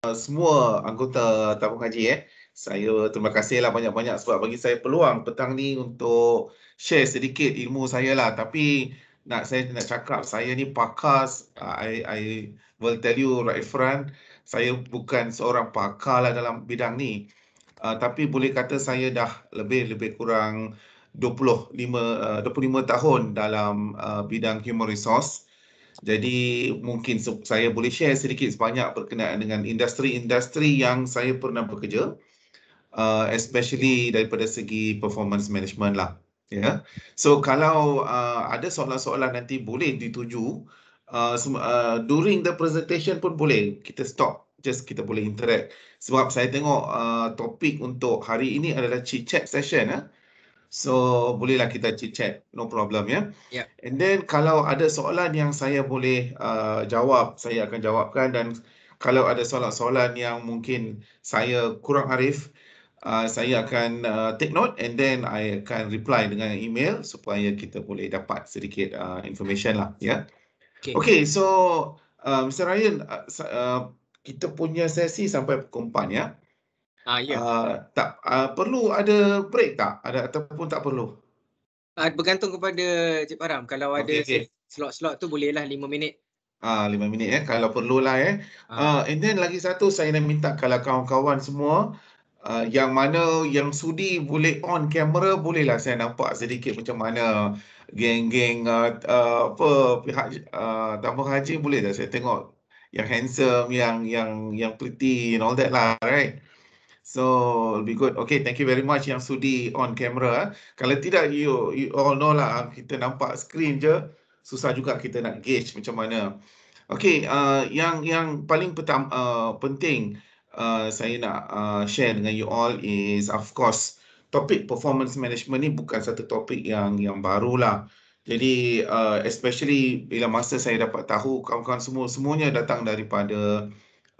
Eh, semua anggota tabung haji eh. Saya terima kasihlah banyak-banyak sebab bagi saya peluang petang ni untuk share sedikit ilmu saya lah. Tapi nak saya nak cakap saya ni pakar I, I will tell you right front saya bukan seorang pakar lah dalam bidang ni. Uh, tapi boleh kata saya dah lebih lebih kurang 25 uh, 25 tahun dalam uh, bidang human resource. Jadi mungkin saya boleh share sedikit sebanyak berkenaan dengan industri-industri yang saya pernah bekerja. Uh, especially daripada segi performance management lah. Yeah. So kalau uh, ada soalan-soalan nanti boleh dituju. Uh, uh, during the presentation pun boleh kita stop. Just kita boleh interact. Sebab saya tengok uh, topik untuk hari ini adalah chit-chat session. Eh. So bolehlah kita chit-chat, no problem ya. Yeah. Yeah. And then kalau ada soalan yang saya boleh uh, jawab, saya akan jawabkan dan kalau ada soalan-soalan yang mungkin saya kurang arif, uh, saya akan uh, take note and then I akan reply dengan email supaya kita boleh dapat sedikit uh, information lah ya. Yeah. Okay. okay, so uh, Mr. Ryan, uh, uh, kita punya sesi sampai pukul 4 ya. Yeah. Ah, ya. Uh, tak uh, perlu ada break tak? Ada ataupun tak perlu? uh, bergantung kepada Cik Param. Kalau okay, ada okay. slot-slot tu bolehlah lima minit. Ah, lima 5 minit eh kalau perlulah eh. Ah. Uh, and then lagi satu saya nak minta kalau kawan-kawan semua uh, yang mana yang sudi boleh on kamera bolehlah saya nampak sedikit macam mana geng-geng uh, uh, apa pihak uh, tambah haji boleh tak saya tengok yang handsome yang yang yang pretty and all that lah right. So it'll be good. Okay, thank you very much yang sudi on camera. Eh. Kalau tidak, you, you all know lah, kita nampak screen je, susah juga kita nak gauge macam mana. Okay, uh, yang yang paling petam, uh, penting uh, saya nak uh, share dengan you all is of course, topik performance management ni bukan satu topik yang yang baru lah. Jadi uh, especially bila masa saya dapat tahu kawan-kawan semua semuanya datang daripada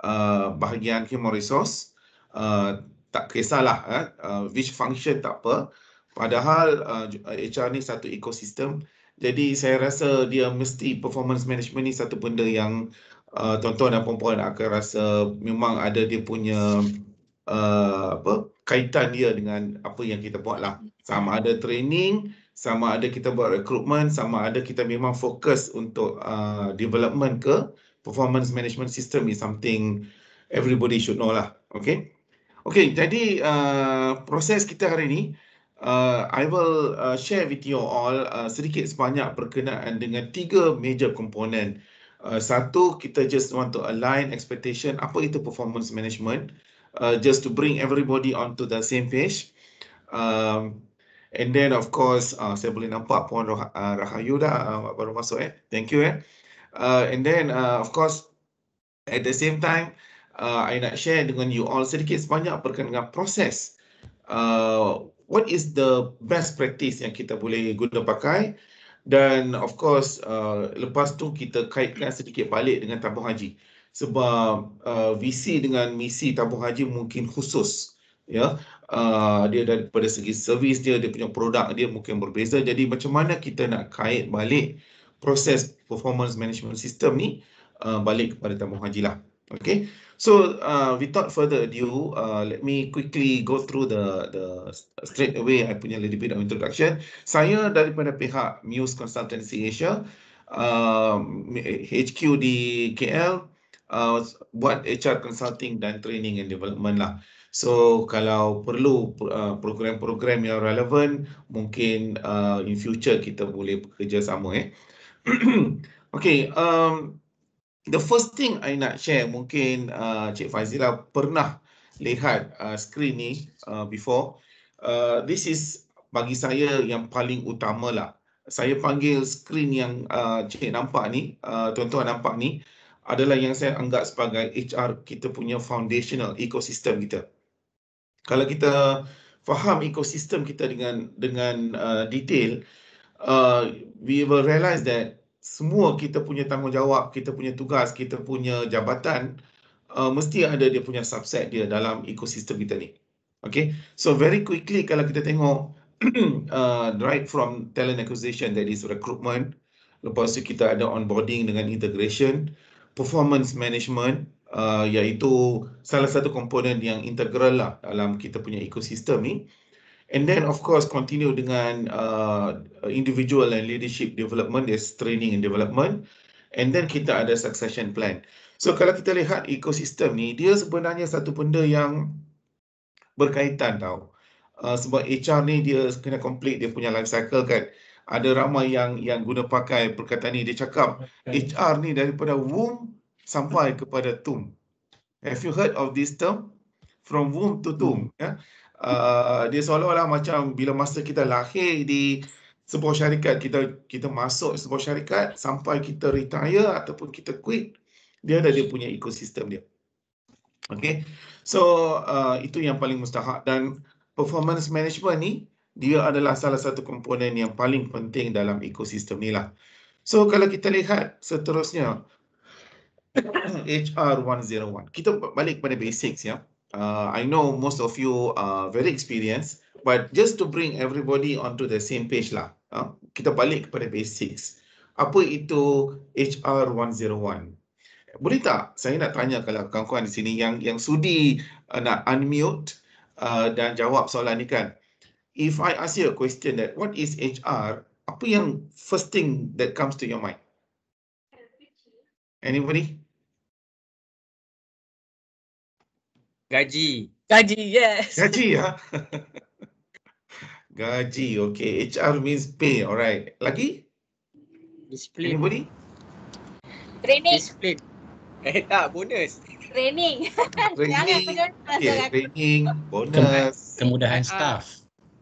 uh, bahagian human resource Uh, tak kisahlah eh, uh, which function tak apa padahal uh, HR uh, ni satu ekosistem jadi saya rasa dia mesti performance management ni satu benda yang uh, tuan-tuan dan puan akan rasa memang ada dia punya uh, apa kaitan dia dengan apa yang kita buat lah sama ada training sama ada kita buat recruitment sama ada kita memang fokus untuk uh, development ke performance management system is something everybody should know lah okay Okay, jadi uh, proses kita hari ini, uh, I will uh, share with you all uh, sedikit sebanyak berkenaan dengan tiga major komponen. Uh, satu, kita just want to align expectation, apa itu performance management, uh, just to bring everybody onto the same page. Um, and then of course, uh, saya boleh nampak Puan Rah uh, Rahayu dah uh, baru masuk eh. Thank you eh. Uh, and then uh, of course, at the same time, uh, I nak share dengan you all sedikit sebanyak berkenaan dengan proses. Uh, what is the best practice yang kita boleh guna pakai? Dan of course, uh, lepas tu kita kaitkan sedikit balik dengan tabung haji. Sebab uh, visi dengan misi tabung haji mungkin khusus. ya. Uh, dia daripada segi servis dia, dia punya produk dia mungkin berbeza. Jadi macam mana kita nak kait balik proses performance management system ni uh, balik kepada tabung haji lah. Okay. So uh, without further ado, uh, let me quickly go through the the straight away I punya little bit of introduction. Saya daripada pihak Muse Consultancy Asia, um, HQ di KL, uh, buat HR consulting dan training and development lah. So kalau perlu uh, program-program yang relevan, mungkin uh, in future kita boleh bekerjasama eh. okay, um, The first thing I nak share mungkin uh, Cik Fazila pernah lihat uh, skrin ni uh, before. Uh, this is bagi saya yang paling utamalah. Saya panggil screen yang uh, Cik nampak ni, uh, tuan-tuan uh, nampak ni adalah yang saya anggap sebagai HR kita punya foundational ecosystem kita. Kalau kita faham ekosistem kita dengan dengan uh, detail, uh, we will realize that semua kita punya tanggungjawab, kita punya tugas, kita punya jabatan uh, mesti ada dia punya subset dia dalam ekosistem kita ni. Okay, so very quickly kalau kita tengok uh, right from talent acquisition that is recruitment, lepas tu kita ada onboarding dengan integration, performance management uh, iaitu salah satu komponen yang integral lah dalam kita punya ekosistem ni. And then of course continue dengan uh, individual and leadership development, there's training and development. And then kita ada succession plan. So kalau kita lihat ekosistem ni, dia sebenarnya satu benda yang berkaitan tau. Uh, sebab HR ni dia kena complete, dia punya life cycle kan. Ada ramai yang yang guna pakai perkataan ni, dia cakap HR ni daripada womb sampai kepada tomb. Have you heard of this term? From womb to tomb. Yeah? uh, dia seolah-olah macam bila masa kita lahir di sebuah syarikat kita kita masuk sebuah syarikat sampai kita retire ataupun kita quit dia ada dia punya ekosistem dia. Okay, so uh, itu yang paling mustahak dan performance management ni dia adalah salah satu komponen yang paling penting dalam ekosistem ni lah. So kalau kita lihat seterusnya HR 101, kita balik pada basics ya uh, I know most of you are very experienced, but just to bring everybody onto the same page lah, uh, kita balik kepada basics. Apa itu HR 101? Boleh tak saya nak tanya kalau kawan-kawan di sini yang yang sudi uh, nak unmute uh, dan jawab soalan ni kan? If I ask you a question that what is HR, apa yang first thing that comes to your mind? Anybody? Gaji. Gaji, yes. Gaji, ya. Ha? Gaji, okay. HR means pay, alright. Lagi? Discipline. Anybody? Training. Discipline. Eh, tak, bonus. Training. Training. Jangan yeah, training, bonus. Kemudahan ah. staff.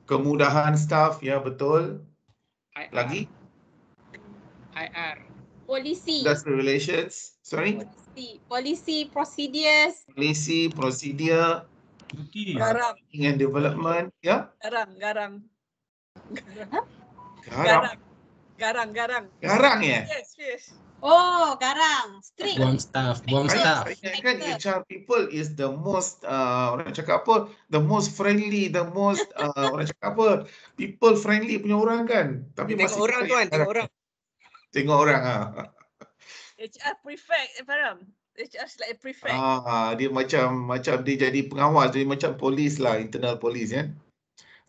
Kemudahan staff, ya yeah, betul. Lagi? IR. Policy. That's relations. Sorry? Polisi. Polisi Policy, procedures. Policy, prosedur. Garam. Dengan development. Ya? Yeah? Garam, garam. Garam. Garam. Garam, garam. ya? Eh? Yes, yes. Oh, garang. Strict. Buang staff. Buang staff. Kan HR people is the most, uh, orang cakap apa, the most friendly, the most, uh, orang cakap apa, people friendly punya orang kan. Tapi tengok masih orang tuan, tengok orang. Tengok orang. Ha. HR prefect eh, Faham? HR like a prefect. Ah, dia macam macam dia jadi pengawas, dia macam polis lah, internal polis ya.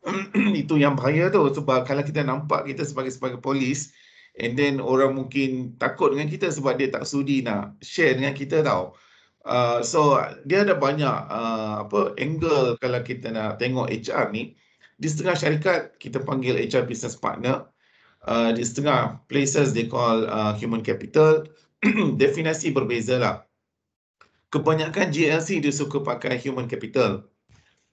Itu yang bahaya tu sebab kalau kita nampak kita sebagai sebagai polis and then orang mungkin takut dengan kita sebab dia tak sudi nak share dengan kita tau. Uh, so dia ada banyak uh, apa angle kalau kita nak tengok HR ni di setengah syarikat kita panggil HR business partner uh, di setengah places they call uh, human capital definisi berbeza lah. Kebanyakan GLC dia suka pakai human capital.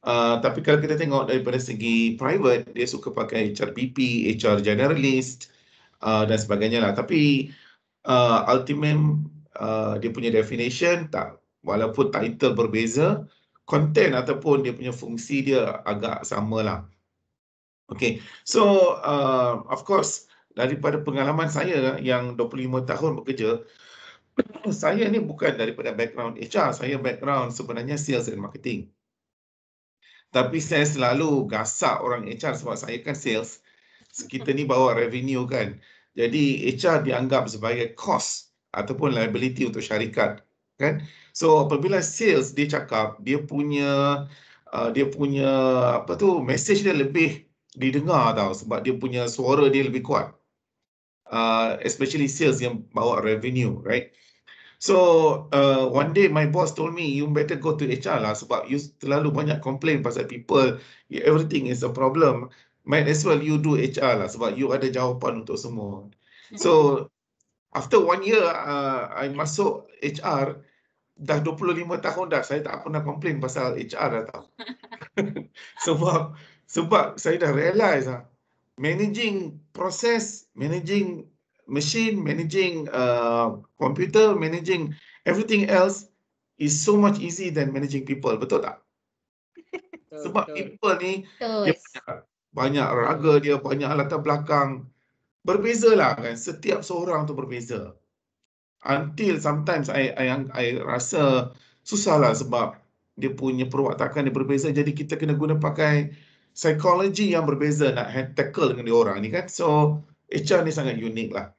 Uh, tapi kalau kita tengok daripada segi private, dia suka pakai HRBP, HR generalist uh, dan sebagainya lah. Tapi uh, ultimate uh, dia punya definition tak, walaupun title berbeza, content ataupun dia punya fungsi dia agak sama lah. Okay, so uh, of course daripada pengalaman saya yang 25 tahun bekerja, saya ni bukan daripada background HR, saya background sebenarnya sales and marketing. Tapi saya selalu gasak orang HR sebab saya kan sales. Kita ni bawa revenue kan. Jadi HR dianggap sebagai cost ataupun liability untuk syarikat. Kan? So apabila sales dia cakap, dia punya uh, dia punya apa tu message dia lebih didengar tau sebab dia punya suara dia lebih kuat uh, especially sales yang bawa revenue, right? So uh, one day my boss told me you better go to HR lah sebab you terlalu banyak complain pasal people, everything is a problem. Might as well you do HR lah sebab you ada jawapan untuk semua. So after one year uh, I masuk HR, dah 25 tahun dah saya tak pernah complain pasal HR dah tau. sebab sebab saya dah realise. lah managing process, managing machine, managing uh, computer, managing everything else is so much easy than managing people, betul tak? Sebab betul. people ni Dia banyak, banyak raga dia, banyak latar belakang. lah, kan, setiap seorang tu berbeza. Until sometimes I, I, I rasa lah sebab dia punya perwatakan dia berbeza. Jadi kita kena guna pakai psikologi yang berbeza nak ha- tackle dengan orang ni kan. So HR ni sangat unik lah.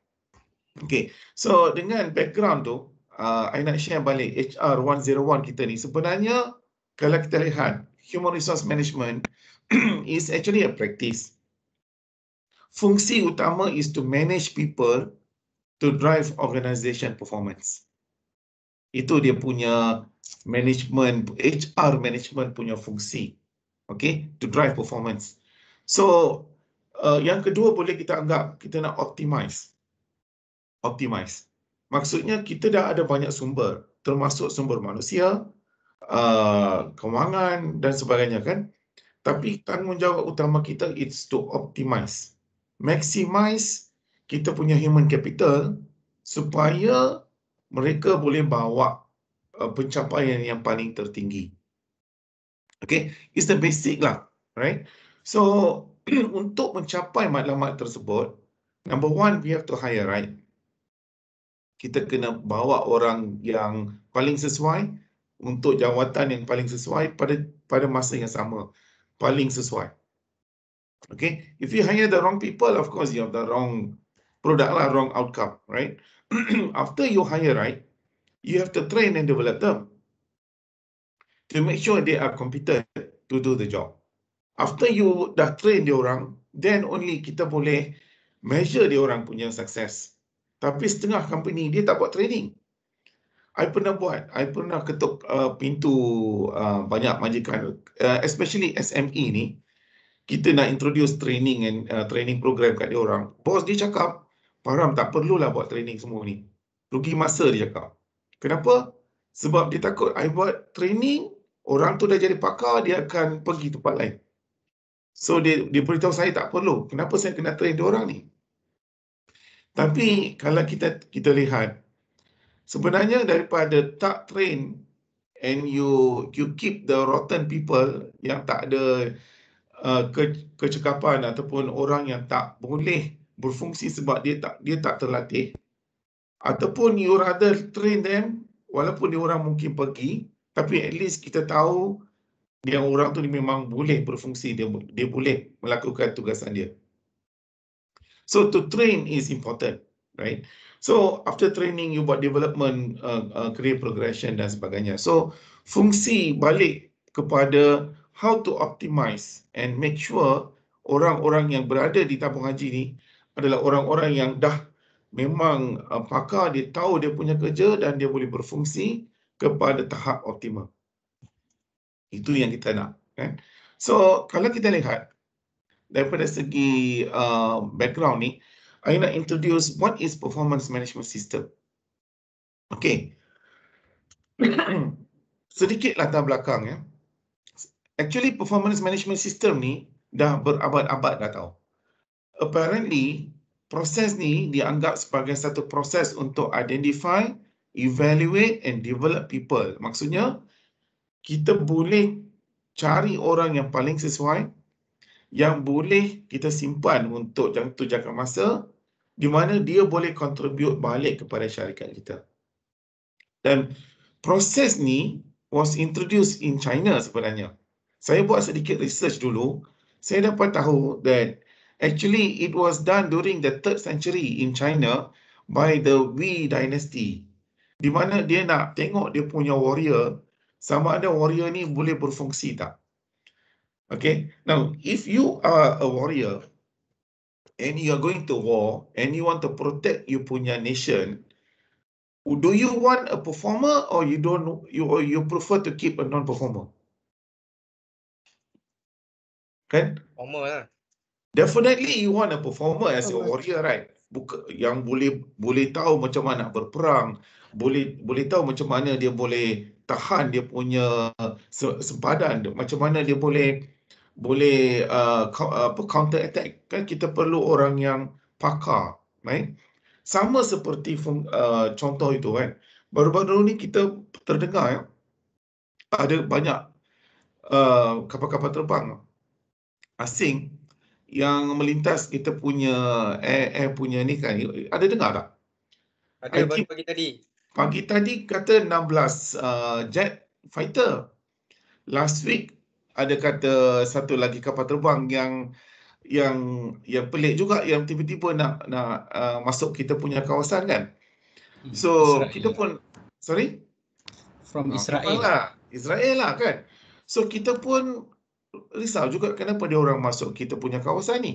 Okay, so dengan background tu, uh, I nak share balik HR 101 kita ni. Sebenarnya kalau kita lihat human resource management is actually a practice. Fungsi utama is to manage people to drive organisation performance. Itu dia punya management, HR management punya fungsi okay, to drive performance. So uh, yang kedua boleh kita anggap kita nak optimize. Optimize. Maksudnya kita dah ada banyak sumber termasuk sumber manusia, uh, kewangan dan sebagainya kan. Tapi tanggungjawab utama kita is to optimize. Maximize kita punya human capital supaya mereka boleh bawa uh, pencapaian yang paling tertinggi. Okay, it's the basic lah, right? So untuk mencapai matlamat tersebut, number one we have to hire right. Kita kena bawa orang yang paling sesuai untuk jawatan yang paling sesuai pada pada masa yang sama, paling sesuai. Okay, if you hire the wrong people, of course you have the wrong product lah, wrong outcome, right? After you hire right, you have to train and develop them to make sure they are competent to do the job. After you dah train dia orang, then only kita boleh measure dia orang punya sukses. Tapi setengah company dia tak buat training. I pernah buat, I pernah ketuk uh, pintu uh, banyak majikan, uh, especially SME ni, kita nak introduce training and uh, training program kat dia orang. Bos dia cakap, Faham tak perlulah buat training semua ni. Rugi masa dia cakap. Kenapa? Sebab dia takut I buat training, orang tu dah jadi pakar dia akan pergi tempat lain so dia dia beritahu saya tak perlu kenapa saya kena train dia orang ni tapi kalau kita kita lihat sebenarnya daripada tak train and you you keep the rotten people yang tak ada uh, ke, kecekapan ataupun orang yang tak boleh berfungsi sebab dia tak dia tak terlatih ataupun you rather train them walaupun dia orang mungkin pergi tapi at least kita tahu yang orang tu memang boleh berfungsi dia dia boleh melakukan tugasan dia so to train is important right so after training you buat development uh, uh, career progression dan sebagainya so fungsi balik kepada how to optimize and make sure orang-orang yang berada di tabung haji ni adalah orang-orang yang dah memang uh, pakar dia tahu dia punya kerja dan dia boleh berfungsi kepada tahap optimal. Itu yang kita nak. Kan? So, kalau kita lihat daripada segi uh, background ni, I nak introduce what is performance management system. Okay. Sedikit latar belakang ya. Actually, performance management system ni dah berabad-abad dah tahu. Apparently, proses ni dianggap sebagai satu proses untuk identify evaluate and develop people. Maksudnya, kita boleh cari orang yang paling sesuai yang boleh kita simpan untuk jangka jangka masa di mana dia boleh contribute balik kepada syarikat kita. Dan proses ni was introduced in China sebenarnya. Saya buat sedikit research dulu, saya dapat tahu that actually it was done during the third century in China by the Wei dynasty di mana dia nak tengok dia punya warrior sama ada warrior ni boleh berfungsi tak. Okay, now if you are a warrior and you are going to war and you want to protect you punya nation, do you want a performer or you don't you or you prefer to keep a non-performer? Kan? Performer lah. Definitely you want a performer as a warrior, right? Buka, yang boleh boleh tahu macam mana nak berperang, boleh boleh tahu macam mana dia boleh tahan dia punya sempadan macam mana dia boleh boleh uh, apa uh, counter attack kan kita perlu orang yang pakar right sama seperti uh, contoh itu kan baru-baru ni kita terdengar ya, ada banyak uh, kapal-kapal uh, terbang asing yang melintas kita punya air, air punya ni kan ada dengar tak ada baru tadi Pagi tadi kata 16 uh, jet fighter. Last week ada kata satu lagi kapal terbang yang yang yang pelik juga yang tiba-tiba nak nak uh, masuk kita punya kawasan kan. Hmm, so Israel. kita pun sorry from ah, Israel. Lah. Israel lah kan. So kita pun risau juga kenapa dia orang masuk kita punya kawasan ni.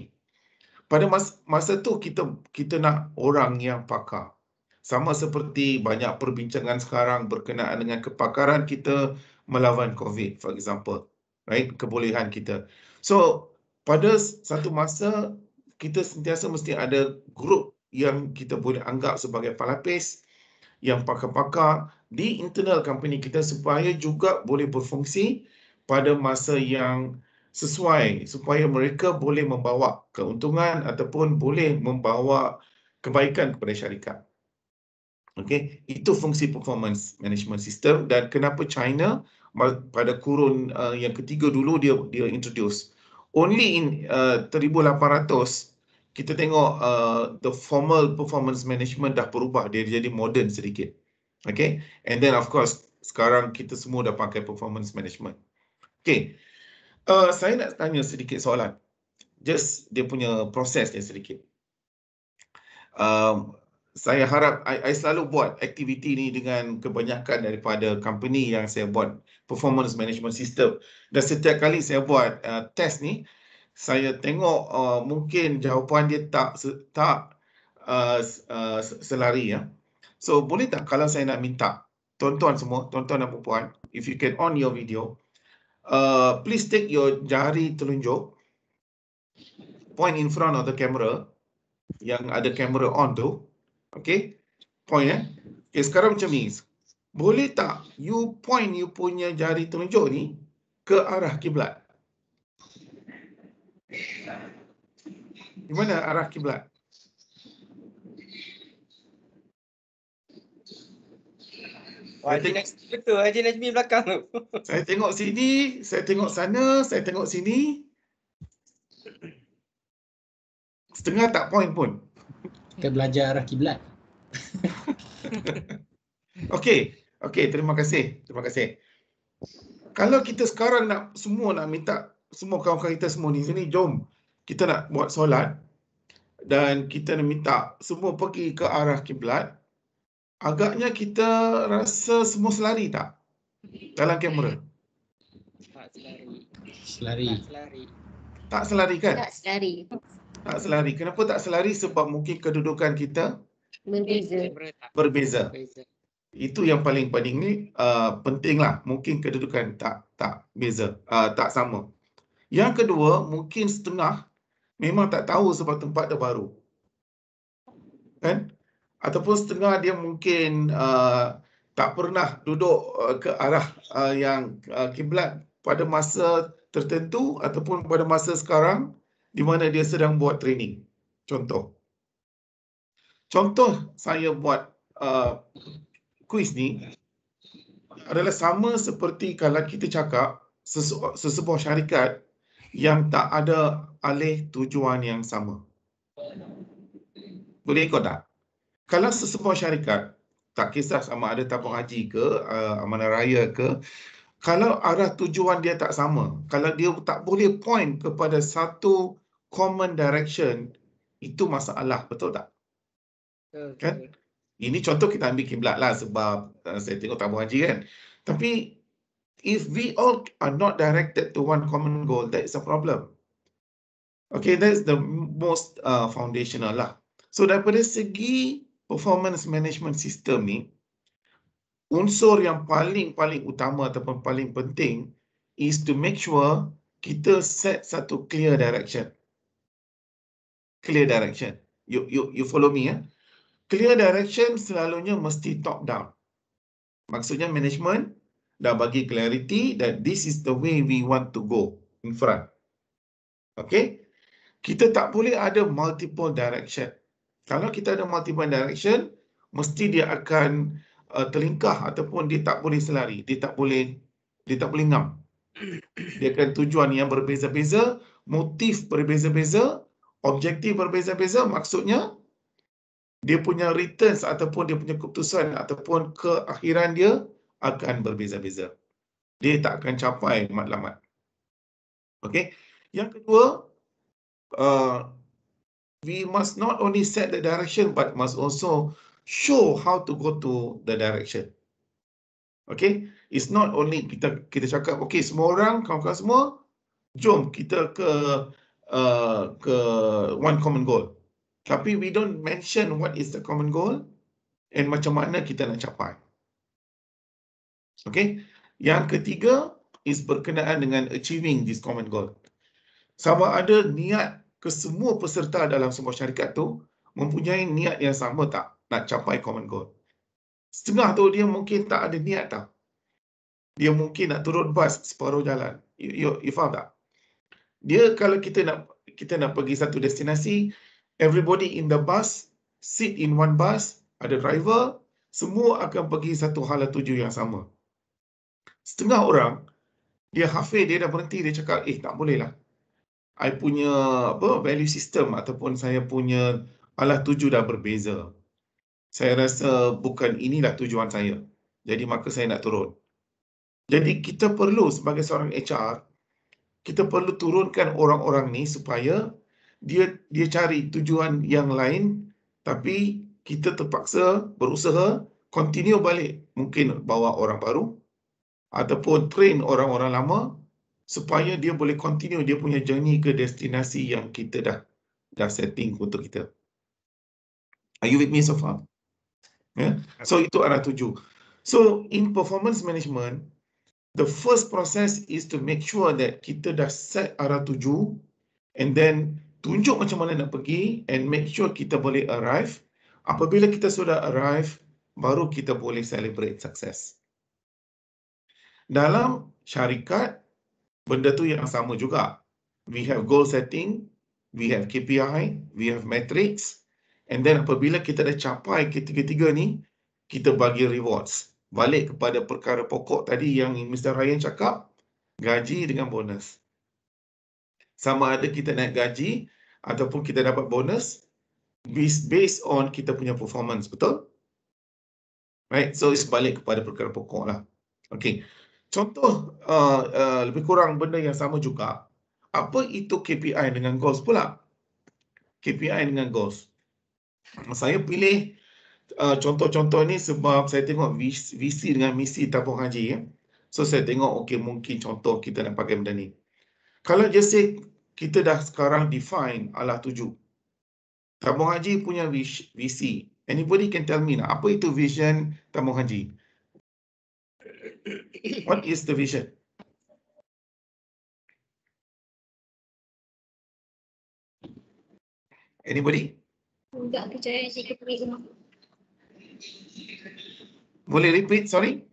Pada masa, masa tu kita kita nak orang yang pakar sama seperti banyak perbincangan sekarang berkenaan dengan kepakaran kita melawan COVID, for example. Right? Kebolehan kita. So, pada satu masa, kita sentiasa mesti ada grup yang kita boleh anggap sebagai palapis, yang pakar-pakar di internal company kita supaya juga boleh berfungsi pada masa yang sesuai supaya mereka boleh membawa keuntungan ataupun boleh membawa kebaikan kepada syarikat. Okay, itu fungsi performance management system dan kenapa China pada kurun uh, yang ketiga dulu dia dia introduce only in uh, 1800 kita tengok uh, the formal performance management dah berubah dia jadi modern sedikit. Okay, and then of course sekarang kita semua dah pakai performance management. Okay, Uh, saya nak tanya sedikit soalan. Just dia punya proses dia sedikit. Um, saya harap saya selalu buat aktiviti ni dengan kebanyakan daripada company yang saya buat performance management system dan setiap kali saya buat uh, test ni saya tengok uh, mungkin jawapan dia tak tak uh, uh, selari ya so boleh tak kalau saya nak minta tonton semua tonton tuan dan puan if you can on your video uh, please take your jari telunjuk point in front of the camera yang ada kamera on tu Okay, Point eh. Ok sekarang macam ni. Boleh tak you point you punya jari tunjuk ni ke arah kiblat? Di mana arah kiblat? Haji Najmi belakang tu. Saya tengok sini, saya tengok sana, saya tengok sini. Setengah tak point pun kita belajar arah kiblat. okey, okey, terima kasih. Terima kasih. Kalau kita sekarang nak semua nak minta semua kawan-kawan kita semua di sini, jom kita nak buat solat dan kita nak minta semua pergi ke arah kiblat. Agaknya kita rasa semua selari tak? Dalam kamera. Tak selari. Selari. Tak selari. Tak selari kan? Tak selari tak selari. Kenapa tak selari? Sebab mungkin kedudukan kita berbeza. berbeza. Itu yang paling paling ni uh, lah. Mungkin kedudukan tak tak beza, uh, tak sama. Yang kedua, mungkin setengah memang tak tahu sebab tempat dia baru. Kan? Ataupun setengah dia mungkin uh, tak pernah duduk uh, ke arah uh, yang uh, kiblat pada masa tertentu ataupun pada masa sekarang di mana dia sedang buat training. Contoh. Contoh saya buat uh, quiz ni adalah sama seperti kalau kita cakap sesu- sesebuah syarikat yang tak ada alih tujuan yang sama. Boleh ikut tak? Kalau sesebuah syarikat, tak kisah sama ada tabung haji ke, uh, amanah raya ke, kalau arah tujuan dia tak sama, kalau dia tak boleh point kepada satu common direction itu masalah betul tak? Okay. Kan? Ini contoh kita ambil kiblat lah sebab uh, saya tengok tabung haji kan. Tapi if we all are not directed to one common goal, that is a problem. Okay, that's the most uh, foundational lah. So daripada segi performance management system ni, unsur yang paling-paling utama ataupun paling penting is to make sure kita set satu clear direction clear direction. You you you follow me ya. Eh? Clear direction selalunya mesti top down. Maksudnya management dah bagi clarity that this is the way we want to go in front. Okay. Kita tak boleh ada multiple direction. Kalau kita ada multiple direction, mesti dia akan uh, terlingkah ataupun dia tak boleh selari. Dia tak boleh, dia tak boleh ngam. Dia akan tujuan yang berbeza-beza, motif berbeza-beza, objektif berbeza-beza maksudnya dia punya returns ataupun dia punya keputusan ataupun keakhiran dia akan berbeza-beza. Dia tak akan capai matlamat. Okay. Yang kedua, uh, we must not only set the direction but must also show how to go to the direction. Okay. It's not only kita kita cakap, okay, semua orang, kawan-kawan semua, jom kita ke uh, ke one common goal. Tapi we don't mention what is the common goal and macam mana kita nak capai. Okay. Yang ketiga is berkenaan dengan achieving this common goal. Sama ada niat ke semua peserta dalam sebuah syarikat tu mempunyai niat yang sama tak nak capai common goal. Setengah tu dia mungkin tak ada niat tau. Dia mungkin nak turun bas separuh jalan. You, you, you faham tak? dia kalau kita nak kita nak pergi satu destinasi everybody in the bus sit in one bus ada driver semua akan pergi satu hala tuju yang sama setengah orang dia hafir dia dah berhenti dia cakap eh tak boleh lah I punya apa value system ataupun saya punya alah tuju dah berbeza. Saya rasa bukan inilah tujuan saya. Jadi maka saya nak turun. Jadi kita perlu sebagai seorang HR kita perlu turunkan orang-orang ni supaya dia dia cari tujuan yang lain tapi kita terpaksa berusaha continue balik mungkin bawa orang baru ataupun train orang-orang lama supaya dia boleh continue dia punya journey ke destinasi yang kita dah dah setting untuk kita. Are you with me so far? Yeah. So itu arah tuju. So in performance management, The first process is to make sure that kita dah set arah tuju and then tunjuk macam mana nak pergi and make sure kita boleh arrive. Apabila kita sudah arrive, baru kita boleh celebrate success. Dalam syarikat, benda tu yang sama juga. We have goal setting, we have KPI, we have metrics and then apabila kita dah capai ketiga-tiga ni, kita bagi rewards balik kepada perkara pokok tadi yang Mr. Ryan cakap, gaji dengan bonus. Sama ada kita naik gaji ataupun kita dapat bonus based on kita punya performance, betul? Right, so it's balik kepada perkara pokok lah. Okay, contoh uh, uh, lebih kurang benda yang sama juga. Apa itu KPI dengan goals pula? KPI dengan goals. Saya pilih Uh, contoh-contoh ni sebab saya tengok visi dengan misi tabung haji ya. So saya tengok okey mungkin contoh kita nak pakai benda ni. Kalau just say kita dah sekarang define alat tuju. Tabung haji punya visi. Anybody can tell me lah apa itu vision tabung haji? What is the vision? Anybody? Tidak percaya jika perlu boleh repeat, sorry.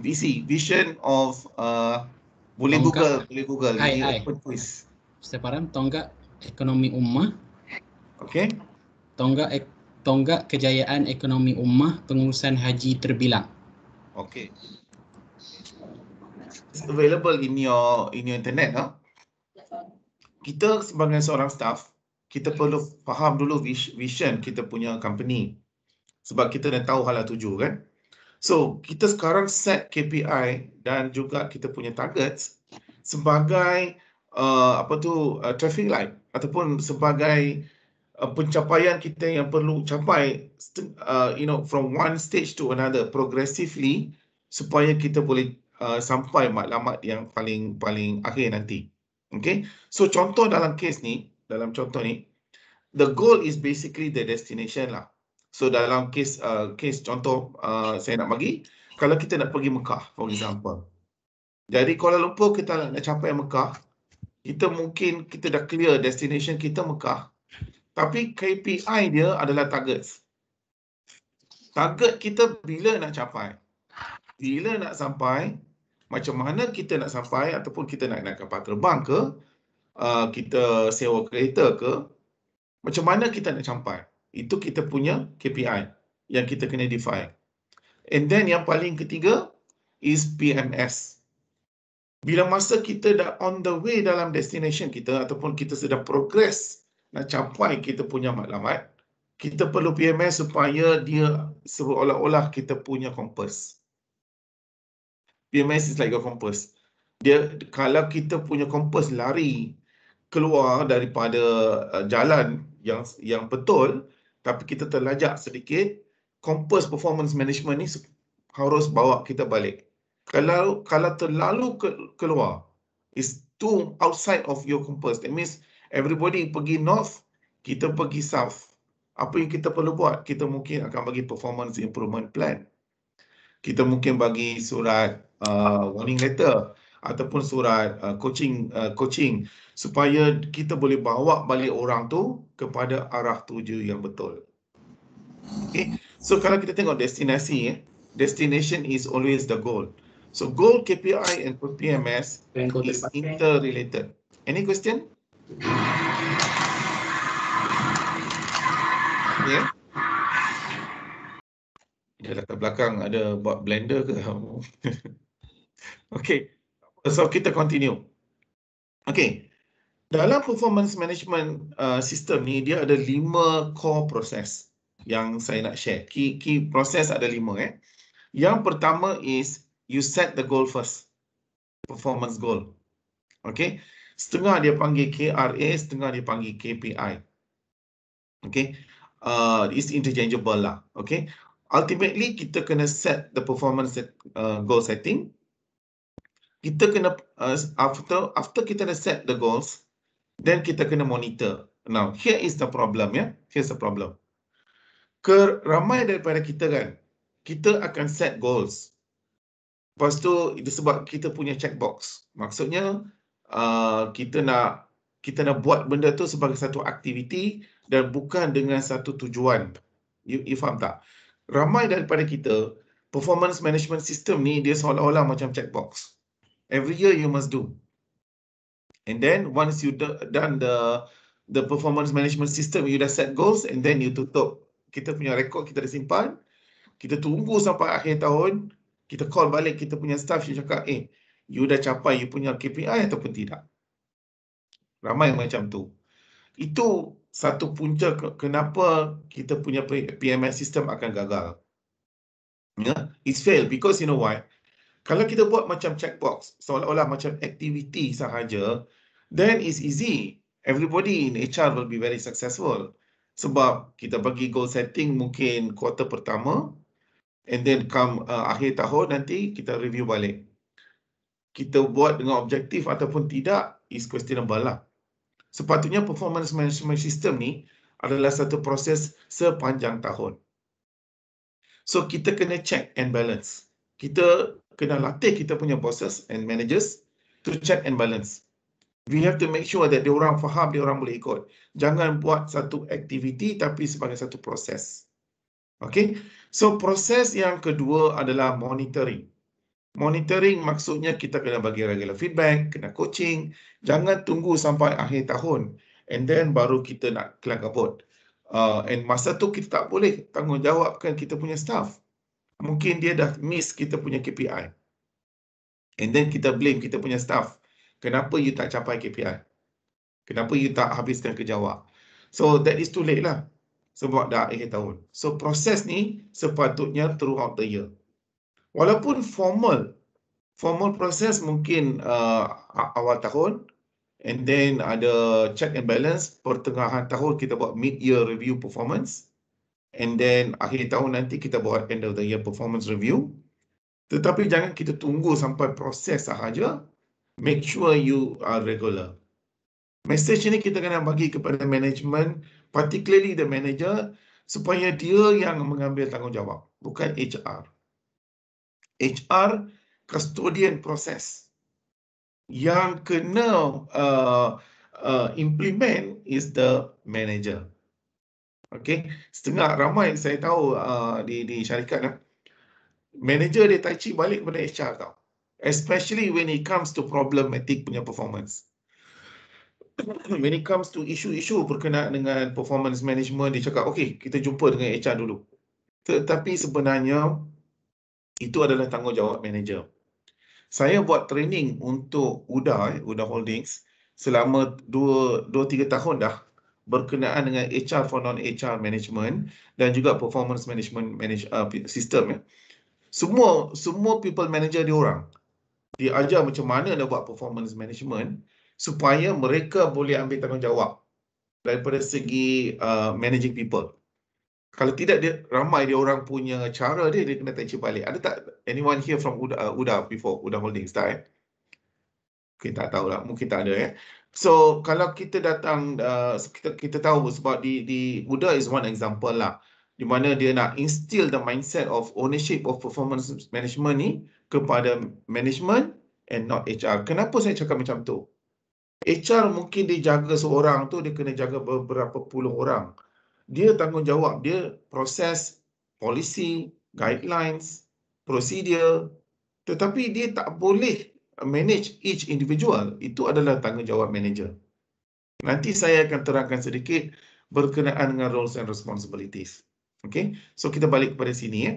VC, vision of uh, boleh tongkat. Google, boleh Google. Hai, hai. Separan, tonggak ekonomi ummah. Okay. Tonggak ek tonggak kejayaan ekonomi ummah pengurusan haji terbilang. Okay. It's available in your in your internet, no? Kita sebagai seorang staff, kita perlu faham dulu vision kita punya company sebab kita dah tahu hala tuju kan so kita sekarang set KPI dan juga kita punya targets sebagai uh, apa tu uh, traffic light ataupun sebagai uh, pencapaian kita yang perlu capai uh, you know from one stage to another progressively supaya kita boleh uh, sampai maklumat yang paling paling akhir nanti okey so contoh dalam case ni dalam contoh ni the goal is basically the destination lah so dalam case uh, case contoh uh, saya nak pergi kalau kita nak pergi Mekah for example jadi Kuala Lumpur kita nak capai Mekah kita mungkin kita dah clear destination kita Mekah tapi KPI dia adalah targets target kita bila nak capai bila nak sampai macam mana kita nak sampai ataupun kita nak naik kapal terbang ke Uh, kita sewa kereta ke, macam mana kita nak campai? Itu kita punya KPI yang kita kena define. And then yang paling ketiga is PMS. Bila masa kita dah on the way dalam destination kita ataupun kita sudah progress nak capai kita punya maklumat, kita perlu PMS supaya dia seolah-olah kita punya kompas. PMS is like a compass. Dia kalau kita punya kompas lari keluar daripada uh, jalan yang yang betul tapi kita terlajak sedikit Compass performance management ni harus bawa kita balik kalau kalau terlalu ke, keluar is too outside of your compass that means everybody pergi north kita pergi south apa yang kita perlu buat kita mungkin akan bagi performance improvement plan kita mungkin bagi surat uh, warning letter ataupun surat uh, coaching uh, coaching supaya kita boleh bawa balik orang tu kepada arah tuju yang betul. Okay. So kalau kita tengok destinasi, eh, destination is always the goal. So goal KPI and PMS is interrelated. Any question? Yeah. Dia datang belakang ada buat blender ke? okay. So kita continue. Okay. Dalam performance management uh, system ni, dia ada lima core process yang saya nak share. Key, key proses ada lima. Eh. Yang pertama is you set the goal first. Performance goal. Okay. Setengah dia panggil KRA, setengah dia panggil KPI. Okay. Uh, it's interchangeable lah. Okay. Ultimately, kita kena set the performance set, uh, goal setting kita kena uh, after after kita dah set the goals then kita kena monitor now here is the problem ya yeah? here's the problem ramai daripada kita kan kita akan set goals lepas tu itu sebab kita punya checkbox maksudnya uh, kita nak kita nak buat benda tu sebagai satu aktiviti dan bukan dengan satu tujuan you, you faham tak ramai daripada kita performance management system ni dia seolah-olah macam checkbox every year you must do. And then once you done the the performance management system, you dah set goals and then you tutup. Kita punya rekod kita dah simpan. Kita tunggu sampai akhir tahun. Kita call balik kita punya staff yang cakap, eh, you dah capai you punya KPI ataupun tidak. Ramai yang macam tu. Itu satu punca kenapa kita punya PMS system akan gagal. Yeah, it's fail because you know why? Kalau kita buat macam checkbox, seolah-olah macam aktiviti sahaja, then it's easy. Everybody in HR will be very successful. Sebab kita bagi goal setting mungkin quarter pertama and then come uh, akhir tahun nanti kita review balik. Kita buat dengan objektif ataupun tidak is questionable lah. Sepatutnya performance management system ni adalah satu proses sepanjang tahun. So kita kena check and balance. Kita kena latih kita punya bosses and managers to check and balance. We have to make sure that orang faham, orang boleh ikut. Jangan buat satu aktiviti tapi sebagai satu proses. Okay, so proses yang kedua adalah monitoring. Monitoring maksudnya kita kena bagi regular feedback, kena coaching. Jangan tunggu sampai akhir tahun and then baru kita nak kelangkabut. Uh, and masa tu kita tak boleh tanggungjawabkan kita punya staff mungkin dia dah miss kita punya KPI. And then kita blame kita punya staff. Kenapa you tak capai KPI? Kenapa you tak habiskan kerja awak? So that is too late lah. Sebab dah akhir tahun. So proses ni sepatutnya throughout the year. Walaupun formal. Formal proses mungkin uh, awal tahun. And then ada check and balance. Pertengahan tahun kita buat mid-year review performance and then akhir tahun nanti kita buat end of the year performance review. Tetapi jangan kita tunggu sampai proses sahaja. Make sure you are regular. Message ini kita kena bagi kepada management, particularly the manager, supaya dia yang mengambil tanggungjawab, bukan HR. HR, custodian proses yang kena uh, uh, implement is the manager. Okey, Setengah ramai saya tahu uh, di di syarikat lah. Manager dia tak cik balik kepada HR tau. Especially when it comes to problematic punya performance. When it comes to isu-isu berkenaan dengan performance management, dia cakap, okay, kita jumpa dengan HR dulu. Tetapi sebenarnya, itu adalah tanggungjawab manager. Saya buat training untuk UDA, UDA Holdings, selama 2-3 tahun dah berkenaan dengan HR for non-HR management dan juga performance management manage, uh, system. Ya. Semua semua people manager dia orang diajar macam mana nak buat performance management supaya mereka boleh ambil tanggungjawab daripada segi uh, managing people. Kalau tidak dia ramai dia orang punya cara dia dia kena tercip balik. Ada tak anyone here from Uda, uh, UDA before UDA Holdings tak eh? Mungkin tak tahulah. Mungkin tak ada eh. So kalau kita datang uh, kita kita tahu sebab di di Buddha is one example lah di mana dia nak instill the mindset of ownership of performance management ni kepada management and not HR. Kenapa saya cakap macam tu? HR mungkin dia jaga seorang tu dia kena jaga beberapa puluh orang. Dia tanggungjawab dia proses policy, guidelines, procedure tetapi dia tak boleh manage each individual itu adalah tanggungjawab manager. Nanti saya akan terangkan sedikit berkenaan dengan roles and responsibilities. Okay, so kita balik kepada sini. Eh.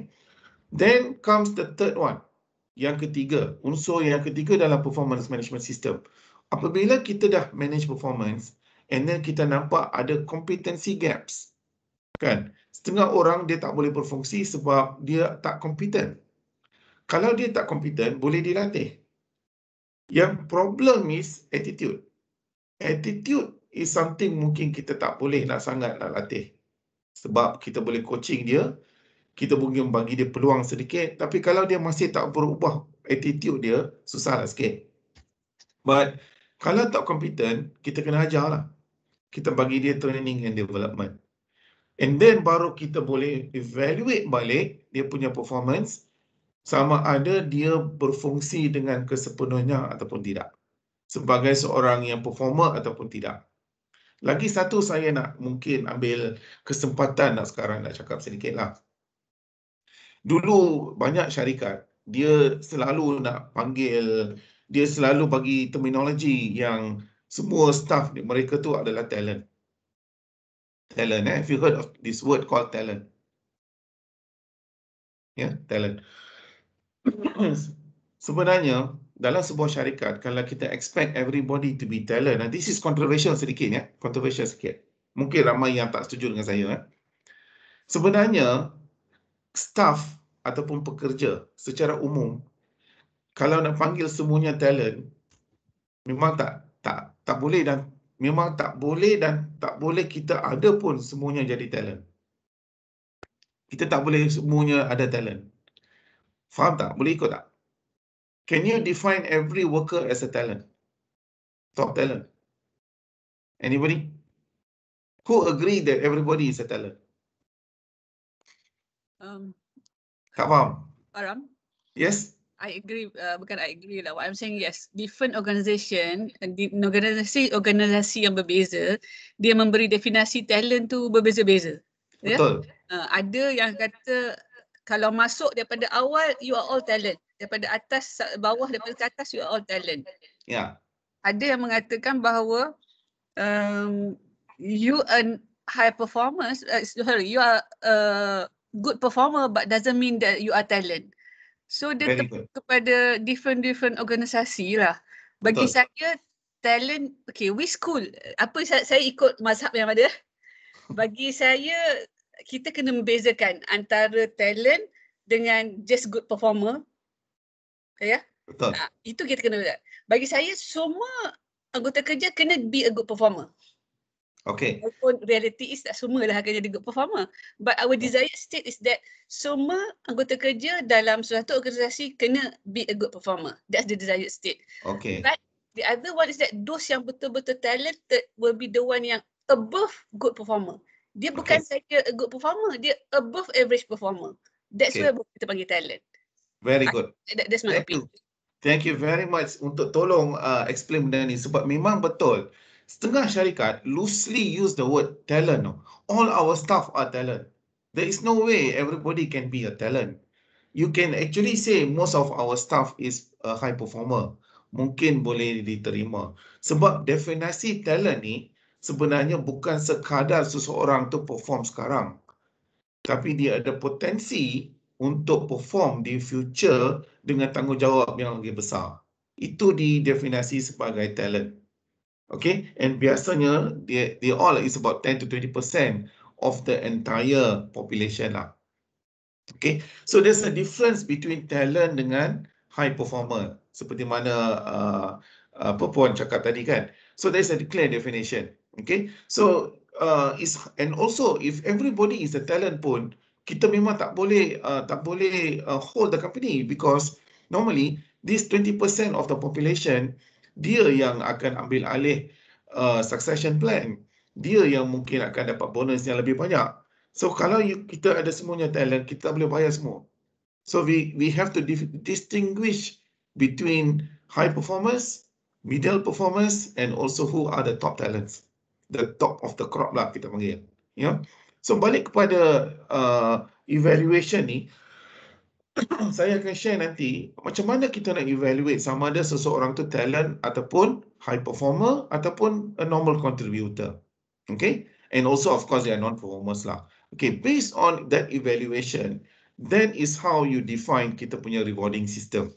Then comes the third one, yang ketiga, unsur yang ketiga dalam performance management system. Apabila kita dah manage performance and then kita nampak ada competency gaps. kan? Setengah orang dia tak boleh berfungsi sebab dia tak competent. Kalau dia tak competent, boleh dilatih. Yang problem is attitude. Attitude is something mungkin kita tak boleh nak sangat nak latih. Sebab kita boleh coaching dia, kita mungkin bagi dia peluang sedikit, tapi kalau dia masih tak berubah attitude dia, susahlah sikit. But kalau tak competent, kita kena ajar lah. Kita bagi dia training and development. And then baru kita boleh evaluate balik dia punya performance sama ada dia berfungsi dengan kesepenuhnya ataupun tidak sebagai seorang yang performer ataupun tidak. Lagi satu saya nak mungkin ambil kesempatan nak sekarang nak cakap sedikitlah. Dulu banyak syarikat dia selalu nak panggil dia selalu bagi terminologi yang semua staff mereka tu adalah talent. Talent eh? Have you heard of this word called talent? Ya, yeah, talent. sebenarnya dalam sebuah syarikat kalau kita expect everybody to be talent and this is controversial sedikit ya controversial sikit mungkin ramai yang tak setuju dengan saya eh. sebenarnya staff ataupun pekerja secara umum kalau nak panggil semuanya talent memang tak tak tak boleh dan memang tak boleh dan tak boleh kita ada pun semuanya jadi talent kita tak boleh semuanya ada talent Faham tak? Boleh ikut tak? Can you define every worker as a talent? Top talent? Anybody? Who agree that everybody is a talent? Um, tak faham? Aram? Yes? I agree. Uh, bukan I agree lah. What I'm saying, yes. Different organisation, organisasi-organisasi yang berbeza, dia memberi definasi talent tu berbeza-beza. Ya? Betul. Yeah? Uh, ada yang kata kalau masuk daripada awal you are all talent daripada atas bawah daripada atas you are all talent ya yeah. ada yang mengatakan bahawa um, you earn high performance uh, eh, sorry you are a good performer but doesn't mean that you are talent so dia te- kepada different different organisasi lah bagi Betul. saya talent okay which school apa saya, saya ikut mazhab yang ada bagi saya kita kena membezakan antara talent dengan just good performer. Ya? Yeah? Betul. Nah, itu kita kena buat. Bagi saya semua anggota kerja kena be a good performer. Okay. Walaupun reality is tak semua lah akan jadi good performer. But our desired state is that semua anggota kerja dalam suatu organisasi kena be a good performer. That's the desired state. Okay. But the other one is that those yang betul-betul talented will be the one yang above good performer dia bukan saja a good performer dia above average performer that's okay. where kita panggil talent very good that's my opinion thank you very much untuk tolong uh, explain benda ni sebab memang betul setengah syarikat loosely use the word talent all our staff are talent there is no way everybody can be a talent you can actually say most of our staff is a high performer mungkin boleh diterima sebab definisi talent ni sebenarnya bukan sekadar seseorang tu perform sekarang tapi dia ada potensi untuk perform di future dengan tanggungjawab yang lebih besar itu didefinisi sebagai talent Okay, and biasanya they, they all is about 10 to 20% of the entire population lah Okay, so there's a difference between talent dengan high performer seperti mana uh, uh apa pun cakap tadi kan so there's a clear definition Okay, so uh, is and also if everybody is a talent pun, kita memang tak boleh uh, tak boleh uh, hold the company because normally this 20% of the population dia yang akan ambil alih uh, succession plan, dia yang mungkin akan dapat bonus yang lebih banyak. So kalau you, kita ada semuanya talent, kita boleh bayar semua. So we we have to distinguish between high performers, middle performers, and also who are the top talents the top of the crop lah kita panggil. yeah. So balik kepada uh, evaluation ni, saya akan share nanti macam mana kita nak evaluate sama ada seseorang tu talent ataupun high performer ataupun a normal contributor. Okay. And also of course they are non-performers lah. Okay, based on that evaluation, then is how you define kita punya rewarding system.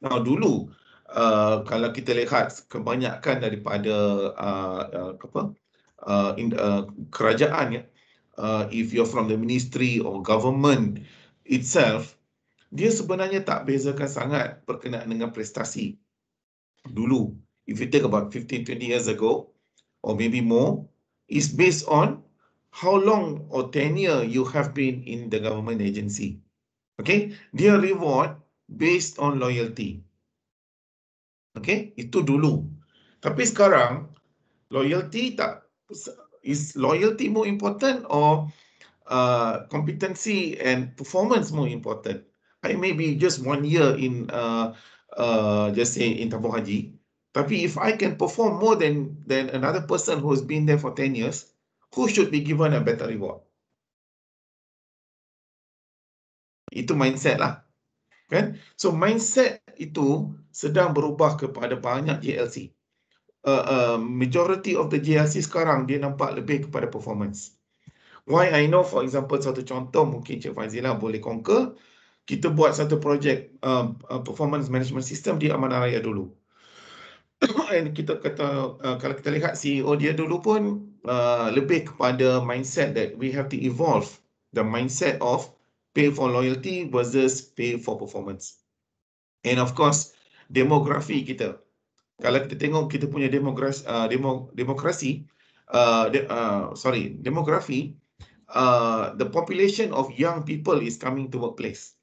Now dulu, uh, kalau kita lihat kebanyakan daripada uh, uh, apa uh, in, uh, kerajaan ya uh, if you're from the ministry or government itself dia sebenarnya tak bezakan sangat berkenaan dengan prestasi dulu if you take about 15 20 years ago or maybe more is based on how long or tenure you have been in the government agency okay dia reward based on loyalty Okay, itu dulu. Tapi sekarang loyalty tak is loyalty more important or uh, competency and performance more important? I may be just one year in uh, uh, just say in tabung haji. Tapi if I can perform more than than another person who has been there for 10 years, who should be given a better reward? Itu mindset lah. Okay, So mindset itu sedang berubah kepada banyak JLC. Uh, uh, majority of the JLC sekarang dia nampak lebih kepada performance. Why I know for example satu contoh mungkin Cik Fazila boleh conquer. Kita buat satu projek um, uh, performance management system di Amanah Raya dulu. And kita kata uh, kalau kita lihat CEO dia dulu pun uh, lebih kepada mindset that we have to evolve the mindset of pay for loyalty versus pay for performance. And of course, demografi kita. Kalau kita tengok kita punya demokrasi, uh, demo, demokrasi uh, de, uh, sorry, demografi, uh, the population of young people is coming to workplace.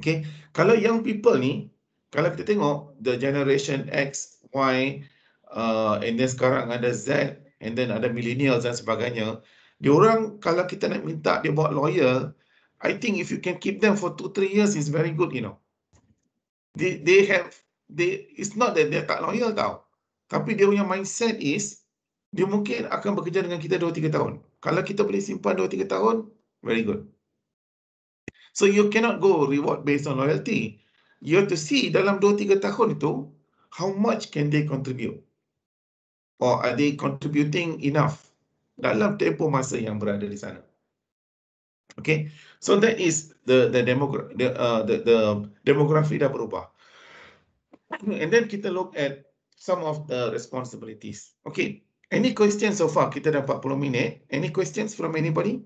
Okay, kalau young people ni, kalau kita tengok the generation X, Y, uh, and then sekarang ada Z, and then ada millennials dan sebagainya, diorang kalau kita nak minta dia buat lawyer, I think if you can keep them for 2-3 years, is very good, you know they, they have they it's not that they're tak loyal tau tapi dia punya mindset is dia mungkin akan bekerja dengan kita 2 3 tahun kalau kita boleh simpan 2 3 tahun very good so you cannot go reward based on loyalty you have to see dalam 2 3 tahun itu how much can they contribute or are they contributing enough dalam tempoh masa yang berada di sana Okay, so that is the the demogra the, uh, the the demography dah berubah. And then kita look at some of the responsibilities. Okay, any questions so far? Kita dah 40 minit. Any questions from anybody?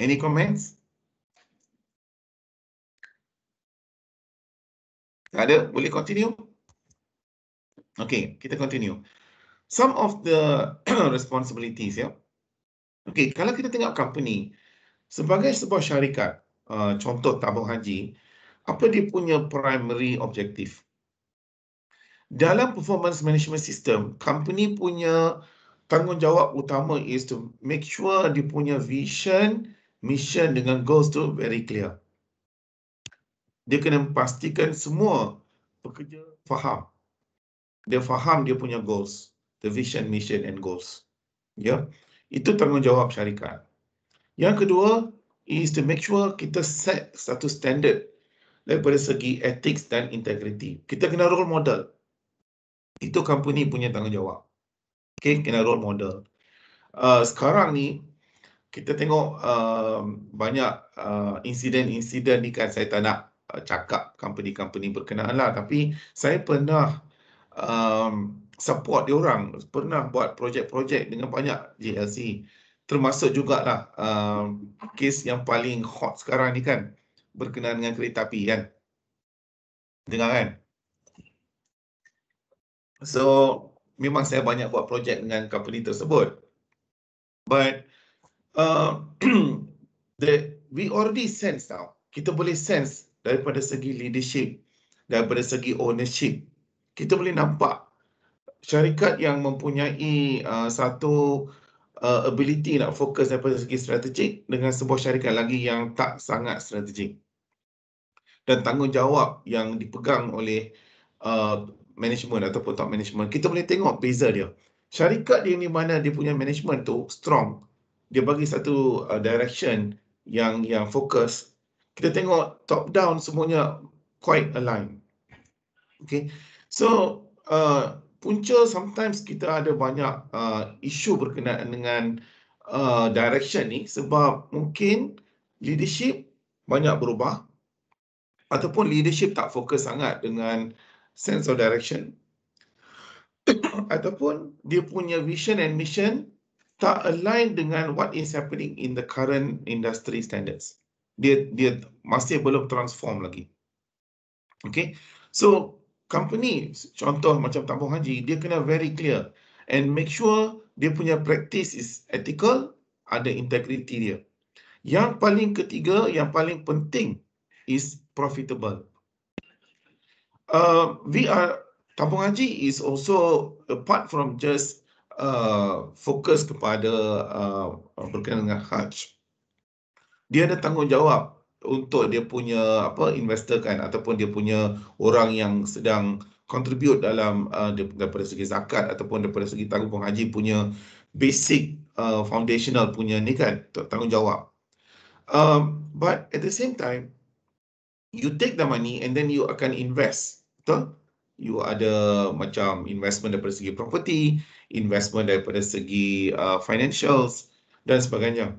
Any comments? Tak ada, boleh continue? Okay, kita continue. Some of the responsibilities ya. Yeah? Okay, kalau kita tengok company, sebagai sebuah syarikat uh, contoh tabung haji apa dia punya primary objektif dalam performance management system company punya tanggungjawab utama is to make sure dia punya vision mission dengan goals tu very clear dia kena pastikan semua pekerja faham dia faham dia punya goals the vision mission and goals ya yeah? itu tanggungjawab syarikat yang kedua is to make sure kita set satu standard daripada segi ethics dan integrity. Kita kena role model. Itu company punya tanggungjawab. Okay, kena role model. Uh, sekarang ni, kita tengok um, uh, banyak insiden-insiden uh, ni kan saya tak nak uh, cakap company-company berkenaan lah. Tapi saya pernah um, support diorang, pernah buat projek-projek dengan banyak JLC termasuk jugalah uh, kes yang paling hot sekarang ni kan berkenaan dengan kereta api kan. Dengar kan? So, memang saya banyak buat projek dengan company tersebut. But, uh, the, we already sense now. Kita boleh sense daripada segi leadership, daripada segi ownership. Kita boleh nampak syarikat yang mempunyai uh, satu uh, ability nak fokus daripada segi strategik dengan sebuah syarikat lagi yang tak sangat strategik. Dan tanggungjawab yang dipegang oleh uh, management ataupun top management. Kita boleh tengok beza dia. Syarikat dia ni mana dia punya management tu strong. Dia bagi satu uh, direction yang yang fokus. Kita tengok top down semuanya quite aligned. Okay. So, uh, punca sometimes kita ada banyak uh, isu berkenaan dengan uh, direction ni sebab mungkin leadership banyak berubah ataupun leadership tak fokus sangat dengan sense of direction ataupun dia punya vision and mission tak align dengan what is happening in the current industry standards. Dia dia masih belum transform lagi. Okay, so company contoh macam tabung haji dia kena very clear and make sure dia punya practice is ethical ada integrity dia yang paling ketiga yang paling penting is profitable uh, we are tabung haji is also apart from just uh, fokus kepada uh, berkenaan dengan hajj dia ada tanggungjawab untuk dia punya apa investor kan ataupun dia punya orang yang sedang contribute dalam uh, daripada segi zakat ataupun daripada segi tanggungjawab haji punya basic uh, foundational punya ni kan tanggungjawab um but at the same time you take the money and then you akan invest betul you ada macam investment daripada segi property investment daripada segi uh, financials dan sebagainya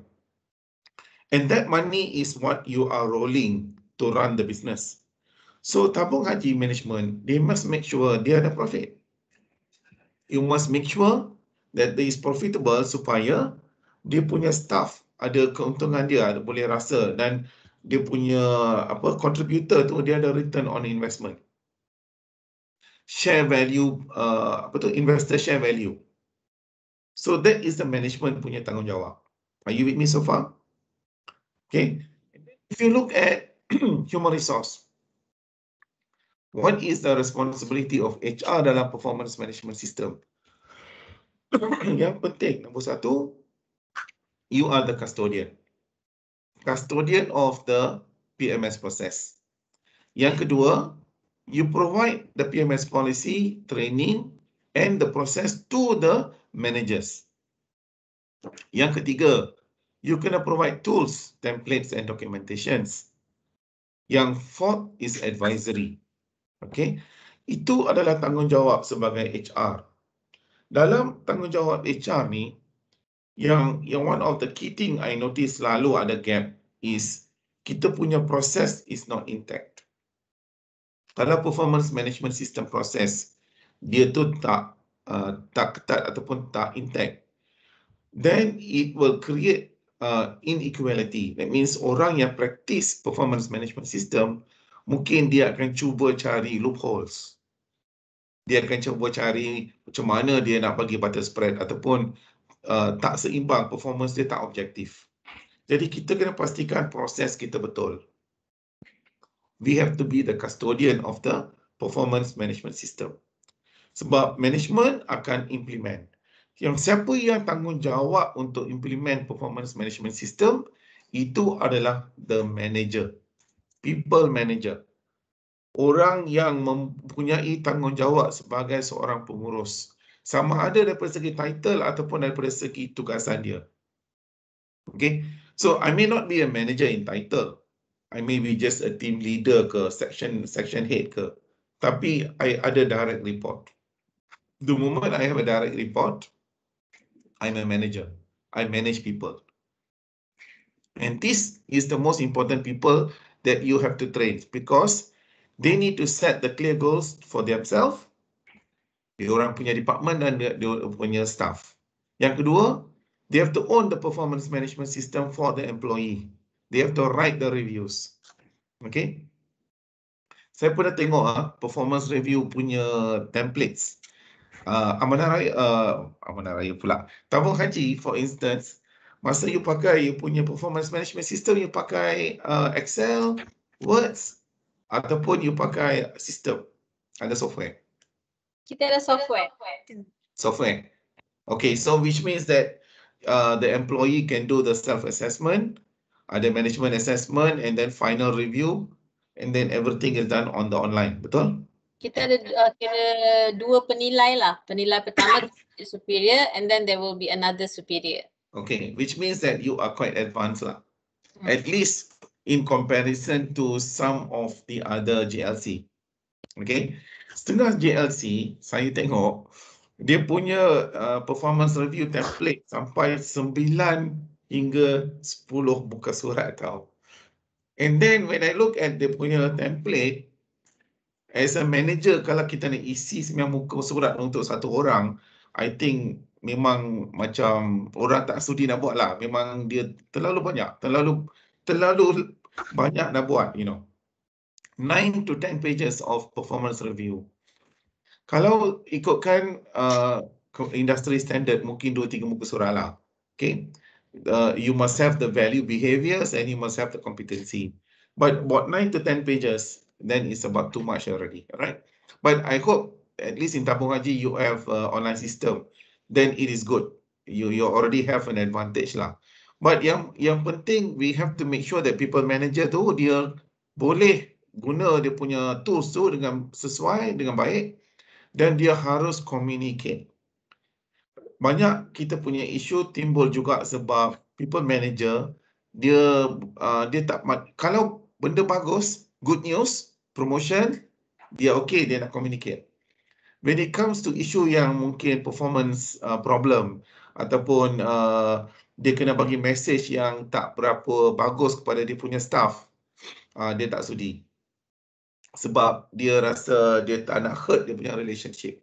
And that money is what you are rolling to run the business. So tabung haji management, they must make sure they are the profit. You must make sure that there is profitable supaya dia punya staff ada keuntungan dia, ada boleh rasa dan dia punya apa contributor tu dia ada return on investment. Share value, uh, apa tu investor share value. So that is the management punya tanggungjawab. Are you with me so far? Okay. If you look at human resource, what is the responsibility of HR dalam performance management system? Yang penting, nombor satu, you are the custodian. Custodian of the PMS process. Yang kedua, you provide the PMS policy, training and the process to the managers. Yang ketiga, you can provide tools, templates and documentations. Yang fourth is advisory. Okay, itu adalah tanggungjawab sebagai HR. Dalam tanggungjawab HR ni, yang yang one of the key thing I notice selalu ada gap is kita punya proses is not intact. Kalau performance management system proses dia tu tak uh, tak ketat ataupun tak intact, then it will create uh, inequality. That means orang yang praktis performance management system, mungkin dia akan cuba cari loopholes. Dia akan cuba cari macam mana dia nak bagi butter spread ataupun uh, tak seimbang, performance dia tak objektif. Jadi kita kena pastikan proses kita betul. We have to be the custodian of the performance management system. Sebab management akan implement yang siapa yang tanggungjawab untuk implement performance management system itu adalah the manager people manager orang yang mempunyai tanggungjawab sebagai seorang pengurus sama ada daripada segi title ataupun daripada segi tugasan dia Okay, so i may not be a manager in title i may be just a team leader ke section section head ke tapi i ada direct report the moment i have a direct report I'm a manager. I manage people. And this is the most important people that you have to train because they need to set the clear goals for themselves, Orang punya department dan diorang punya staff. Yang kedua, they have to own the performance management system for the employee. They have to write the reviews. Okay? Saya pernah tengok ah performance review punya templates uh, amanah raya uh, amanah raya pula tabung haji for instance masa you pakai you punya performance management system you pakai uh, excel words ataupun you pakai sistem ada software kita ada software software okay so which means that uh, the employee can do the self assessment ada management assessment and then final review and then everything is done on the online betul kita ada uh, kira dua penilai lah. Penilai pertama superior and then there will be another superior. Okay, which means that you are quite advanced lah. Hmm. At least in comparison to some of the other JLC. Okay, setengah JLC saya tengok dia punya uh, performance review template sampai sembilan hingga sepuluh buka surat tau. And then when I look at dia punya template, as a manager kalau kita nak isi sembilan muka surat untuk satu orang I think memang macam orang tak sudi nak buat lah memang dia terlalu banyak terlalu terlalu banyak nak buat you know 9 to 10 pages of performance review kalau ikutkan uh, industry standard mungkin 2-3 muka surat lah okay uh, you must have the value behaviors and you must have the competency but what 9 to 10 pages then it's about too much already, right? But I hope at least in Tabung Haji you have a online system, then it is good. You you already have an advantage lah. But yang yang penting we have to make sure that people manager tu dia boleh guna dia punya tools tu dengan sesuai dengan baik dan dia harus communicate. Banyak kita punya isu timbul juga sebab people manager dia uh, dia tak kalau benda bagus good news promotion, dia okay dia nak communicate. When it comes to issue yang mungkin performance uh, problem ataupun uh, dia kena bagi message yang tak berapa bagus kepada dia punya staff, uh, dia tak sudi. Sebab dia rasa dia tak nak hurt dia punya relationship.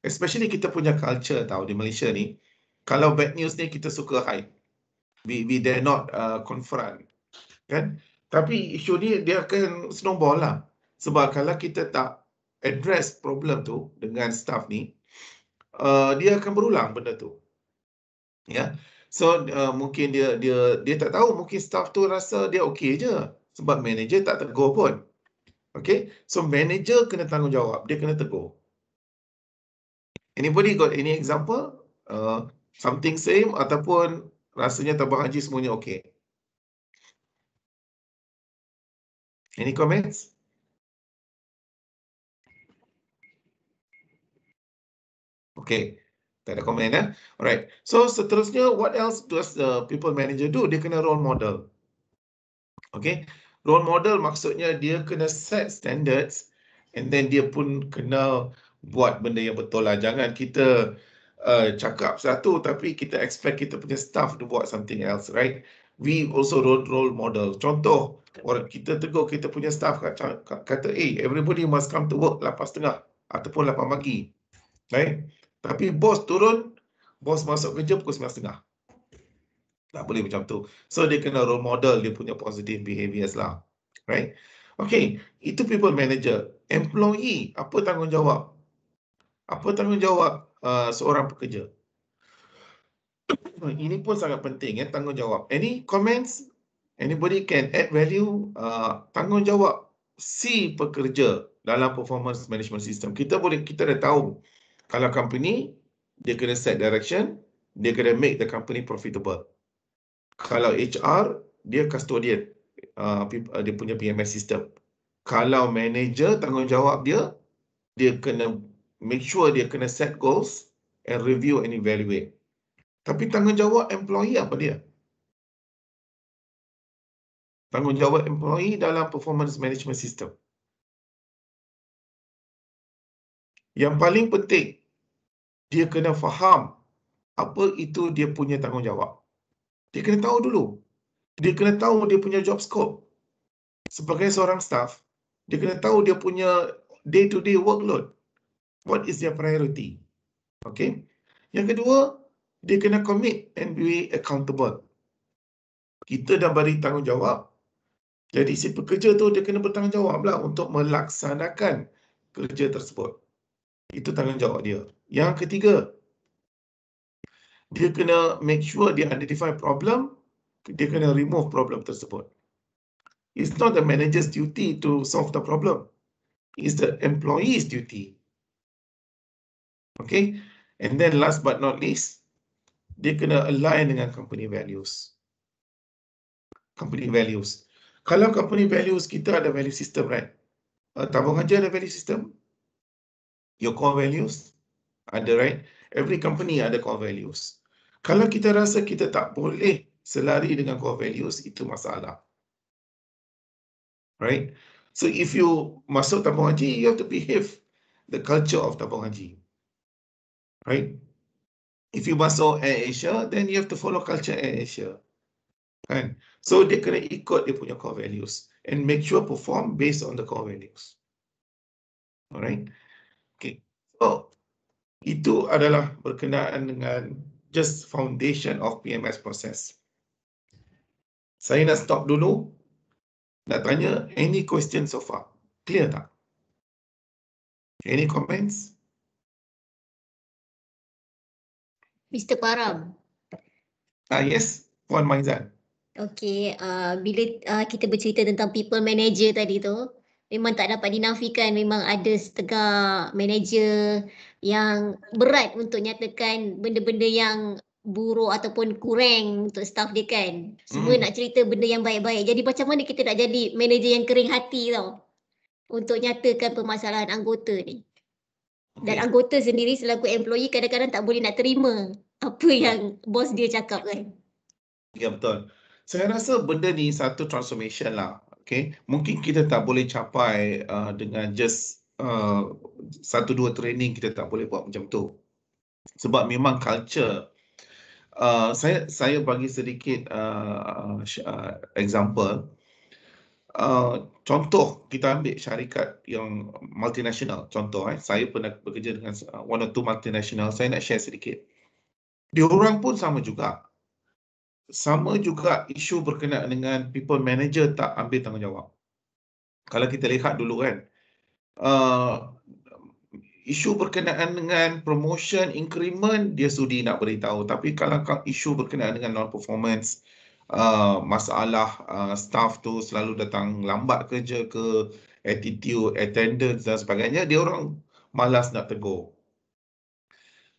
Especially kita punya culture tau di Malaysia ni. Kalau bad news ni kita suka hide. We, we dare not uh, confront. Kan? Tapi isu ni dia akan snowball lah. Sebab kalau kita tak address problem tu dengan staff ni, uh, dia akan berulang benda tu. Ya. Yeah. So uh, mungkin dia dia dia tak tahu mungkin staff tu rasa dia okey je sebab manager tak tegur pun. Okay, so manager kena tanggungjawab, dia kena tegur. Anybody got any example? Uh, something same ataupun rasanya tambah haji semuanya okay? Any comments? Okay. Tak ada komen, ya? Eh? Alright. So, seterusnya, what else does the people manager do? Dia kena role model. Okay. Role model maksudnya dia kena set standards and then dia pun kena buat benda yang betul lah. Jangan kita uh, cakap satu tapi kita expect kita punya staff to buat something else, right? We also role, role model. Contoh, orang kita tegur kita punya staff kata, kata, eh, hey, everybody must come to work 8.30 ataupun 8 pagi. Right? Tapi bos turun, bos masuk kerja pukul sembilan setengah. Tak boleh macam tu. So dia kena role model dia punya positive behaviors lah. Right? Okay, itu people manager. Employee, apa tanggungjawab? Apa tanggungjawab uh, seorang pekerja? Ini pun sangat penting ya, tanggungjawab. Any comments? Anybody can add value? Uh, tanggungjawab si pekerja dalam performance management system. Kita boleh, kita dah tahu. Kalau company, dia kena set direction, dia kena make the company profitable. Kalau HR, dia custodian uh, uh dia punya PMS system. Kalau manager, tanggungjawab dia, dia kena make sure dia kena set goals and review and evaluate. Tapi tanggungjawab employee apa dia? Tanggungjawab employee dalam performance management system. Yang paling penting, dia kena faham apa itu dia punya tanggungjawab. Dia kena tahu dulu. Dia kena tahu dia punya job scope. Sebagai seorang staff, dia kena tahu dia punya day-to-day workload. What is their priority? Okay. Yang kedua, dia kena commit and be accountable. Kita dah beri tanggungjawab. Jadi si pekerja tu dia kena bertanggungjawab lah untuk melaksanakan kerja tersebut. Itu tanggungjawab dia. Yang ketiga, dia kena make sure dia identify problem, dia kena remove problem tersebut. It's not the manager's duty to solve the problem. It's the employee's duty. Okay, and then last but not least, dia kena align dengan company values. Company values. Kalau company values, kita ada value system, right? Uh, tabung aja ada value system, your core values ada right every company ada core values kalau kita rasa kita tak boleh selari dengan core values itu masalah right so if you masuk tabung haji you have to behave the culture of tabung haji right if you masuk Air Asia then you have to follow culture Air Asia kan so dia kena ikut dia punya core values and make sure perform based on the core values alright So oh, itu adalah berkenaan dengan just foundation of PMS process. Saya nak stop dulu. Nak tanya any question so far? Clear tak? Any comments? Mr. Param. Ah yes, Puan Maizan. Okey, uh, bila uh, kita bercerita tentang people manager tadi tu, memang tak dapat dinafikan memang ada setengah manager yang berat untuk nyatakan benda-benda yang buruk ataupun kurang untuk staff dia kan. Semua hmm. nak cerita benda yang baik-baik. Jadi macam mana kita nak jadi manager yang kering hati tau untuk nyatakan permasalahan anggota ni. Dan anggota sendiri selaku employee kadang-kadang tak boleh nak terima apa yang bos dia cakap kan. Ya betul. Saya rasa benda ni satu transformation lah okay mungkin kita tak boleh capai uh, dengan just uh, satu dua training kita tak boleh buat macam tu sebab memang culture uh, saya saya bagi sedikit uh, uh, example uh, contoh kita ambil syarikat yang multinational contoh eh saya pernah bekerja dengan uh, one or two multinational saya nak share sedikit diorang pun sama juga sama juga isu berkenaan dengan people manager tak ambil tanggungjawab. Kalau kita lihat dulu kan, uh, isu berkenaan dengan promotion, increment, dia sudi nak beritahu. Tapi kalau isu berkenaan dengan non-performance, uh, masalah uh, staff tu selalu datang lambat kerja ke, attitude, attendance dan sebagainya, dia orang malas nak tegur.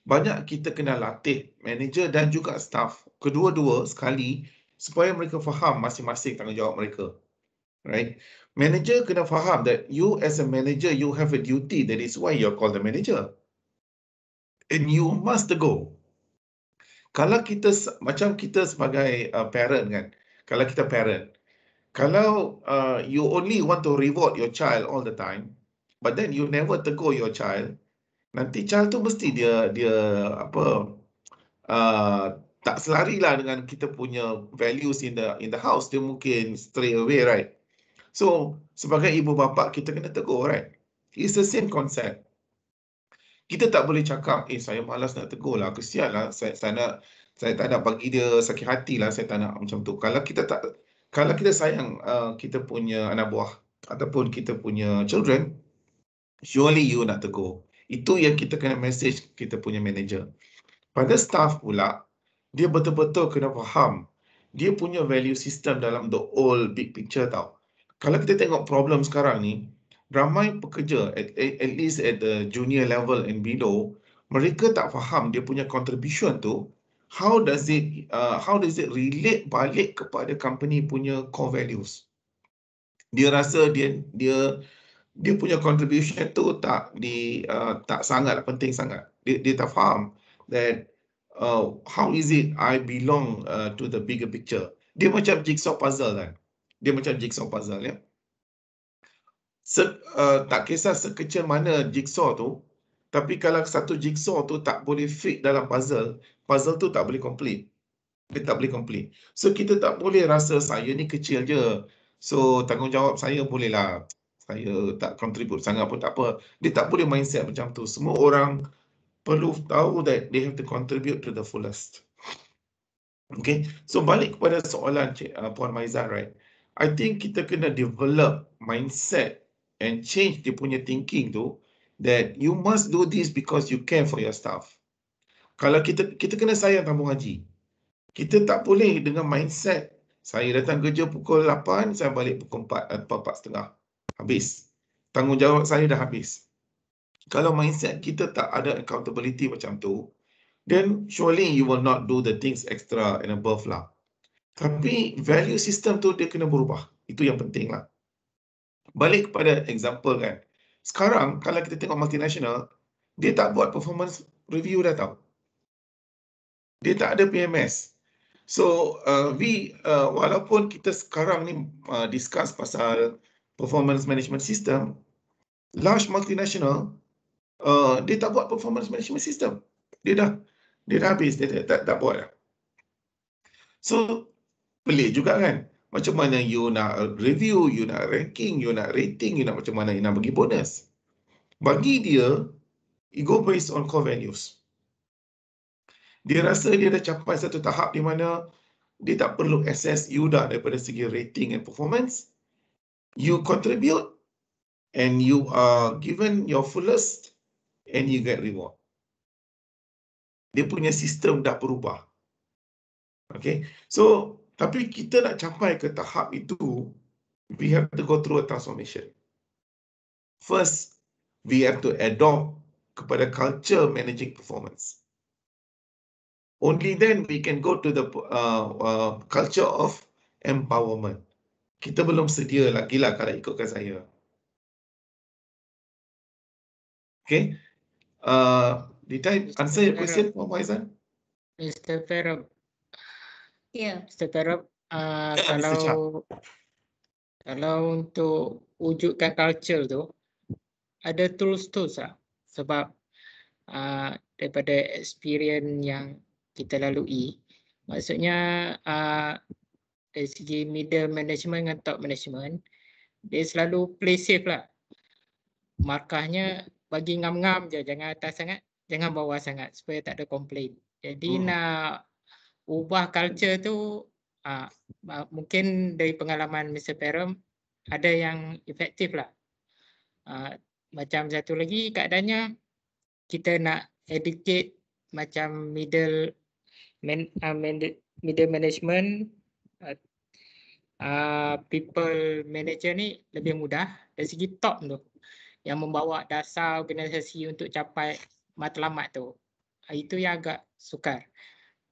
Banyak kita kena latih manager dan juga staff kedua-dua sekali supaya mereka faham masing-masing tanggungjawab mereka. Right? Manager kena faham that you as a manager, you have a duty. That is why you're called the manager. And you must go. Kalau kita, macam kita sebagai uh, parent kan. Kalau kita parent. Kalau uh, you only want to reward your child all the time, but then you never tegur your child, nanti child tu mesti dia dia apa uh, tak selari lah dengan kita punya values in the in the house dia mungkin stray away right so sebagai ibu bapa kita kena tegur right it's the same concept kita tak boleh cakap eh saya malas nak tegur lah kesian lah saya, saya nak saya tak nak bagi dia sakit hati lah saya tak nak macam tu kalau kita tak kalau kita sayang uh, kita punya anak buah ataupun kita punya children surely you nak tegur itu yang kita kena message kita punya manager pada staff pula dia betul-betul kena faham dia punya value system dalam the old big picture tau. Kalau kita tengok problem sekarang ni, ramai pekerja at, at, at least at the junior level and below, mereka tak faham dia punya contribution tu how does it uh, how does it relate balik kepada company punya core values. Dia rasa dia dia dia punya contribution tu tak di uh, tak sangat penting sangat. Dia dia tak faham that uh, how is it I belong uh, to the bigger picture? Dia macam jigsaw puzzle kan? Dia macam jigsaw puzzle ya. Se, uh, tak kisah sekecil mana jigsaw tu, tapi kalau satu jigsaw tu tak boleh fit dalam puzzle, puzzle tu tak boleh complete. Dia tak boleh complete. So kita tak boleh rasa saya ni kecil je. So tanggungjawab saya bolehlah. Saya tak contribute sangat pun tak apa. Dia tak boleh mindset macam tu. Semua orang perlu tahu that they have to contribute to the fullest. Okay, so balik kepada soalan Cik, uh, Puan Maizan, right? I think kita kena develop mindset and change dia punya thinking tu that you must do this because you care for your staff. Kalau kita kita kena sayang tambung haji. Kita tak boleh dengan mindset saya datang kerja pukul 8, saya balik pukul 4, eh, setengah, Habis. Tanggungjawab saya dah habis kalau mindset kita tak ada accountability macam tu, then surely you will not do the things extra and above lah. Tapi value system tu dia kena berubah. Itu yang penting lah. Balik kepada example kan. Sekarang kalau kita tengok multinational, dia tak buat performance review dah tau. Dia tak ada PMS. So uh, we, uh, walaupun kita sekarang ni uh, discuss pasal performance management system, large multinational uh, dia tak buat performance management system. Dia dah dia dah habis, dia tak, tak, tak buat dah. So, pelik juga kan? Macam mana you nak review, you nak ranking, you nak rating, you nak macam mana you nak bagi bonus. Bagi dia, ego based on core values. Dia rasa dia dah capai satu tahap di mana dia tak perlu assess you dah daripada segi rating and performance. You contribute and you are given your fullest and you get reward. Dia punya sistem dah berubah. Okay. So, tapi kita nak capai ke tahap itu, we have to go through a transformation. First, we have to adopt kepada culture managing performance. Only then we can go to the uh, uh, culture of empowerment. Kita belum sedia lagi lah kalau ikutkan saya. Okay. Uh, did I answer your question, Pak Faizan? Mr. Farab. Ya. Mr. Farab, kalau kalau untuk wujudkan culture tu, ada tools-tools lah. Sebab uh, daripada experience yang kita lalui, maksudnya uh, dari segi middle management dengan top management, dia selalu play safe lah. Markahnya bagi ngam-ngam je jangan atas sangat jangan hmm. bawah sangat supaya tak ada komplain jadi hmm. nak ubah culture tu uh, mungkin dari pengalaman Mr. Perum ada yang efektif lah uh, macam satu lagi keadaannya kita nak educate macam middle man, uh, middle management uh, uh, people manager ni lebih mudah dari segi top tu yang membawa dasar organisasi untuk capai matlamat tu. Ah, itu yang agak sukar.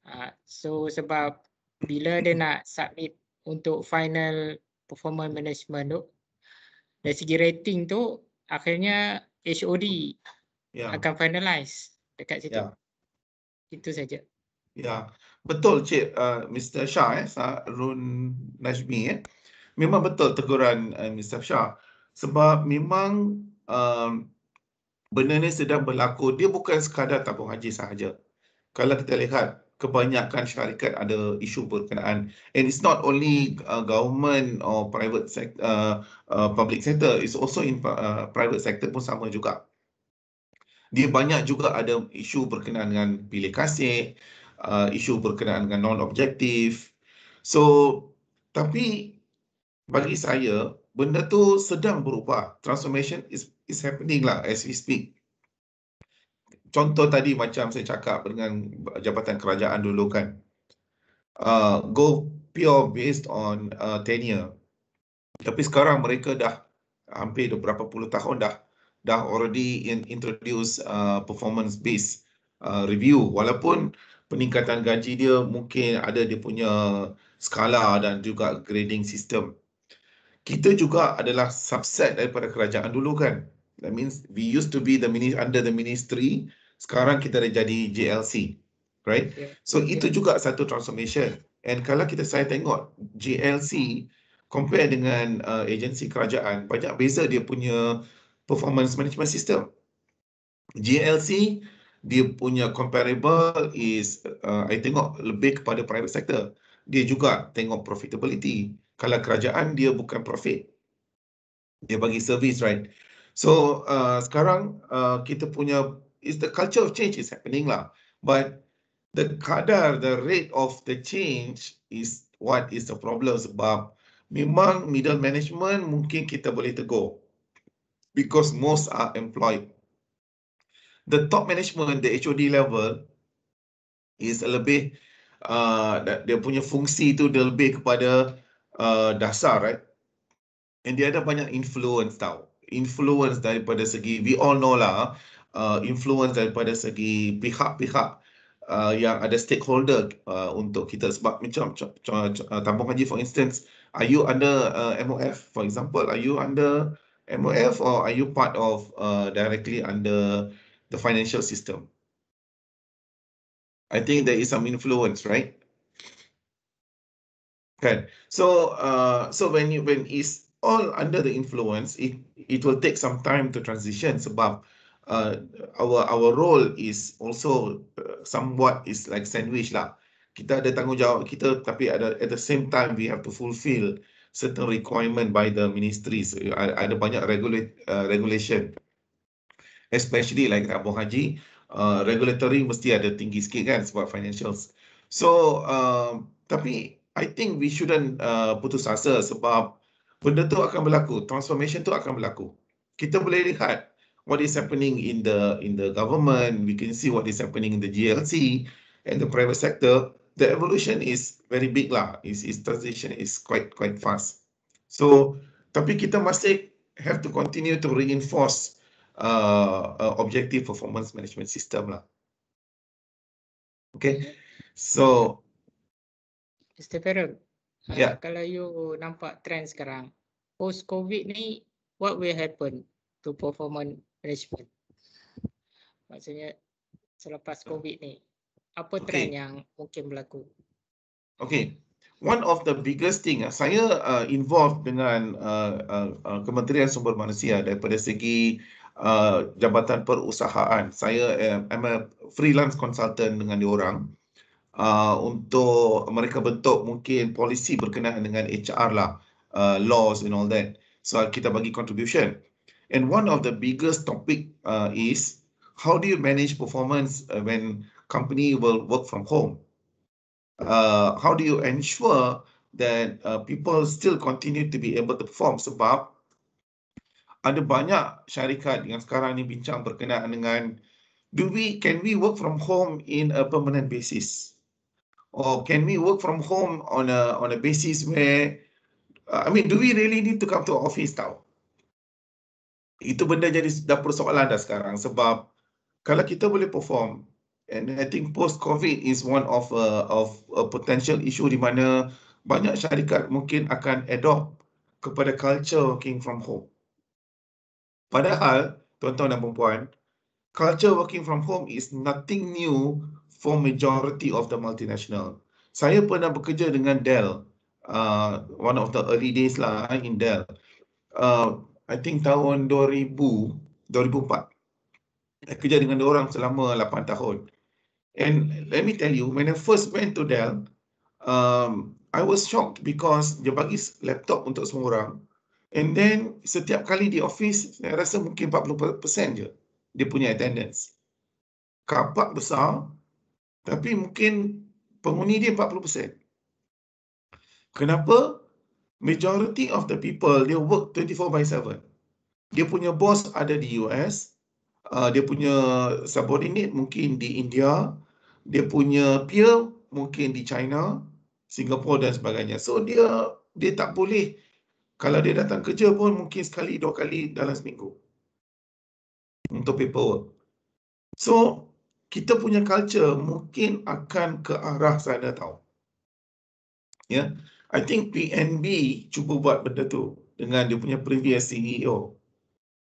Ah, so sebab bila dia nak submit untuk final performance management tu, dari segi rating tu, akhirnya HOD yeah. akan finalize dekat situ. Yeah. Itu saja. Ya, betul Cik uh, Mr. Shah, eh, Run Najmi. Eh. Memang betul teguran uh, Mr. Shah. Sebab memang um, benar ni sedang berlaku, dia bukan sekadar tabung haji sahaja. Kalau kita lihat, kebanyakan syarikat ada isu berkenaan. And it's not only uh, government or private sector, uh, uh, public sector, it's also in uh, private sector pun sama juga. Dia banyak juga ada isu berkenaan dengan pilih kasih, uh, isu berkenaan dengan non-objektif. So, tapi bagi saya, benda tu sedang berubah. Transformation is is happening lah as we speak. Contoh tadi macam saya cakap dengan jabatan kerajaan dulu kan. Uh, go pure based on uh, tenure. Tapi sekarang mereka dah hampir beberapa puluh tahun dah dah already in, introduce uh, performance based uh, review walaupun peningkatan gaji dia mungkin ada dia punya skala dan juga grading system. Kita juga adalah subset daripada kerajaan dulu kan. That means we used to be the mini under the ministry. Sekarang kita dah jadi JLC, right? Yeah. So yeah. itu juga satu transformation. And kalau kita saya tengok JLC compare dengan uh, agensi kerajaan, banyak beza dia punya performance management system. JLC dia punya comparable is uh, I tengok lebih kepada private sector. Dia juga tengok profitability. Kalau kerajaan dia bukan profit. Dia bagi service, right? So uh, sekarang uh, kita punya is the culture of change is happening lah, but the kadar the rate of the change is what is the problem sebab memang middle management mungkin kita boleh tegur because most are employed. The top management the HOD level is lebih uh, dia punya fungsi itu lebih kepada uh, dasar right and dia ada banyak influence tau influence daripada segi we all know lah uh, influence daripada segi pihak-pihak uh, yang ada stakeholder uh, untuk kita sebab macam c- c- uh, haji for instance are you under uh, MOF for example are you under MOF or are you part of uh, directly under the financial system I think there is some influence right Okay. So uh, so when you when is all under the influence it it will take some time to transition sebab uh, our our role is also uh, somewhat is like sandwich lah kita ada tanggungjawab kita tapi ada at the same time we have to fulfill certain requirement by the ministries so, ada banyak regulate uh, regulation especially like Abu Haji uh, regulatory mesti ada tinggi sikit kan sebab financials so uh, tapi I think we shouldn't uh, putus asa sebab benda tu akan berlaku transformation tu akan berlaku kita boleh lihat what is happening in the in the government we can see what is happening in the GLC and the private sector the evolution is very big lah is is transition is quite quite fast so tapi kita masih have to continue to reinforce uh, uh objective performance management system lah okay so Mr. Perot, yeah. kalau you nampak trend sekarang post covid ni what will happen to performance management maksudnya selepas covid ni apa okay. trend yang mungkin berlaku okay one of the biggest thing ah, saya uh, involved dengan uh, uh, kementerian sumber manusia daripada segi Uh, jabatan perusahaan. Saya am eh, a freelance consultant dengan diorang. orang uh, untuk mereka bentuk mungkin polisi berkenaan dengan HR lah, uh, laws and all that. So kita bagi contribution. And one of the biggest topic uh, is how do you manage performance uh, when company will work from home? Uh, how do you ensure that uh, people still continue to be able to perform sebab ada banyak syarikat yang sekarang ni bincang berkenaan dengan do we can we work from home in a permanent basis or can we work from home on a on a basis where uh, I mean do we really need to come to office tau? Itu benda jadi dah persoalan dah sekarang sebab kalau kita boleh perform and I think post covid is one of a, uh, of a potential issue di mana banyak syarikat mungkin akan adopt kepada culture working from home. Padahal tuan-tuan dan puan-puan culture working from home is nothing new for majority of the multinational. Saya pernah bekerja dengan Dell, uh, one of the early days lah eh, in Dell. Uh, I think tahun 2000, 2004. I kerja dengan orang selama 8 tahun. And let me tell you, when I first went to Dell, um, I was shocked because dia bagi laptop untuk semua orang. And then setiap kali di office, saya rasa mungkin 40% je dia punya attendance. Kapak besar, tapi mungkin penghuni dia 40%. Kenapa? Majority of the people, dia work 24 by 7. Dia punya bos ada di US, uh, dia punya subordinate mungkin di India, dia punya peer mungkin di China, Singapura dan sebagainya. So dia dia tak boleh kalau dia datang kerja pun mungkin sekali dua kali dalam seminggu untuk paperwork. So kita punya culture mungkin akan ke arah sana tau. Ya, yeah. I think PNB cuba buat benda tu dengan dia punya previous CEO.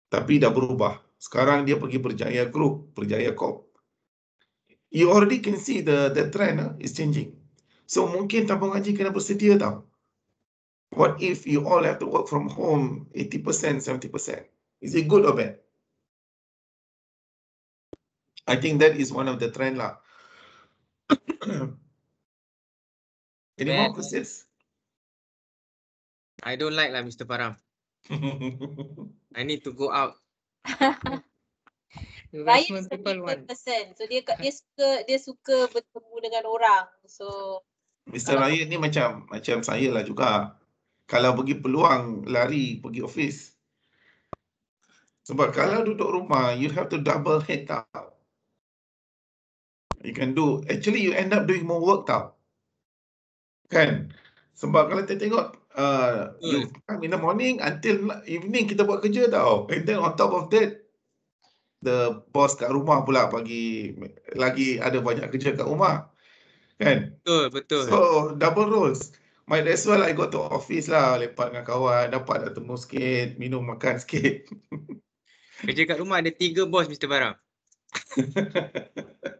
Tapi dah berubah. Sekarang dia pergi Perjaya group, Perjaya corp. You already can see the the trend uh, is changing. So mungkin tabung haji kena bersedia tau. What if you all have to work from home 80%, 70%? Is it good or bad? I think that is one of the trend lah. Any more questions? I don't like lah, Mr. Param. I need to go out. Raya person, so dia dia suka dia suka bertemu dengan orang. So Mr. Raya ni macam macam saya lah juga. Kalau pergi peluang lari pergi office. Sebab kalau duduk rumah, you have to double head up you can do. Actually, you end up doing more work tau. Kan? Sebab kalau kita tengok, uh, hmm. you in the morning until evening kita buat kerja tau. And then on top of that, the boss kat rumah pula pagi lagi ada banyak kerja kat rumah. Kan? Betul, betul. So, double rules. My that's why I go to office lah, lepak dengan kawan, dapat nak temu sikit, minum makan sikit. kerja kat rumah ada tiga bos, Mr. Baram.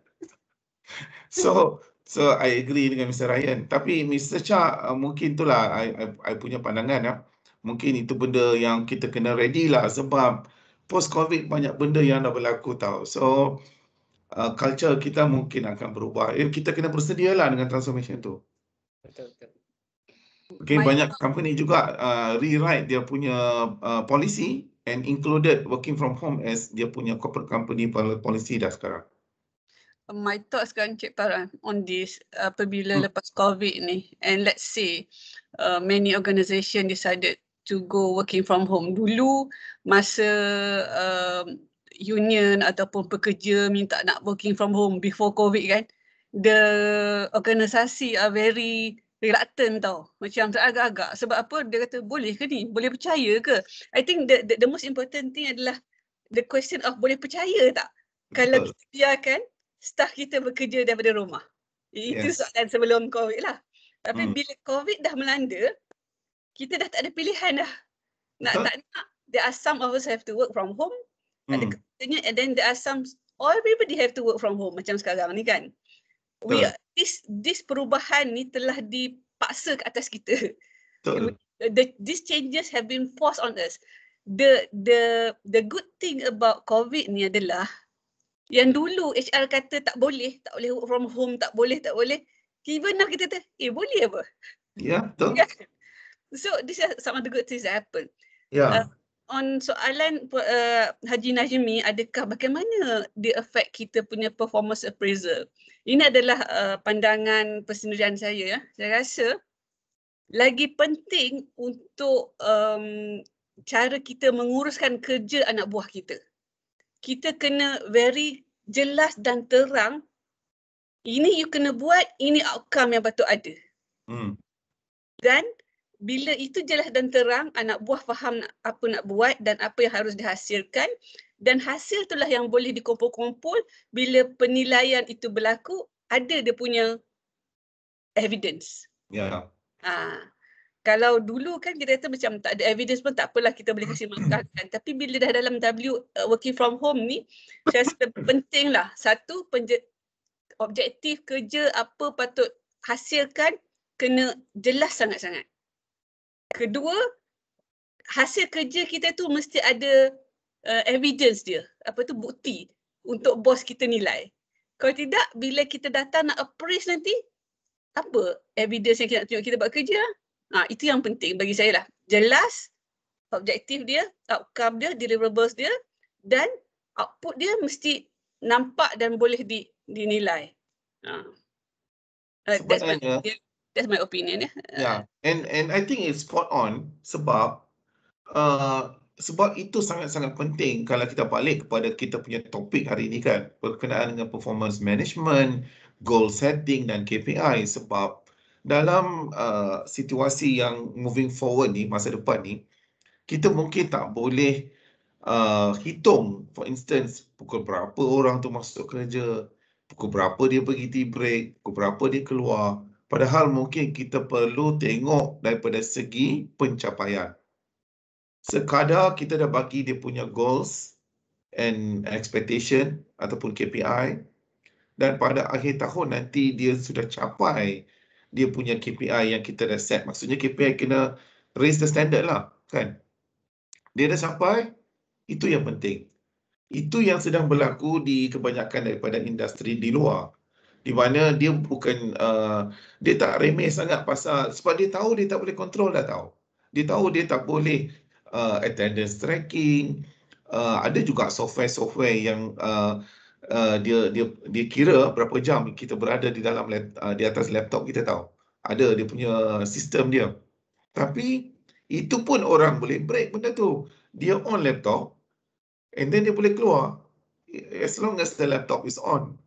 So so I agree dengan Mr. Ryan. Tapi Mr. Cha uh, mungkin itulah I, I, I punya pandangan. Ya. Mungkin itu benda yang kita kena ready lah sebab post-COVID banyak benda yang dah berlaku tau. So uh, culture kita mungkin akan berubah. Eh, kita kena bersedia lah dengan transformation tu. Betul-betul. Okay, banyak God. company juga uh, rewrite dia punya uh, policy and included working from home as dia punya corporate company policy dah sekarang. Oh my thoughts kan Cik Farah on this apabila hmm. lepas COVID ni and let's say uh, many organisation decided to go working from home. Dulu masa uh, union ataupun pekerja minta nak working from home before COVID kan, the organisasi are very reluctant tau. Macam teragak-agak. Sebab apa dia kata boleh ke ni? Boleh percaya ke? I think the, the, the most important thing adalah the question of boleh percaya tak? Kalau kita biarkan staff kita bekerja daripada rumah? Itu soalan sebelum COVID lah. Tapi hmm. bila COVID dah melanda, kita dah tak ada pilihan dah. Nak Betul? tak nak, there are some of us have to work from home. Hmm. Ada kerjanya and then there are some, all everybody have to work from home macam sekarang ni kan. Betul. We, this, this perubahan ni telah dipaksa ke atas kita. Betul. The, the, these changes have been forced on us. The the the good thing about COVID ni adalah yang dulu HR kata tak boleh, tak boleh work from home, tak boleh, tak boleh. Tiba nak kita kata, eh boleh apa? Ya, yeah, betul. Kan? so, this is some of the good things that happen. Ya. Yeah. Uh, on soalan uh, Haji Najmi, adakah bagaimana dia affect kita punya performance appraisal? Ini adalah uh, pandangan persendirian saya. Ya. Saya rasa lagi penting untuk um, cara kita menguruskan kerja anak buah kita kita kena very jelas dan terang ini you kena buat, ini outcome yang patut ada. Hmm. Dan bila itu jelas dan terang, anak buah faham apa nak buat dan apa yang harus dihasilkan. Dan hasil itulah yang boleh dikumpul-kumpul bila penilaian itu berlaku, ada dia punya evidence. Ya. Yeah. Ha kalau dulu kan kita kata macam tak ada evidence pun tak apalah kita boleh kasi makan kan. Tapi bila dah dalam W uh, working from home ni, saya rasa penting lah. Satu, objektif kerja apa patut hasilkan kena jelas sangat-sangat. Kedua, hasil kerja kita tu mesti ada uh, evidence dia. Apa tu bukti untuk bos kita nilai. Kalau tidak, bila kita datang nak appraise nanti, apa evidence yang kita nak tunjuk kita buat kerja? Lah. Ha, itu yang penting bagi saya lah. Jelas objektif dia, outcome dia, deliverables dia dan output dia mesti nampak dan boleh di, dinilai. Ha. that's, my, that's my opinion. Ya. Yeah. And and I think it's spot on sebab uh, sebab itu sangat-sangat penting kalau kita balik kepada kita punya topik hari ini kan berkenaan dengan performance management, goal setting dan KPI sebab dalam uh, situasi yang moving forward ni masa depan ni kita mungkin tak boleh uh, hitung for instance pukul berapa orang tu masuk kerja pukul berapa dia pergi tea break pukul berapa dia keluar padahal mungkin kita perlu tengok daripada segi pencapaian sekadar kita dah bagi dia punya goals and expectation ataupun KPI dan pada akhir tahun nanti dia sudah capai dia punya KPI yang kita dah set. Maksudnya KPI kena raise the standard lah kan. Dia dah sampai, itu yang penting. Itu yang sedang berlaku di kebanyakan daripada industri di luar. Di mana dia bukan, uh, dia tak remeh sangat pasal sebab dia tahu dia tak boleh kontrol dah tahu. Dia tahu dia tak boleh uh, attendance tracking, uh, ada juga software-software yang uh, uh, dia dia dia kira berapa jam kita berada di dalam uh, di atas laptop kita tahu. Ada dia punya sistem dia. Tapi itu pun orang boleh break benda tu. Dia on laptop and then dia boleh keluar as long as the laptop is on.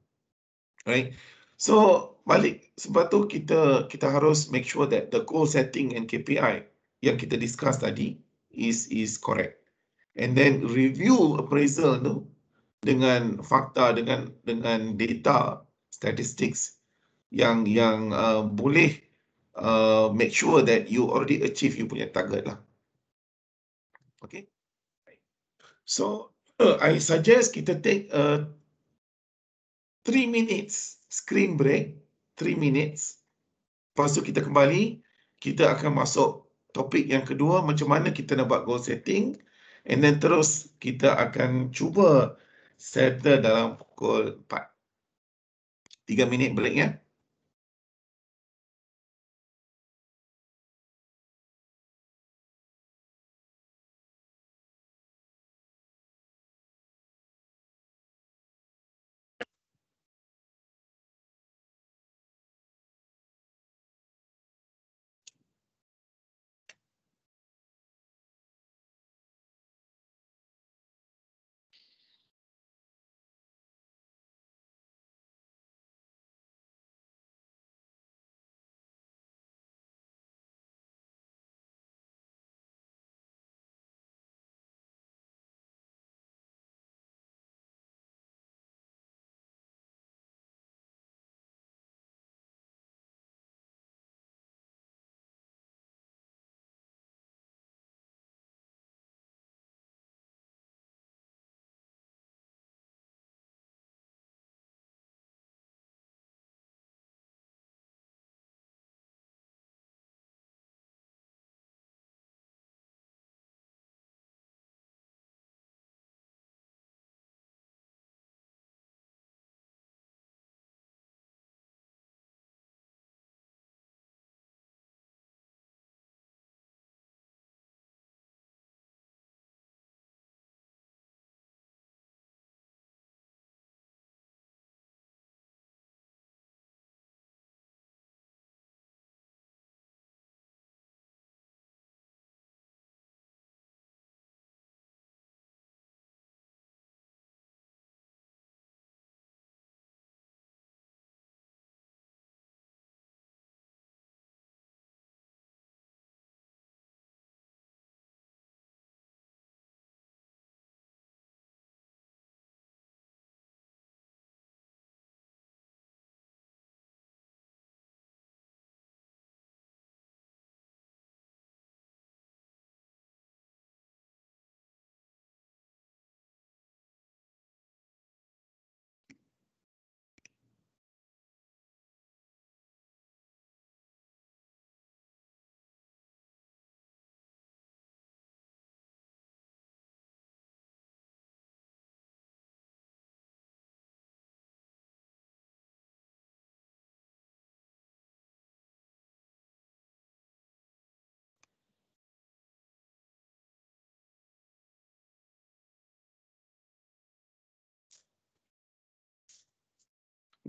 Right? So balik sebab tu kita kita harus make sure that the goal setting and KPI yang kita discuss tadi is is correct. And then review appraisal tu dengan fakta dengan dengan data statistik yang yang uh, boleh uh, make sure that you already achieve you punya target lah. Okay. So uh, I suggest kita take uh, three minutes screen break three minutes. Lepas tu kita kembali kita akan masuk topik yang kedua macam mana kita nak buat goal setting and then terus kita akan cuba settle dalam pukul 4. 3 minit break ya.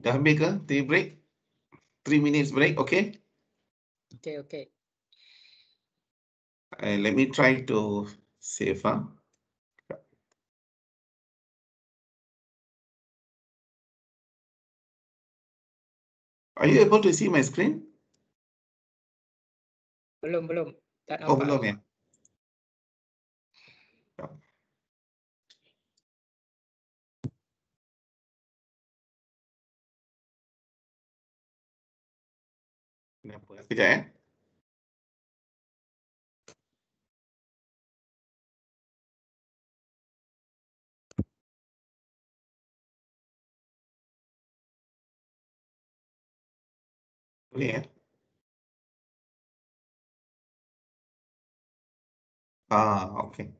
Dah maker. ke? Three break? Three minutes break, okay? Okay, okay. Uh, let me try to save, huh? Are you able to see my screen? Belum, belum. Tak Oh, belum ya? Voy a poder ¿eh? Bien. Ah, okay.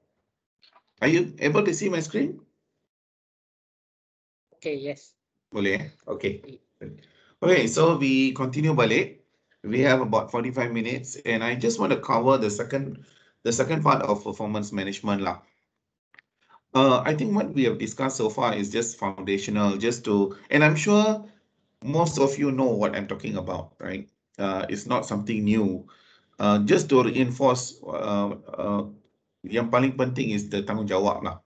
Are you able to see my screen? Okay, yes. Boleh, okay. Okay, so we continue balik. We have about 45 minutes and I just want to cover the second the second part of performance management. Lah. Uh, I think what we have discussed so far is just foundational, just to, and I'm sure most of you know what I'm talking about, right? Uh, it's not something new. Uh, just to reinforce, uh, uh, yang paling penting is the tanggungjawab lah.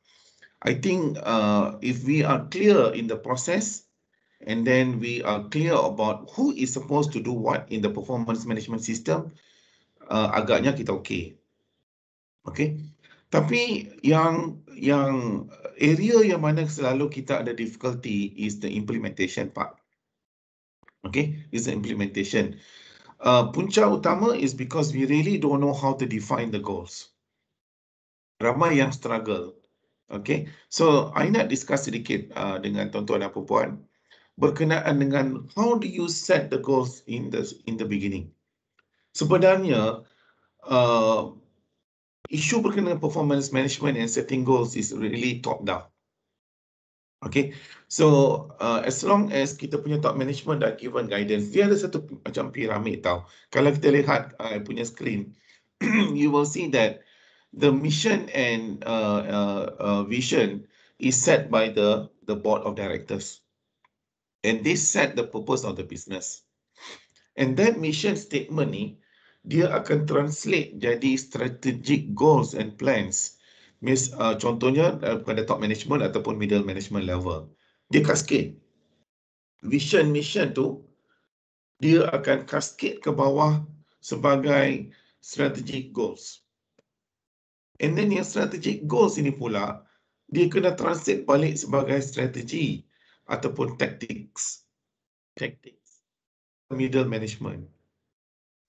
I think uh, if we are clear in the process, and then we are clear about who is supposed to do what in the performance management system, uh, agaknya kita okey. okay? Tapi yang yang area yang mana selalu kita ada difficulty is the implementation part. Okay? is the implementation. Uh, punca utama is because we really don't know how to define the goals. Ramai yang struggle. Okay, so I nak discuss sedikit uh, dengan tuan-tuan dan puan berkenaan dengan how do you set the goals in the in the beginning. Sebenarnya uh, isu berkenaan dengan performance management and setting goals is really top down. Okay, so uh, as long as kita punya top management dah given guidance, dia ada satu macam piramid tau. Kalau kita lihat uh, punya screen, you will see that the mission and uh, uh, uh, vision is set by the the board of directors and they set the purpose of the business. And that mission statement ni, dia akan translate jadi strategic goals and plans. Mis, uh, contohnya uh, pada top management ataupun middle management level. Dia cascade. Vision mission tu, dia akan cascade ke bawah sebagai strategic goals. And then yang strategic goals ini pula, dia kena translate balik sebagai strategi ataupun tactics. Tactics. Middle management.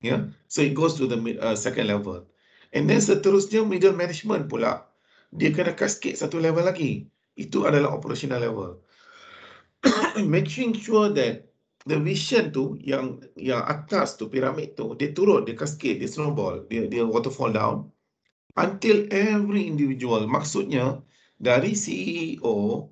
Yeah. So it goes to the uh, second level. And then seterusnya middle management pula dia kena kaskit satu level lagi. Itu adalah operational level. Making sure that the vision tu yang yang atas tu piramid tu dia turun, dia cascade, dia snowball, dia dia waterfall down until every individual maksudnya dari CEO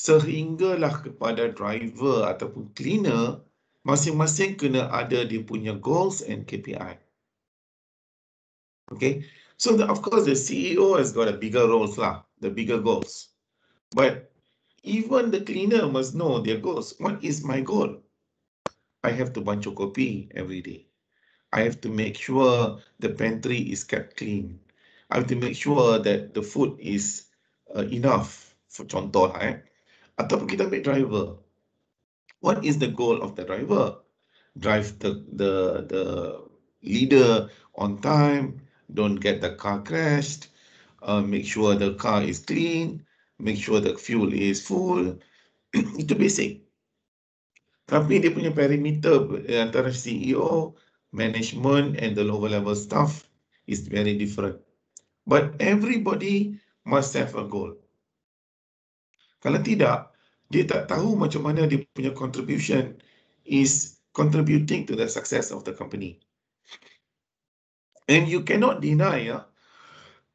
sehinggalah kepada driver ataupun cleaner masing-masing kena ada dia punya goals and KPI. Okay, so the, of course the CEO has got a bigger roles lah, the bigger goals. But even the cleaner must know their goals. What is my goal? I have to bancuh kopi every day. I have to make sure the pantry is kept clean. I have to make sure that the food is uh, enough for contoh lah eh ataupun kita ambil driver what is the goal of the driver drive the the the leader on time don't get the car crashed uh, make sure the car is clean make sure the fuel is full itu basic tapi dia punya perimeter antara CEO management and the lower level staff is very different but everybody must have a goal kalau tidak dia tak tahu macam mana dia punya contribution is contributing to the success of the company. And you cannot deny, yeah,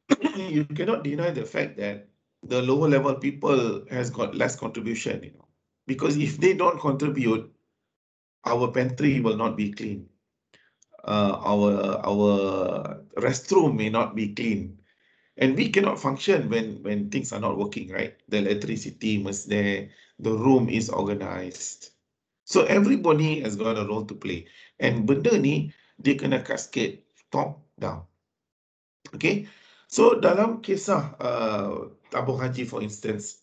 you cannot deny the fact that the lower level people has got less contribution, you know, because if they don't contribute, our pantry will not be clean. Uh, our our restroom may not be clean. And we cannot function when when things are not working, right? The electricity must there, the room is organized. So everybody has got a role to play. And benda ni dia kena cascade top down. Okay. So dalam kisah uh, tabung haji for instance,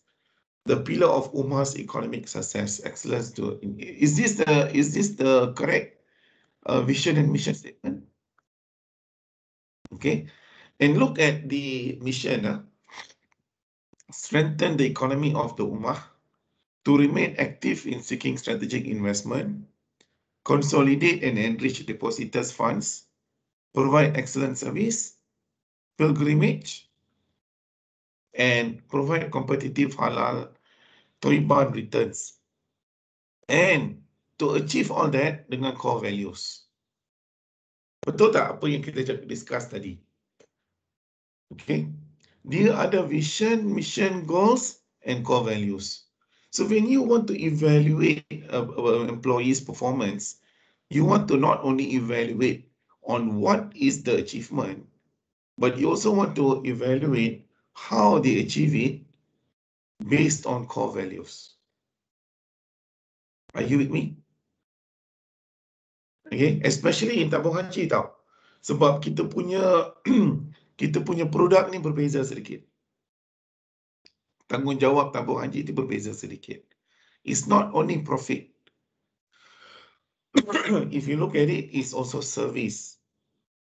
the pillar of Umar's economic success, excellence to is this the is this the correct uh, vision and mission statement? Okay. And look at the mission. Uh, strengthen the economy of the Ummah to remain active in seeking strategic investment, consolidate and enrich depositors' funds, provide excellent service, pilgrimage, and provide competitive halal toibar returns. And to achieve all that dengan core values. Betul tak apa yang kita cakap discuss tadi? Okay. Dia ada vision, mission, goals and core values. So when you want to evaluate a, employee's performance, you want to not only evaluate on what is the achievement, but you also want to evaluate how they achieve it based on core values. Are you with me? Okay, especially in tabung Cita, Sebab kita punya kita punya produk ni berbeza sedikit. tanggungjawab tabung haji itu berbeza sedikit. It's not only profit. If you look at it, it's also service.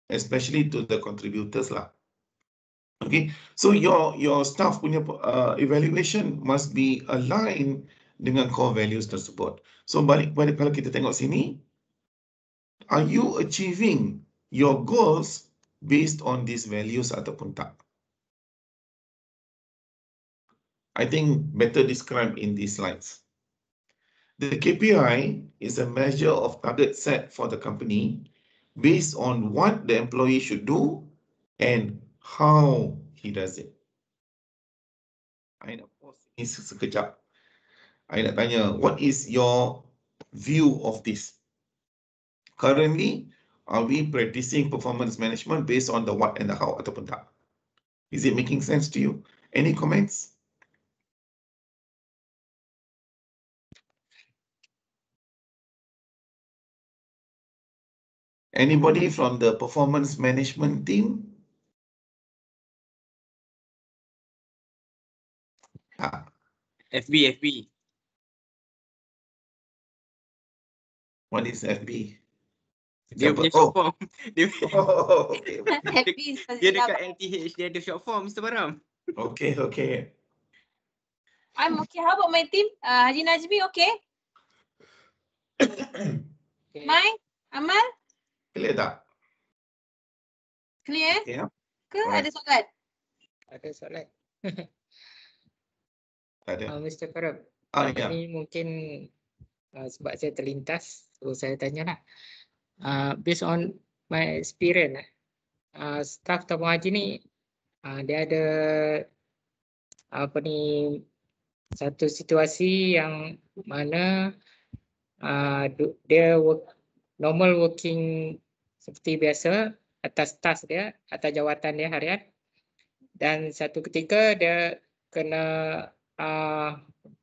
Especially to the contributors lah. Okay, so your your staff punya uh, evaluation must be aligned dengan core values tersebut. So balik balik kalau kita tengok sini, are you achieving your goals based on these values ataupun tak? I think better described in these slides. The KPI is a measure of target set for the company based on what the employee should do and how he does it. I nak pause sekejap. I nak tanya, what is your view of this? Currently, are we practicing performance management based on the what and the how ataupun tak? Is it making sense to you? Any comments? Anybody from the performance management team? Ah. FB, FB. What is FB? Dia punya oh. short form. Dia, the oh, okay. dia, dia dekat NTH, dia ada short form Mr. Baram. Okay, okay. I'm okay. How about my team? Uh, Haji Najmi, okay? okay. Mai, Amal? Clear tak? Clear? Yeah. Ya. Ke right. ada soalan? Ada soalan. ada. Uh, Mr. Farab, ah, yeah. Uh, ya. ini mungkin uh, sebab saya terlintas, so saya tanya lah. Uh, based on my experience, uh, staff tabung haji ni, uh, dia ada apa ni satu situasi yang mana uh, dia work, normal working seperti biasa atas tas dia atas jawatan dia harian dan satu ketika dia kena uh,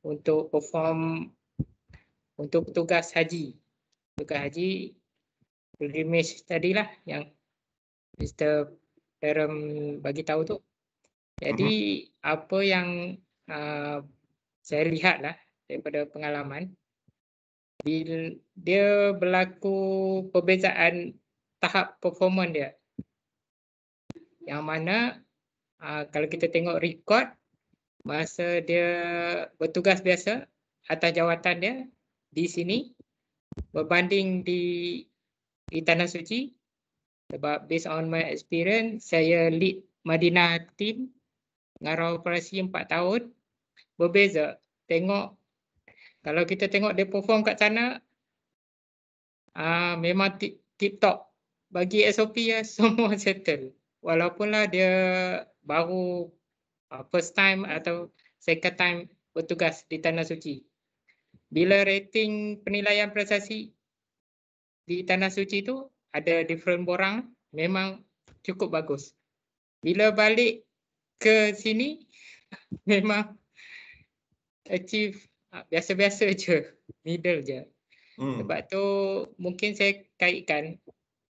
untuk perform untuk tugas haji tugas haji pilgrimage lah yang Mr. Perem bagi tahu tu jadi uh-huh. apa yang uh, saya lah daripada pengalaman dia berlaku perbezaan tahap performance dia. Yang mana uh, kalau kita tengok record masa dia bertugas biasa atas jawatan dia di sini berbanding di di Tanah Suci sebab based on my experience saya lead Madinah team ngarau operasi 4 tahun berbeza tengok kalau kita tengok dia perform kat sana uh, memang tip top bagi SOP ya semua settle. Walaupunlah dia baru uh, first time atau second time bertugas di Tanah Suci. Bila rating penilaian prestasi di Tanah Suci tu ada different borang memang cukup bagus. Bila balik ke sini memang achieve uh, biasa-biasa je, middle je. Hmm. Sebab tu mungkin saya kaitkan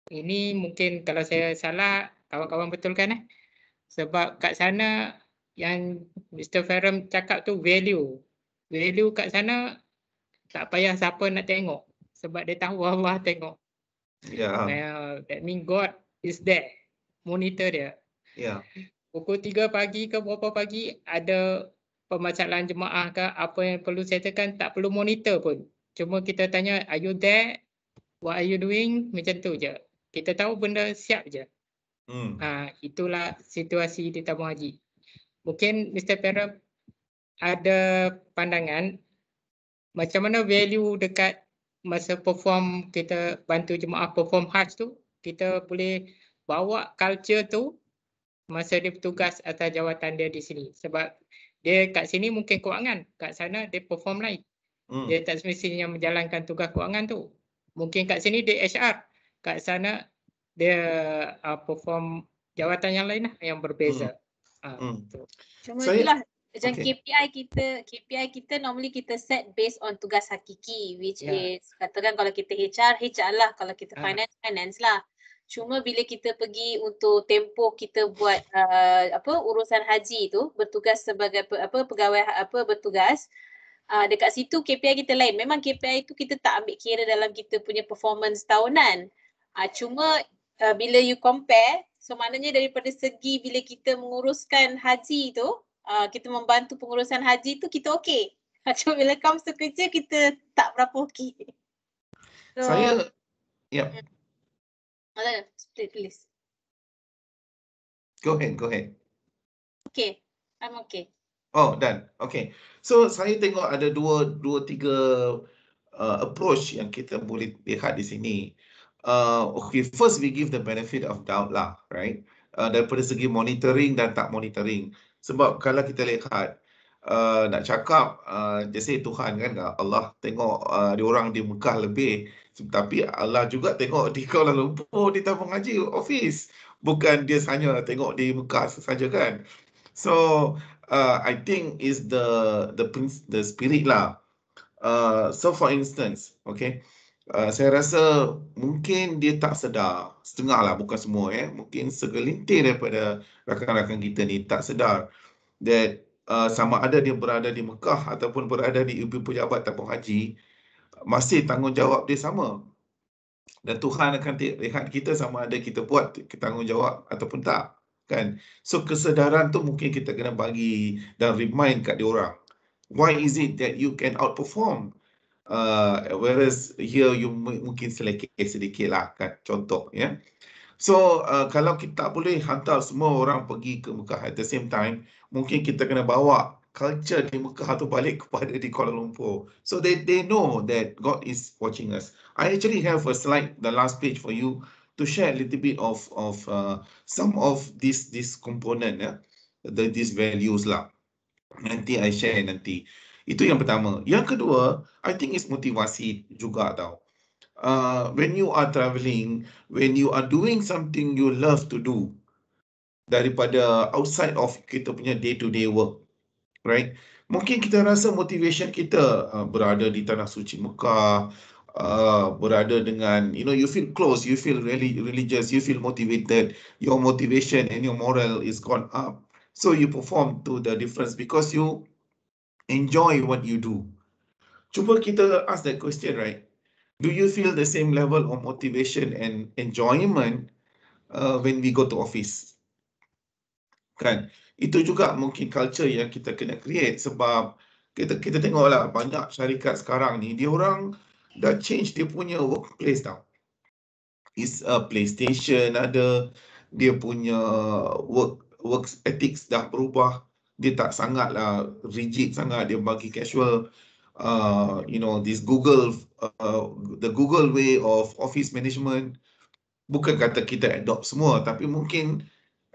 ini mungkin kalau saya salah, kawan-kawan betulkan eh. Sebab kat sana yang Mr. Ferrum cakap tu value. Value kat sana tak payah siapa nak tengok. Sebab dia tahu Allah tengok. Yeah. Well, that mean God is there. Monitor dia. Yeah. Pukul 3 pagi ke berapa pagi ada pemasalahan jemaah ke apa yang perlu saya tekan? tak perlu monitor pun. Cuma kita tanya are you there? What are you doing? Macam tu je kita tahu benda siap je. Hmm. Ha, itulah situasi di Tabung Haji. Mungkin Mr. Perra ada pandangan macam mana value dekat masa perform kita bantu jemaah perform hajj tu kita boleh bawa culture tu masa dia bertugas atas jawatan dia di sini sebab dia kat sini mungkin kewangan kat sana dia perform lain hmm. dia tak semestinya menjalankan tugas kewangan tu mungkin kat sini dia HR kat sana dia uh, perform jawatan yang lain lah yang berbeza. Hmm. Uh, hmm. Cuma so, macam okay. KPI kita KPI kita normally kita set based on tugas hakiki which yeah. is katakan kalau kita HR HR lah kalau kita ah. finance uh. finance lah. Cuma bila kita pergi untuk tempo kita buat uh, apa urusan haji tu bertugas sebagai apa pegawai apa bertugas uh, dekat situ KPI kita lain. Memang KPI itu kita tak ambil kira dalam kita punya performance tahunan. Uh, cuma uh, bila you compare, so maknanya daripada segi bila kita menguruskan haji tu, uh, kita membantu pengurusan haji tu, kita okey. Uh, cuma bila comes to kerja, kita tak berapa okey. So, Saya, ya. Yep. Uh, split please. Go ahead, go ahead. Okay, I'm okay. Oh, done. Okay. So, saya tengok ada dua, dua, tiga uh, approach yang kita boleh lihat di sini uh, okay, first we give the benefit of doubt lah, right? Uh, daripada segi monitoring dan tak monitoring. Sebab kalau kita lihat, uh, nak cakap, uh, just say Tuhan kan, Allah tengok uh, dia orang di Mekah lebih, tapi Allah juga tengok di Kuala Lumpur, di Tabung Haji, office. Bukan dia hanya tengok di Mekah sahaja kan. So, uh, I think is the the the spirit lah. Uh, so for instance, okay, Eh, saya rasa mungkin dia tak sedar setengah lah bukan semua eh mungkin segelintir daripada rakan-rakan kita ni tak sedar that uh, sama ada dia berada di Mekah ataupun berada di ibu pejabat ataupun haji masih tanggungjawab dia sama dan Tuhan akan lihat kita sama ada kita buat tanggungjawab ataupun tak kan so kesedaran tu mungkin kita kena bagi dan remind kat orang why is it that you can outperform uh, whereas here you mungkin selekeh sedikit lah kan contoh ya yeah? so uh, kalau kita boleh hantar semua orang pergi ke Mekah at the same time mungkin kita kena bawa culture di Mekah tu balik kepada di Kuala Lumpur so they they know that God is watching us I actually have a slide the last page for you to share a little bit of of uh, some of this this component ya yeah? the these values lah nanti I share nanti uh, itu yang pertama. Yang kedua, I think is motivasi juga tau. Uh, when you are travelling, when you are doing something you love to do daripada outside of kita punya day-to-day work, right? Mungkin kita rasa motivasi kita uh, berada di tanah suci Mekah, uh, berada dengan, you know, you feel close, you feel really religious, you feel motivated, your motivation and your moral is gone up. So you perform to the difference because you enjoy what you do. Cuba kita ask that question, right? Do you feel the same level of motivation and enjoyment uh, when we go to office? Kan? Itu juga mungkin culture yang kita kena create sebab kita kita tengoklah banyak syarikat sekarang ni dia orang dah change dia punya workplace tau. Is a PlayStation ada dia punya work works ethics dah berubah dia tak sangatlah rigid sangat dia bagi casual uh, you know this google uh, the google way of office management bukan kata kita adopt semua tapi mungkin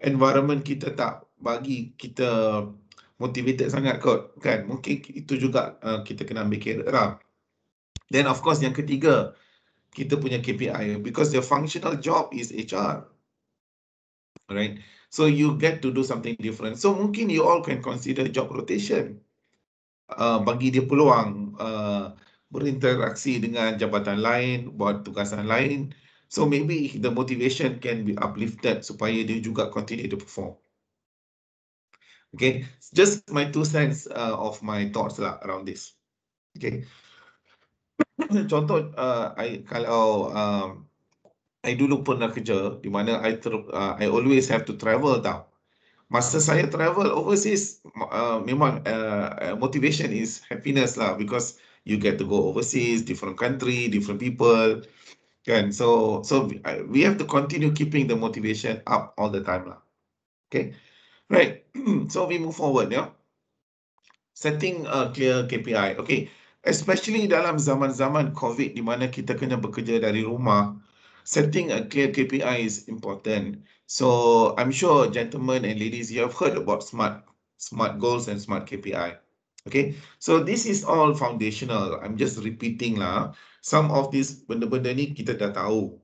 environment kita tak bagi kita motivated sangat kot kan mungkin itu juga uh, kita kena ambil kira lah then of course yang ketiga kita punya KPI because the functional job is HR right So you get to do something different. So mungkin you all can consider job rotation. Uh, bagi dia peluang uh, berinteraksi dengan jabatan lain, buat tugasan lain. So maybe the motivation can be uplifted supaya dia juga continue to perform. Okay, just my two cents uh, of my thoughts lah around this. Okay, contoh uh, I, kalau uh, I dulu pernah kerja di mana I ter, uh, I always have to travel tau. Masa hmm. saya travel overseas, uh, memang uh, uh, motivation is happiness lah because you get to go overseas, different country, different people. Kan? So, so we have to continue keeping the motivation up all the time lah. Okay? Right. so, we move forward. Yeah? Setting a clear KPI. Okay. Especially dalam zaman-zaman COVID di mana kita kena bekerja dari rumah, setting a clear KPI is important. So I'm sure gentlemen and ladies, you have heard about smart, smart goals and smart KPI. Okay, so this is all foundational. I'm just repeating lah. Some of this benda-benda ni kita dah tahu.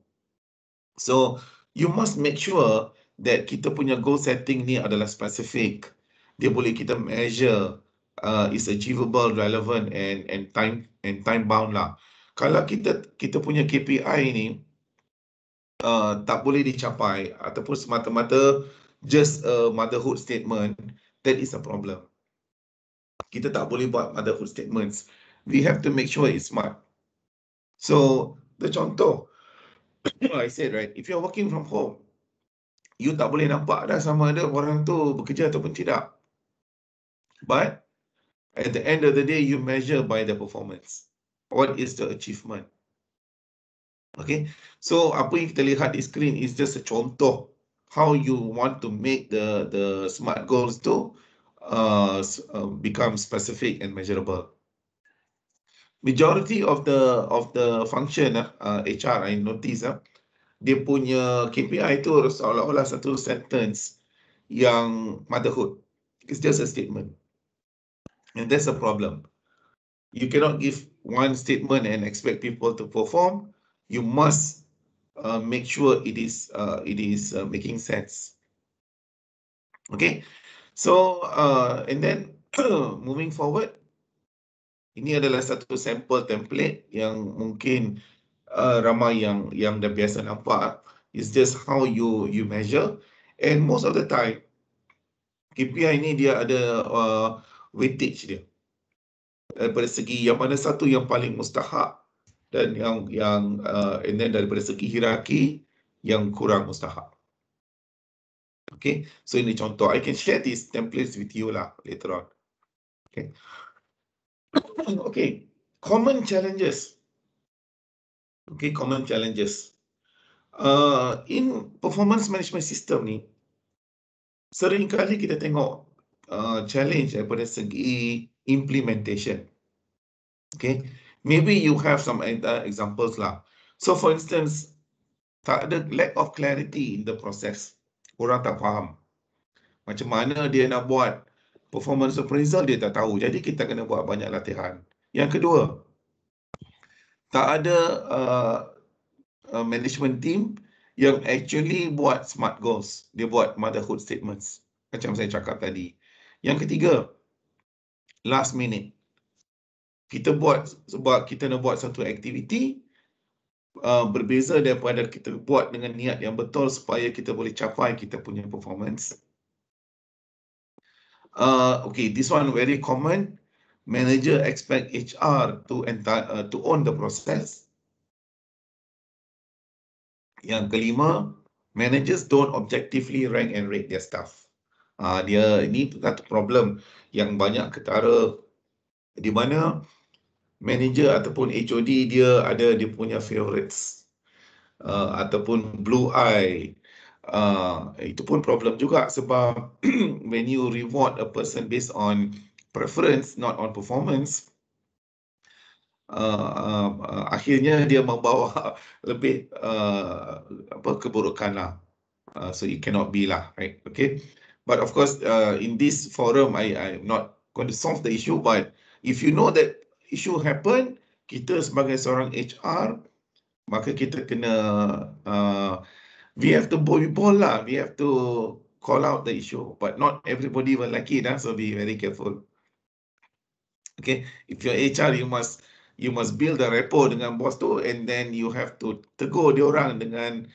So you must make sure that kita punya goal setting ni adalah specific. Dia boleh kita measure. Uh, is achievable, relevant and and time and time bound lah. Kalau kita kita punya KPI ni uh, tak boleh dicapai ataupun semata-mata just a motherhood statement, that is a problem. Kita tak boleh buat motherhood statements. We have to make sure it's smart. So, the contoh, I said right, if you're working from home, you tak boleh nampak dah sama ada orang tu bekerja ataupun tidak. But, at the end of the day, you measure by the performance. What is the achievement? Okay, so apa yang kita lihat di screen is just a contoh how you want to make the the smart goals to uh, um, become specific and measurable. Majority of the of the function uh, HR uh, I notice uh, dia punya KPI tu seolah-olah satu sentence yang motherhood. It's just a statement. And that's a problem. You cannot give one statement and expect people to perform you must uh, make sure it is uh, it is uh, making sense okay so uh, and then moving forward ini adalah satu sample template yang mungkin uh, ramai yang yang dah biasa nampak is just how you you measure and most of the time KPI ini dia ada uh, weightage dia daripada segi yang mana satu yang paling mustahak dan yang yang uh, and then daripada segi hierarki yang kurang mustahak. Okay, so ini contoh. I can share these templates with you lah later on. Okay. okay, common challenges. Okay, common challenges. Uh, in performance management system ni, seringkali kita tengok uh, challenge daripada segi implementation. Okay, maybe you have some other examples lah. So for instance, tak ada lack of clarity in the process. Orang tak faham. Macam mana dia nak buat performance appraisal dia tak tahu. Jadi kita kena buat banyak latihan. Yang kedua, tak ada uh, uh, management team yang actually buat smart goals. Dia buat motherhood statements. Macam saya cakap tadi. Yang ketiga, last minute kita buat sebab kita nak buat satu aktiviti uh, berbeza daripada kita buat dengan niat yang betul supaya kita boleh capai kita punya performance. Uh, okay, this one very common. Manager expect HR to enter uh, to own the process. Yang kelima, managers don't objectively rank and rate their staff. Uh, dia ini satu problem yang banyak ketara di mana manager ataupun HOD dia ada dia punya favorites uh, ataupun blue eye uh, itu pun problem juga sebab when you reward a person based on preference not on performance Uh, uh, uh, akhirnya dia membawa lebih uh, apa keburukan lah. Uh, so it cannot be lah, right? Okay. But of course, uh, in this forum, I I'm not going to solve the issue. But if you know that isu happen, kita sebagai seorang HR, maka kita kena, uh, we have to boy-ball lah. We have to call out the issue. But not everybody will like it, so be very careful. Okay, if you're HR, you must you must build a rapport dengan bos tu and then you have to tegur dia orang dengan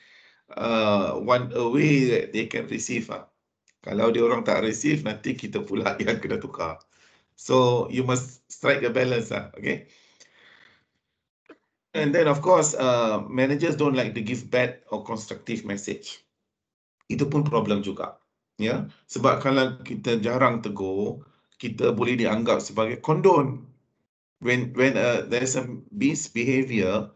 uh, one a way that they can receive. Huh? Lah. Kalau dia orang tak receive, nanti kita pula yang kena tukar. So you must strike a balance, uh, okay? And then, of course, uh, managers don't like to give bad or constructive message. Itu pun problem juga. Ya, sebab kalau kita jarang tegur, kita boleh dianggap sebagai kondon. When when uh, there is a misbehavior,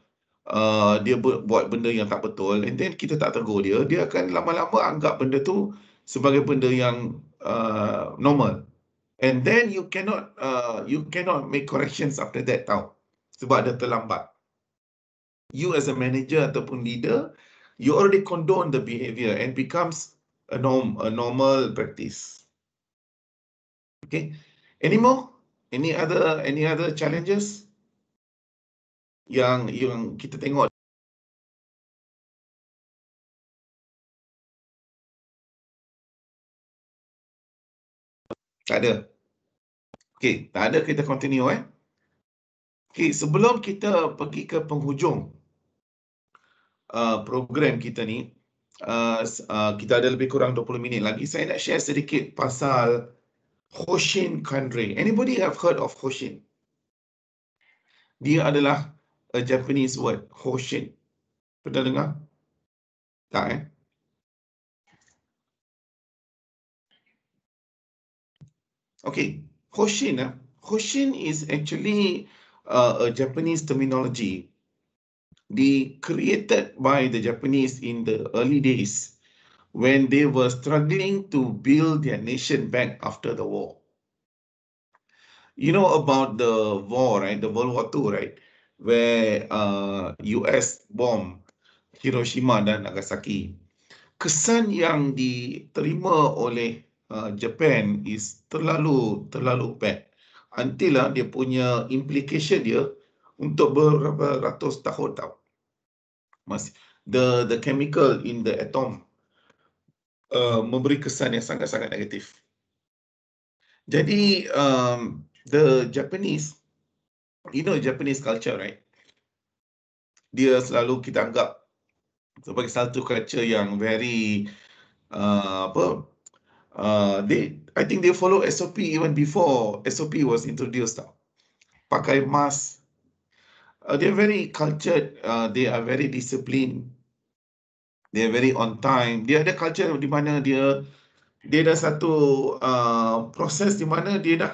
uh, dia buat benda yang tak betul, and then kita tak tegur dia, dia akan lama-lama anggap benda tu sebagai benda yang uh, normal. And then you cannot uh, you cannot make corrections after that tau. Sebab dah terlambat. You as a manager ataupun leader, you already condone the behavior and becomes a norm a normal practice. Okay. Any more? Any other any other challenges? Yang yang kita tengok Tak ada. Okey, tak ada kita continue eh. Okey, sebelum kita pergi ke penghujung uh, program kita ni, uh, uh, kita ada lebih kurang 20 minit lagi. Saya nak share sedikit pasal Hoshin Kanri. Anybody have heard of Hoshin? Dia adalah a uh, Japanese word, Hoshin. Pernah dengar? Tak eh? Okay, hoshin. Eh? Hoshin is actually uh, a Japanese terminology. They created by the Japanese in the early days when they were struggling to build their nation back after the war. You know about the war, right? The World War II, right? Where uh, US bomb Hiroshima dan Nagasaki. Kesan yang diterima oleh uh, Japan is terlalu terlalu bad. Until uh, dia punya implication dia untuk berapa ratus tahun tau. Mas the the chemical in the atom uh, memberi kesan yang sangat-sangat negatif. Jadi um, the Japanese you know Japanese culture right? Dia selalu kita anggap sebagai satu culture yang very uh, apa Uh, they I think they follow SOP even before SOP was introduced. Pakai mask. Uh, they're very cultured. Uh, they are very disciplined. They are very on time. Dia ada culture di mana dia dia ada satu uh, proses di mana dia dah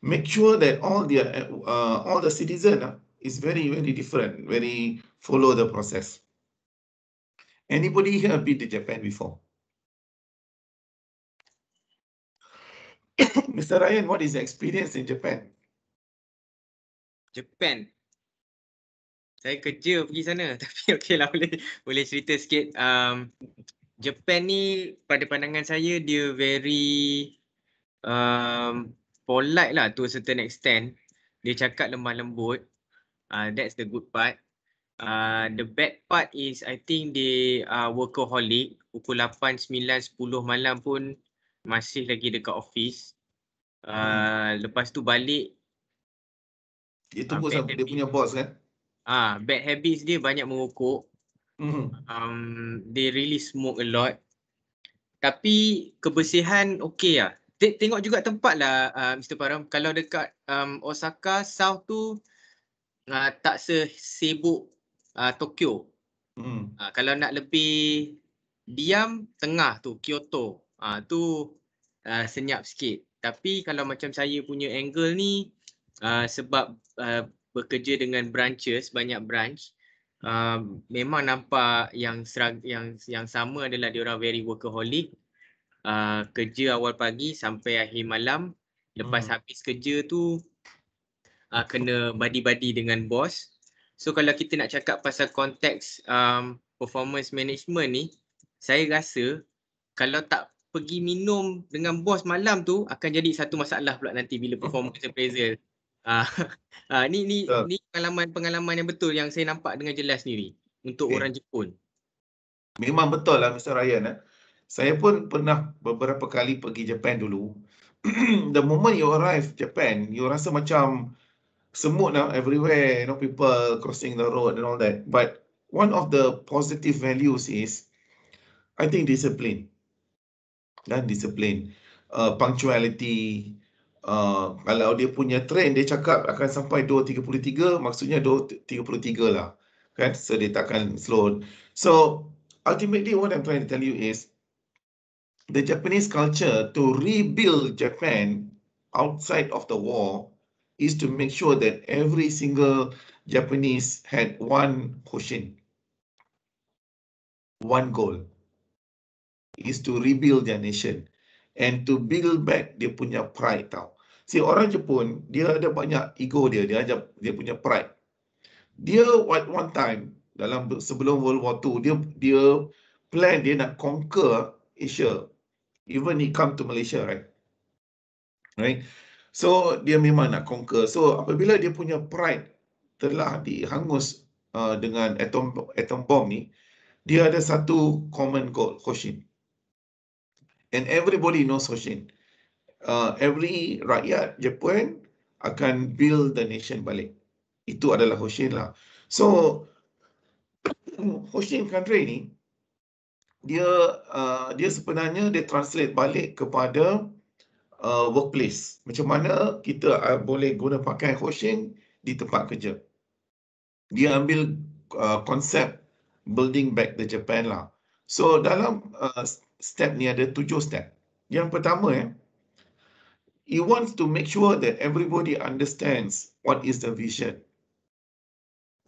make sure that all the uh, all the citizen uh, is very very different, very follow the process. Anybody here been to Japan before? Mr. Ryan, what is your experience in Japan? Japan? Saya kerja pergi sana tapi okey lah boleh, boleh cerita sikit. Um, Japan ni pada pandangan saya dia very um, polite lah to a certain extent. Dia cakap lemah lembut. Uh, that's the good part. Uh, the bad part is I think they are workaholic. Pukul 8, 9, 10 malam pun masih lagi dekat office. Hmm. Uh, hmm. lepas tu balik dia tunggu uh, dia punya boss kan. Ah, uh, bad habits dia banyak merokok. Hmm. Um, they really smoke a lot. Tapi kebersihan okey lah. T- tengok juga tempat lah uh, Mr. Param. Kalau dekat um, Osaka South tu uh, tak sesibuk uh, Tokyo. Hmm. Uh, kalau nak lebih diam tengah tu Kyoto. uh, tu Uh, senyap sikit. Tapi kalau macam saya punya angle ni uh, sebab uh, bekerja dengan branches, banyak branch Uh, memang nampak yang serag- yang yang sama adalah dia orang very workaholic. Uh, kerja awal pagi sampai akhir malam. Lepas hmm. habis kerja tu uh, kena badi-badi dengan bos. So kalau kita nak cakap pasal konteks um, performance management ni, saya rasa kalau tak pergi minum dengan bos malam tu akan jadi satu masalah pula nanti bila performance appraisal. Ah uh, ni ni ni pengalaman-pengalaman yang betul yang saya nampak dengan jelas sendiri untuk okay. orang Jepun. Memang betul lah Mr. Ryan eh. Saya pun pernah beberapa kali pergi Japan dulu. The moment you arrive Japan, you rasa macam semut lah everywhere, you know people crossing the road and all that. But one of the positive values is I think discipline dan disiplin. Uh, punctuality, uh, kalau dia punya trend, dia cakap akan sampai 2.33, maksudnya 2.33 lah. Kan? So, dia takkan slow. So, ultimately what I'm trying to tell you is, the Japanese culture to rebuild Japan outside of the war is to make sure that every single Japanese had one Hoshin, one goal is to rebuild their nation and to build back dia punya pride tau. si orang Jepun, dia ada banyak ego dia, dia ada dia punya pride. Dia one time, dalam sebelum World War II, dia dia plan dia nak conquer Asia. Even he come to Malaysia, right? Right? So, dia memang nak conquer. So, apabila dia punya pride telah dihangus uh, dengan atom atom bom ni, dia ada satu common goal, Hoshin and everybody knows Hoshin. Uh, every rakyat Jepun akan build the nation balik. Itu adalah Hoshin lah. So, Hoshin country ni, dia uh, dia sebenarnya dia translate balik kepada uh, workplace. Macam mana kita uh, boleh guna pakai Hoshin di tempat kerja. Dia ambil uh, konsep building back the Japan lah. So dalam uh, step ni ada tujuh step. Yang pertama, eh, he wants to make sure that everybody understands what is the vision.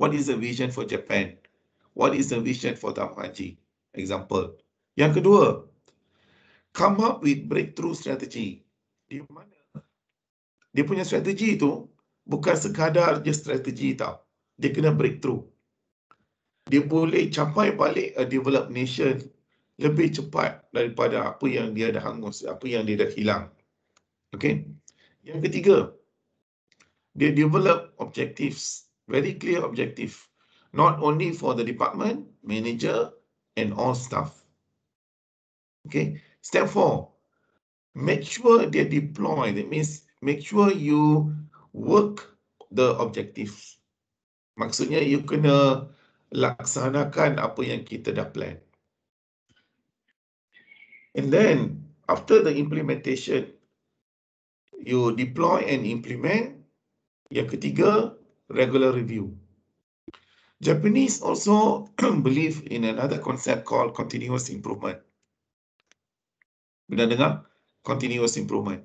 What is the vision for Japan? What is the vision for Tamaji? Example. Yang kedua, come up with breakthrough strategy. Di mana? Dia punya strategi itu bukan sekadar je strategi tau. Dia kena breakthrough. Dia boleh capai balik a developed nation lebih cepat daripada apa yang dia dah hangus, apa yang dia dah hilang. Okay. Yang ketiga, dia develop objectives, very clear objective, not only for the department, manager and all staff. Okay. Step four, make sure they deploy. That means make sure you work the objectives. Maksudnya, you kena laksanakan apa yang kita dah plan. And then after the implementation, you deploy and implement. Yang ketiga, regular review. Japanese also believe in another concept called continuous improvement. Benda dengar? Continuous improvement.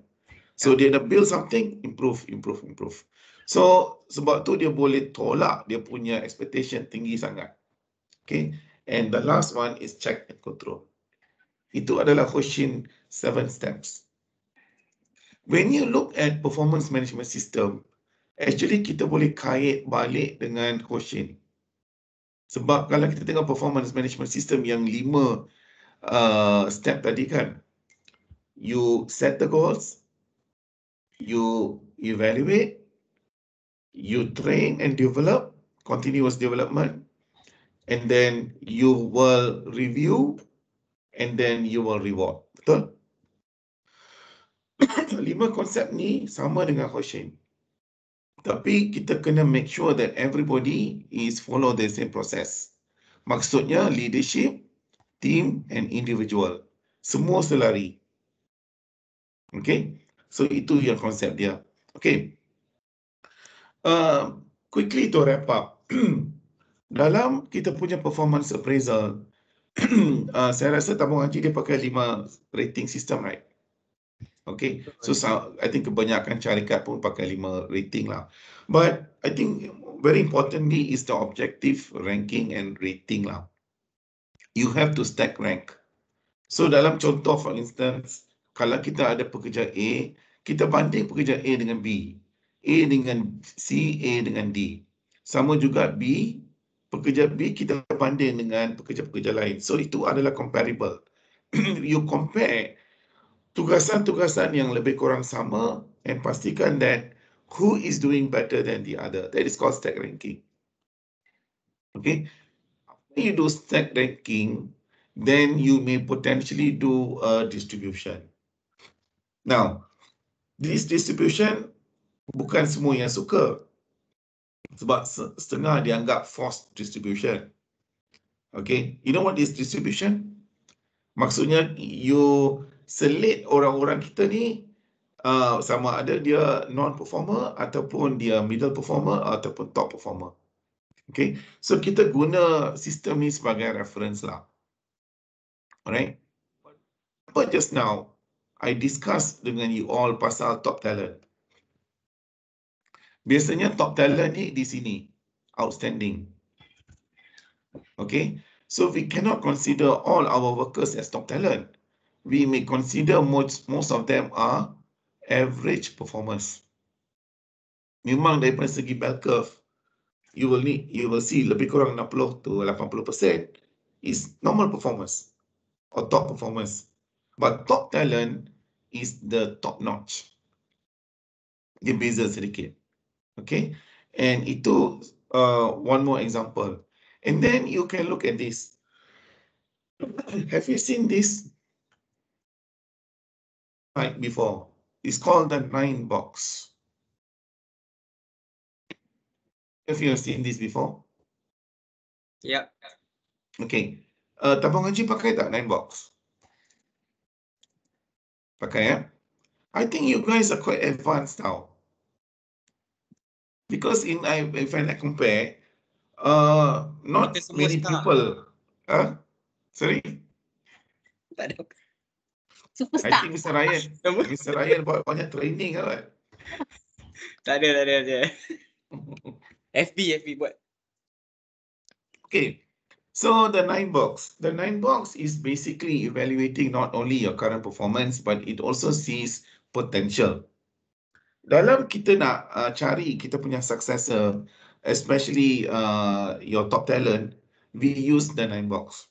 So ya. dia nak build something, improve, improve, improve. So sebab tu dia boleh tolak dia punya expectation tinggi sangat. Okay. And the last one is check and control. Itu adalah question seven steps. When you look at performance management system, actually kita boleh kait balik dengan question. Sebab kalau kita tengok performance management system yang lima uh, step tadi kan, you set the goals, you evaluate, you train and develop, continuous development, and then you will review and then you will reward. Betul? Lima konsep ni sama dengan Hoshin. Tapi kita kena make sure that everybody is follow the same process. Maksudnya leadership, team and individual. Semua selari. Okay. So itu yang konsep dia. Okay. Uh, quickly to wrap up. Dalam kita punya performance appraisal, uh, saya rasa tabung haji dia pakai lima rating system right okay so, i think kebanyakan syarikat pun pakai lima rating lah but i think very importantly is the objective ranking and rating lah you have to stack rank so dalam contoh for instance kalau kita ada pekerja A kita banding pekerja A dengan B A dengan C A dengan D sama juga B pekerja B kita banding dengan pekerja-pekerja lain. So itu adalah comparable. you compare tugasan-tugasan yang lebih kurang sama and pastikan that who is doing better than the other. That is called stack ranking. Okay. After you do stack ranking, then you may potentially do a distribution. Now, this distribution bukan semua yang suka sebab setengah dianggap forced distribution. Okay, you know what is distribution? Maksudnya you selit orang-orang kita ni uh, sama ada dia non-performer ataupun dia middle performer ataupun top performer. Okay, so kita guna sistem ni sebagai reference lah. Alright, but just now I discuss dengan you all pasal top talent. Biasanya top talent ni di sini. Outstanding. Okay. So we cannot consider all our workers as top talent. We may consider most, most of them are average performers. Memang daripada segi bell curve, you will need, you will see lebih kurang 60 to 80% is normal performers or top performers. But top talent is the top notch. Dia beza sedikit. Okay, and itu uh, one more example. And then you can look at this. Have you seen this right before? It's called the nine box. Have you seen this before? Yeah. Okay. Uh, tabung haji pakai tak nine box? Pakai ya? I think you guys are quite advanced now because in I if I compare, uh, not many people. Huh? Sorry. Superstar. I think Mr. Ryan, Mr. Ryan buat banyak training kan? tak ada, tak ada, tak ada. FB, FB buat. Okay. So the nine box, the nine box is basically evaluating not only your current performance, but it also sees potential. dalam kita nak uh, cari kita punya successor especially uh, your top talent we use the nine box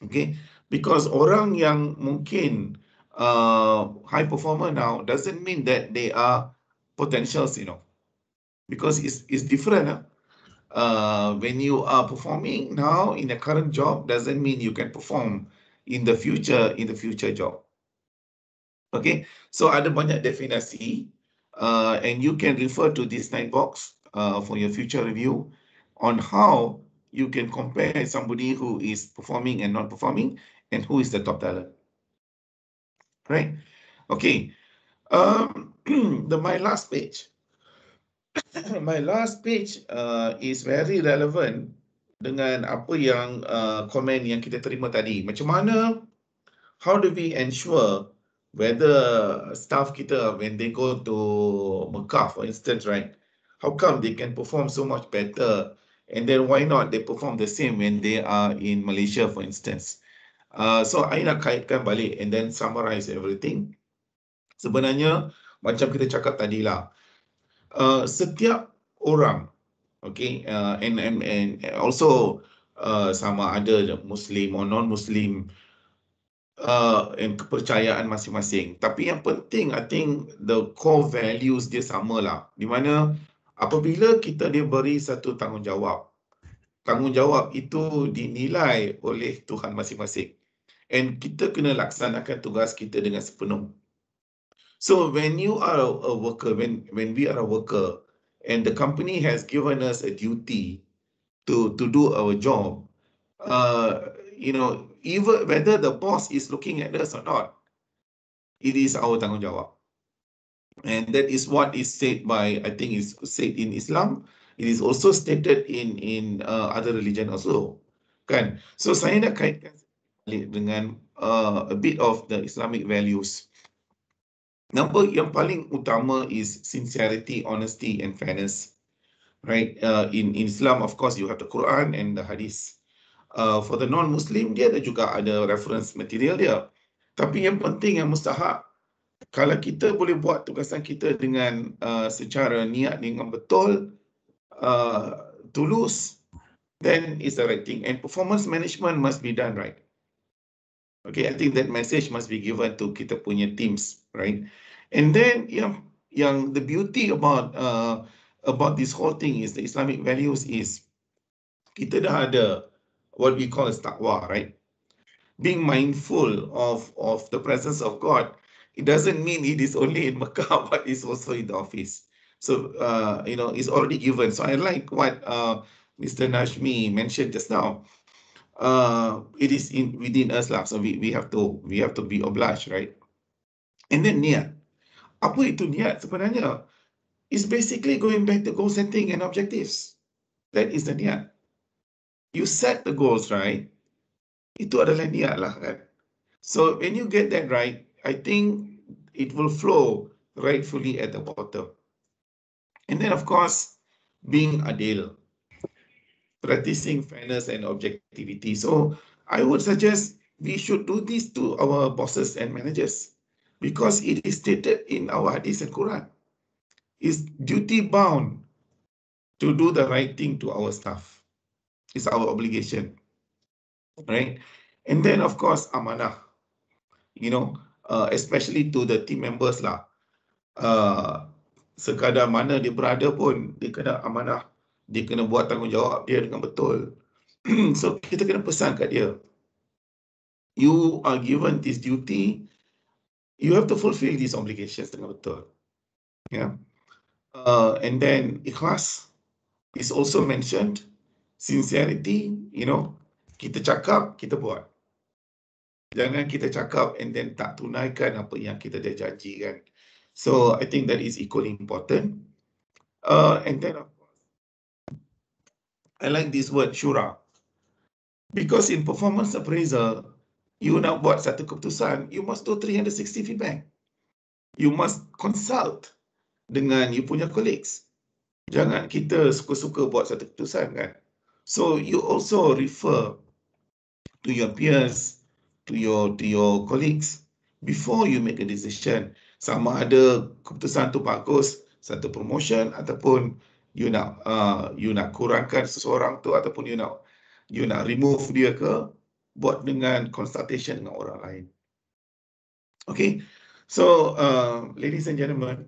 okay because orang yang mungkin uh, high performer now doesn't mean that they are potentials you know because it's it's different huh? uh when you are performing now in a current job doesn't mean you can perform in the future in the future job okay so ada banyak definisi uh, and you can refer to this time box uh, for your future review on how you can compare somebody who is performing and not performing and who is the top talent. Right? Okay. Um, the my last page. my last page uh, is very relevant dengan apa yang uh, komen yang kita terima tadi. Macam mana how do we ensure whether staff kita when they go to Mekah for instance, right? How come they can perform so much better? And then why not they perform the same when they are in Malaysia for instance? Uh, so I nak kaitkan balik and then summarize everything. Sebenarnya macam kita cakap tadi lah, uh, setiap orang, okay, uh, and, and and also uh, sama ada Muslim or non-Muslim, uh, kepercayaan masing-masing. Tapi yang penting, I think the core values dia sama lah. Di mana apabila kita dia beri satu tanggungjawab, tanggungjawab itu dinilai oleh Tuhan masing-masing. And kita kena laksanakan tugas kita dengan sepenuh. So when you are a worker, when when we are a worker, and the company has given us a duty to to do our job, uh, you know, even whether the boss is looking at us or not, it is our tanggungjawab. And that is what is said by, I think is said in Islam. It is also stated in in uh, other religion also. Kan? So saya nak kaitkan dengan uh, a bit of the Islamic values. Number yang paling utama is sincerity, honesty and fairness. Right? Uh, in, in Islam, of course, you have the Quran and the Hadith. Uh, for the non-Muslim, dia ada juga ada reference material dia. Tapi yang penting, yang mustahak, kalau kita boleh buat tugasan kita dengan uh, secara niat dengan betul, uh, tulus, then it's the right thing. And performance management must be done right. Okay, I think that message must be given to kita punya teams, right? And then yang yang the beauty about uh, about this whole thing is the Islamic values is kita dah ada what we call as taqwa, right? Being mindful of, of the presence of God, it doesn't mean it is only in Makkah, but it's also in the office. So, uh, you know, it's already given. So I like what uh, Mr. Nashmi mentioned just now. Uh, it is in within us lah. So we, we have to we have to be obliged, right? And then niat. Apa itu niat sebenarnya? It's basically going back to goal setting and objectives. That is the niat. You set the goals right, itu adalah niat lah kan. So when you get that right, I think it will flow rightfully at the bottom. And then of course, being adil, practicing fairness and objectivity. So I would suggest we should do this to our bosses and managers because it is stated in our Hadith and Quran. It's duty bound to do the right thing to our staff. is our obligation, right? And then of course amanah, you know, uh, especially to the team members lah. Uh, sekadar mana dia berada pun, dia kena amanah, dia kena buat tanggungjawab dia dengan betul. so kita kena pesan kat dia, you are given this duty, you have to fulfill these obligations dengan betul, yeah. Uh, and then ikhlas is also mentioned sincerity, you know, kita cakap, kita buat. Jangan kita cakap and then tak tunaikan apa yang kita dah janji kan. So I think that is equally important. Uh, and then of course, I like this word syura. Because in performance appraisal, you nak buat satu keputusan, you must do 360 feedback. You must consult dengan you punya colleagues. Jangan kita suka-suka buat satu keputusan kan. So you also refer to your peers, to your to your colleagues before you make a decision. Sama ada keputusan tu bagus, satu promotion ataupun you nak uh, you nak kurangkan seseorang tu ataupun you nak you nak remove dia ke buat dengan consultation dengan orang lain. Okay, so uh, ladies and gentlemen,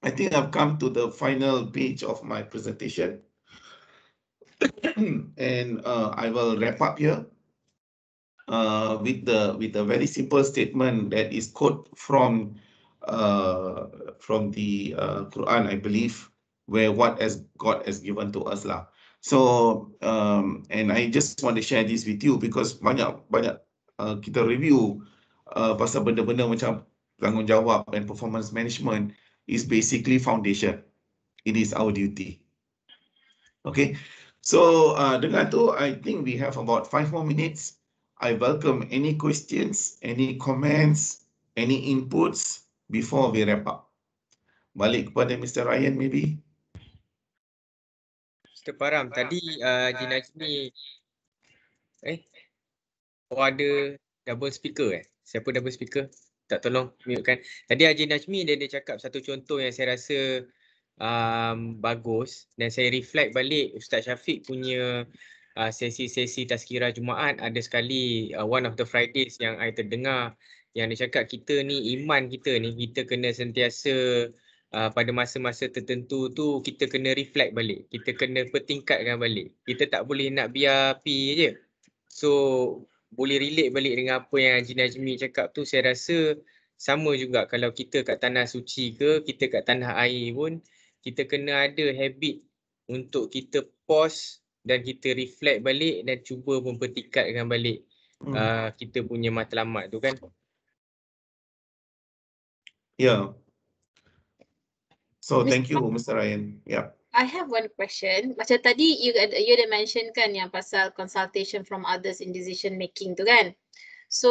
I think I've come to the final page of my presentation. and uh, I will wrap up here uh, with the with a very simple statement that is quote from uh, from the uh, Quran, I believe, where what as God has given to us lah. So um, and I just want to share this with you because banyak banyak uh, kita review uh, pasal benda-benda macam tanggungjawab and performance management is basically foundation. It is our duty. Okay, So uh, dengan tu, I think we have about five more minutes. I welcome any questions, any comments, any inputs before we wrap up. Balik kepada Mr. Ryan, maybe. Mr. Param, tadi uh, Jinaji ni, eh, oh, ada double speaker eh? Siapa double speaker? Tak tolong mute kan? Tadi Haji Najmi dia, dia cakap satu contoh yang saya rasa um, bagus dan saya reflect balik Ustaz Syafiq punya uh, sesi-sesi tazkirah Jumaat ada sekali uh, one of the Fridays yang saya terdengar yang dia cakap kita ni iman kita ni kita kena sentiasa Uh, pada masa-masa tertentu tu kita kena reflect balik kita kena pertingkatkan balik kita tak boleh nak biar pi je so boleh relate balik dengan apa yang Haji Najmi cakap tu saya rasa sama juga kalau kita kat tanah suci ke kita kat tanah air pun uh, kita kena ada habit untuk kita pause dan kita reflect balik dan cuba mempertikatkan balik hmm. uh, kita punya matlamat tu kan. Ya. Yeah. So thank you Mr. Ryan. Yeah. Ya. I have one question. Macam tadi you you ada mention kan yang pasal consultation from others in decision making tu kan. So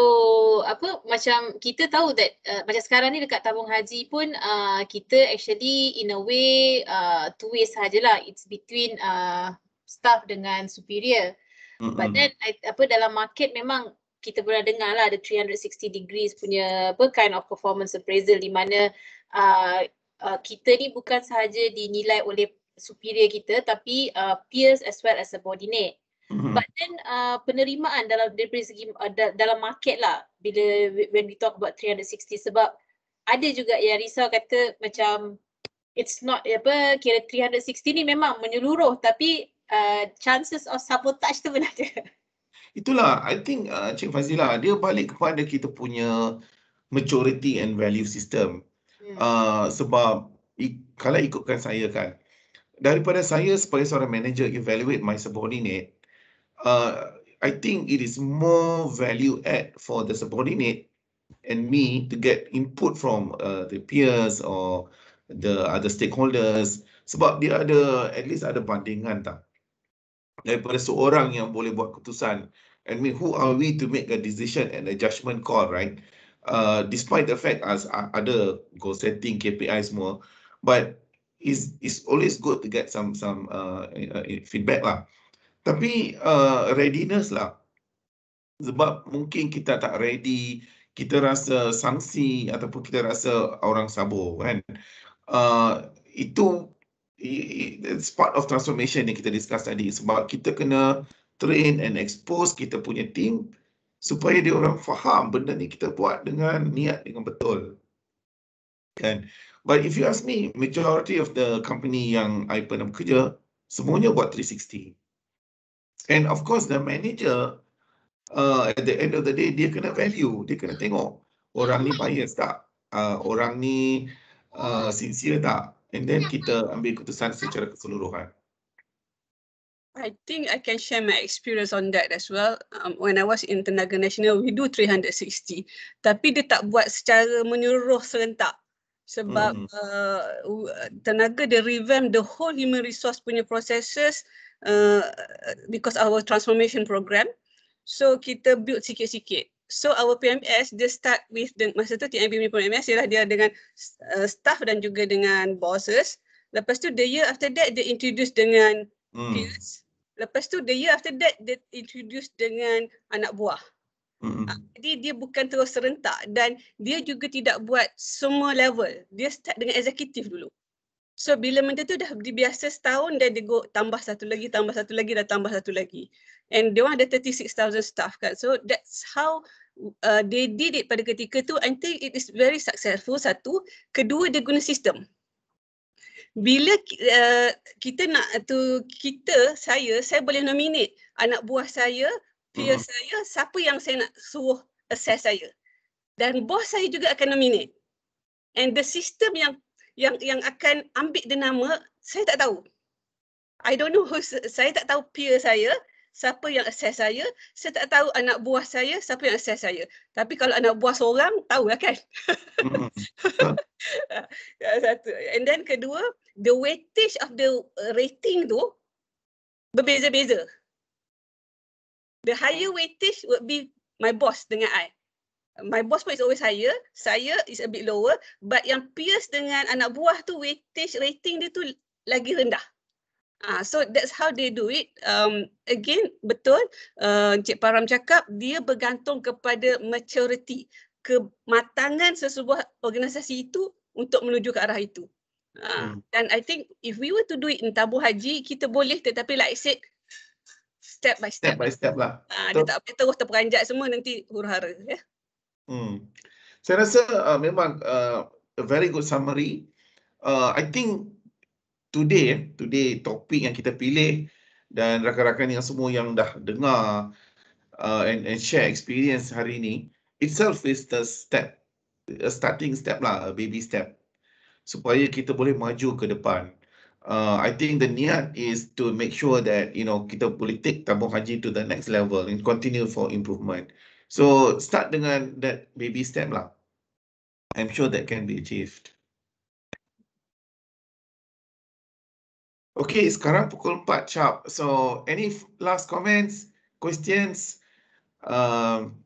apa macam kita tahu that uh, macam sekarang ni dekat tabung haji pun uh, kita actually in a way uh, two ways sajalah it's between uh, staff dengan superior. Mm-hmm. But then I, apa dalam market memang kita pernah dengar lah ada 360 degrees punya apa kind of performance appraisal di mana uh, uh, kita ni bukan sahaja dinilai oleh superior kita tapi uh, peers as well as subordinate. Mm-hmm. But then uh, penerimaan dalam dari segi uh, da- dalam market lah bila when we talk about 360 sebab ada juga yang risa kata macam it's not apa kira 360 ni memang menyeluruh tapi uh, chances of sabotage tu pun ada. Itulah I think uh, Cik Fazila dia balik kepada kita punya maturity and value system. Yeah. Hmm. Uh, sebab i- kalau ikutkan saya kan daripada saya sebagai seorang manager evaluate my subordinate uh, I think it is more value add for the subordinate and me to get input from uh, the peers or the other stakeholders sebab dia ada at least ada bandingan tak daripada seorang yang boleh buat keputusan and mean who are we to make a decision and a judgment call right uh, despite the fact as other uh, ada goal setting KPI semua but it's it's always good to get some some uh, uh feedback lah Tapi uh, readiness lah. Sebab mungkin kita tak ready, kita rasa sanksi ataupun kita rasa orang sabur kan. Uh, itu it's part of transformation yang kita discuss tadi sebab kita kena train and expose kita punya team supaya dia orang faham benda ni kita buat dengan niat dengan betul. Kan? But if you ask me, majority of the company yang I pernah bekerja, semuanya buat 360. And of course, the manager uh, at the end of the day, dia kena value, dia kena tengok orang ni bias tak, uh, orang ni uh, sincere tak. And then kita ambil keputusan secara keseluruhan. I think I can share my experience on that as well. Um, when I was in Tenaga Nasional, we do 360. Tapi dia tak buat secara menyuruh serentak. Sebab mm. uh, Tenaga dia revamp the whole human resource punya processes Uh, because our transformation program. So kita build sikit-sikit. So our PMS dia start with the, masa tu TMP PMS ialah dia dengan uh, staff dan juga dengan bosses. Lepas tu the year after that dia introduce dengan hmm. peers. Lepas tu the year after that dia introduce dengan anak buah. Hmm. Ah, jadi dia bukan terus serentak dan dia juga tidak buat semua level. Dia start dengan executive dulu. So bila benda tu dah dibiasa setahun, dia go tambah satu lagi, tambah satu lagi, dah tambah satu lagi. And dia orang ada 36,000 staff kan. So that's how uh, they did it pada ketika tu. I think it is very successful, satu. Kedua, dia guna sistem. Bila uh, kita nak tu, kita, saya, saya boleh nominate anak buah saya, peer uh-huh. saya, siapa yang saya nak suruh assess saya. Dan bos saya juga akan nominate. And the system yang yang yang akan ambil the nama saya tak tahu I don't know who saya tak tahu peer saya siapa yang assess saya saya tak tahu anak buah saya siapa yang assess saya tapi kalau anak buah seorang tahu lah kan mm-hmm. ya, satu and then kedua the weightage of the rating tu berbeza-beza the higher weightage would be my boss dengan I my boss pun is always higher, saya is a bit lower, but yang peers dengan anak buah tu weightage rating dia tu lagi rendah. Ah, uh, so that's how they do it. Um, again, betul uh, Param cakap, dia bergantung kepada maturity, kematangan sesebuah organisasi itu untuk menuju ke arah itu. Ah, hmm. Dan uh, hmm. I think if we were to do it in tabu haji, kita boleh tetapi like I said, step by step. Step by step lah. Uh, dia tak payah terus terperanjat semua nanti huru-hara. Yeah? Hmm. Saya rasa uh, memang uh, a very good summary. Uh, I think today, today topik yang kita pilih dan rakan-rakan yang semua yang dah dengar uh, and, and share experience hari ini, itself is the step, a starting step lah, a baby step supaya kita boleh maju ke depan. Uh, I think the niat is to make sure that you know kita boleh take tabung haji to the next level and continue for improvement. So start dengan that baby step lah. I'm sure that can be achieved. Okay, sekarang pukul 4 sharp. So any last comments, questions? Um,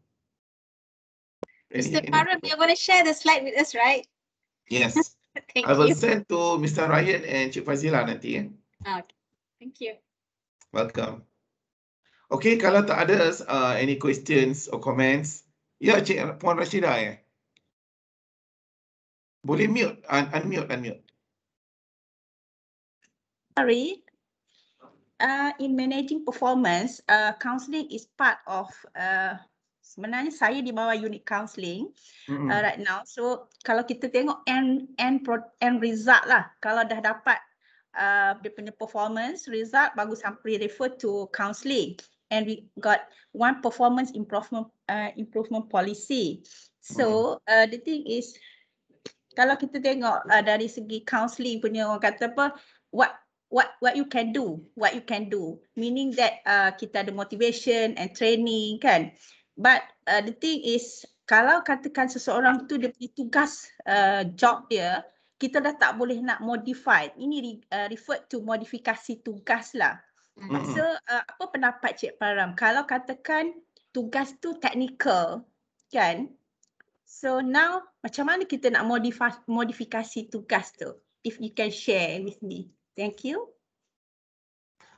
Mr. Parham, you're going to share the slide with us, right? Yes. Thank I will you. send to Mr. Ryan and Cik Fazila lah nanti. Eh? Ah, okay. Thank you. Welcome. Okay, kalau tak ada uh, any questions or comments, ya yeah, Cik Puan Rashidah ya. Eh? Boleh mute, Un unmute, unmute. Sorry. Uh, in managing performance, uh, counseling is part of, uh, sebenarnya saya di bawah unit counselling mm -hmm. uh, right now. So, kalau kita tengok end, end, pro, end result lah, kalau dah dapat uh, dia punya performance result, bagus sampai refer to counseling and we got one performance improvement uh, improvement policy. So hmm. uh, the thing is, kalau kita tengok uh, dari segi counselling punya orang kata apa, what what what you can do, what you can do, meaning that uh, kita ada motivation and training kan. But uh, the thing is, kalau katakan seseorang tu dia punya tugas uh, job dia, kita dah tak boleh nak modify. Ini re, uh, refer to modifikasi tugas lah. Mm-hmm. So uh, apa pendapat Cik Param kalau katakan tugas tu technical kan? So now macam mana kita nak modif- modifikasi tugas tu? If you can share with me. Thank you.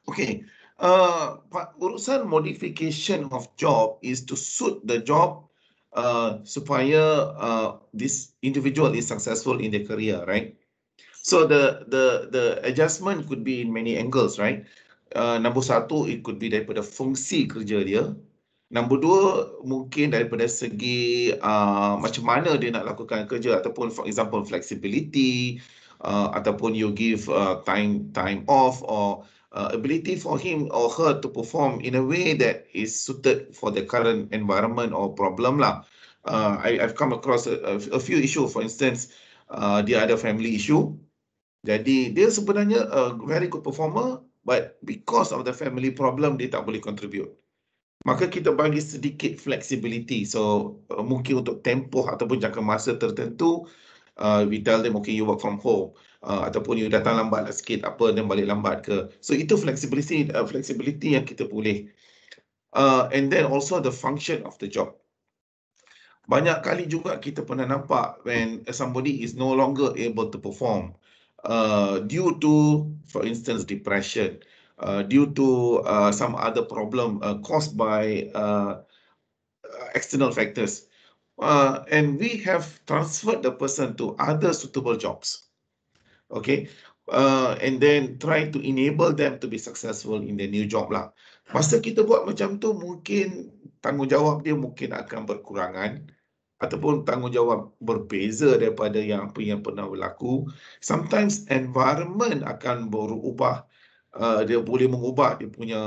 Okay. Uh, urusan modification of job is to suit the job uh, supaya uh, this individual is successful in the career, right? So the the the adjustment could be in many angles, right? Uh, nombor satu, it could be daripada fungsi kerja dia. Nombor dua, mungkin daripada segi uh, macam mana dia nak lakukan kerja ataupun for example flexibility uh, ataupun you give uh, time time off or uh, ability for him or her to perform in a way that is suited for the current environment or problem lah. Uh, I, I've come across a, a, few issue. For instance, uh, dia ada family issue. Jadi dia sebenarnya a very good performer but because of the family problem dia tak boleh contribute maka kita bagi sedikit flexibility so uh, mungkin untuk tempoh ataupun jangka masa tertentu uh, we tell them okay you work from home Uh, ataupun you datang lambat lah sikit apa dan balik lambat ke so itu flexibility uh, flexibility yang kita boleh uh, and then also the function of the job banyak kali juga kita pernah nampak when somebody is no longer able to perform Uh, due to, for instance, depression, uh, due to uh, some other problem uh, caused by uh, external factors. Uh, and we have transferred the person to other suitable jobs. Okay. Uh, and then try to enable them to be successful in the new job lah. Masa kita buat macam tu, mungkin tanggungjawab dia mungkin akan berkurangan ataupun tanggungjawab berbeza daripada yang apa yang pernah berlaku sometimes environment akan berubah uh, dia boleh mengubah dia punya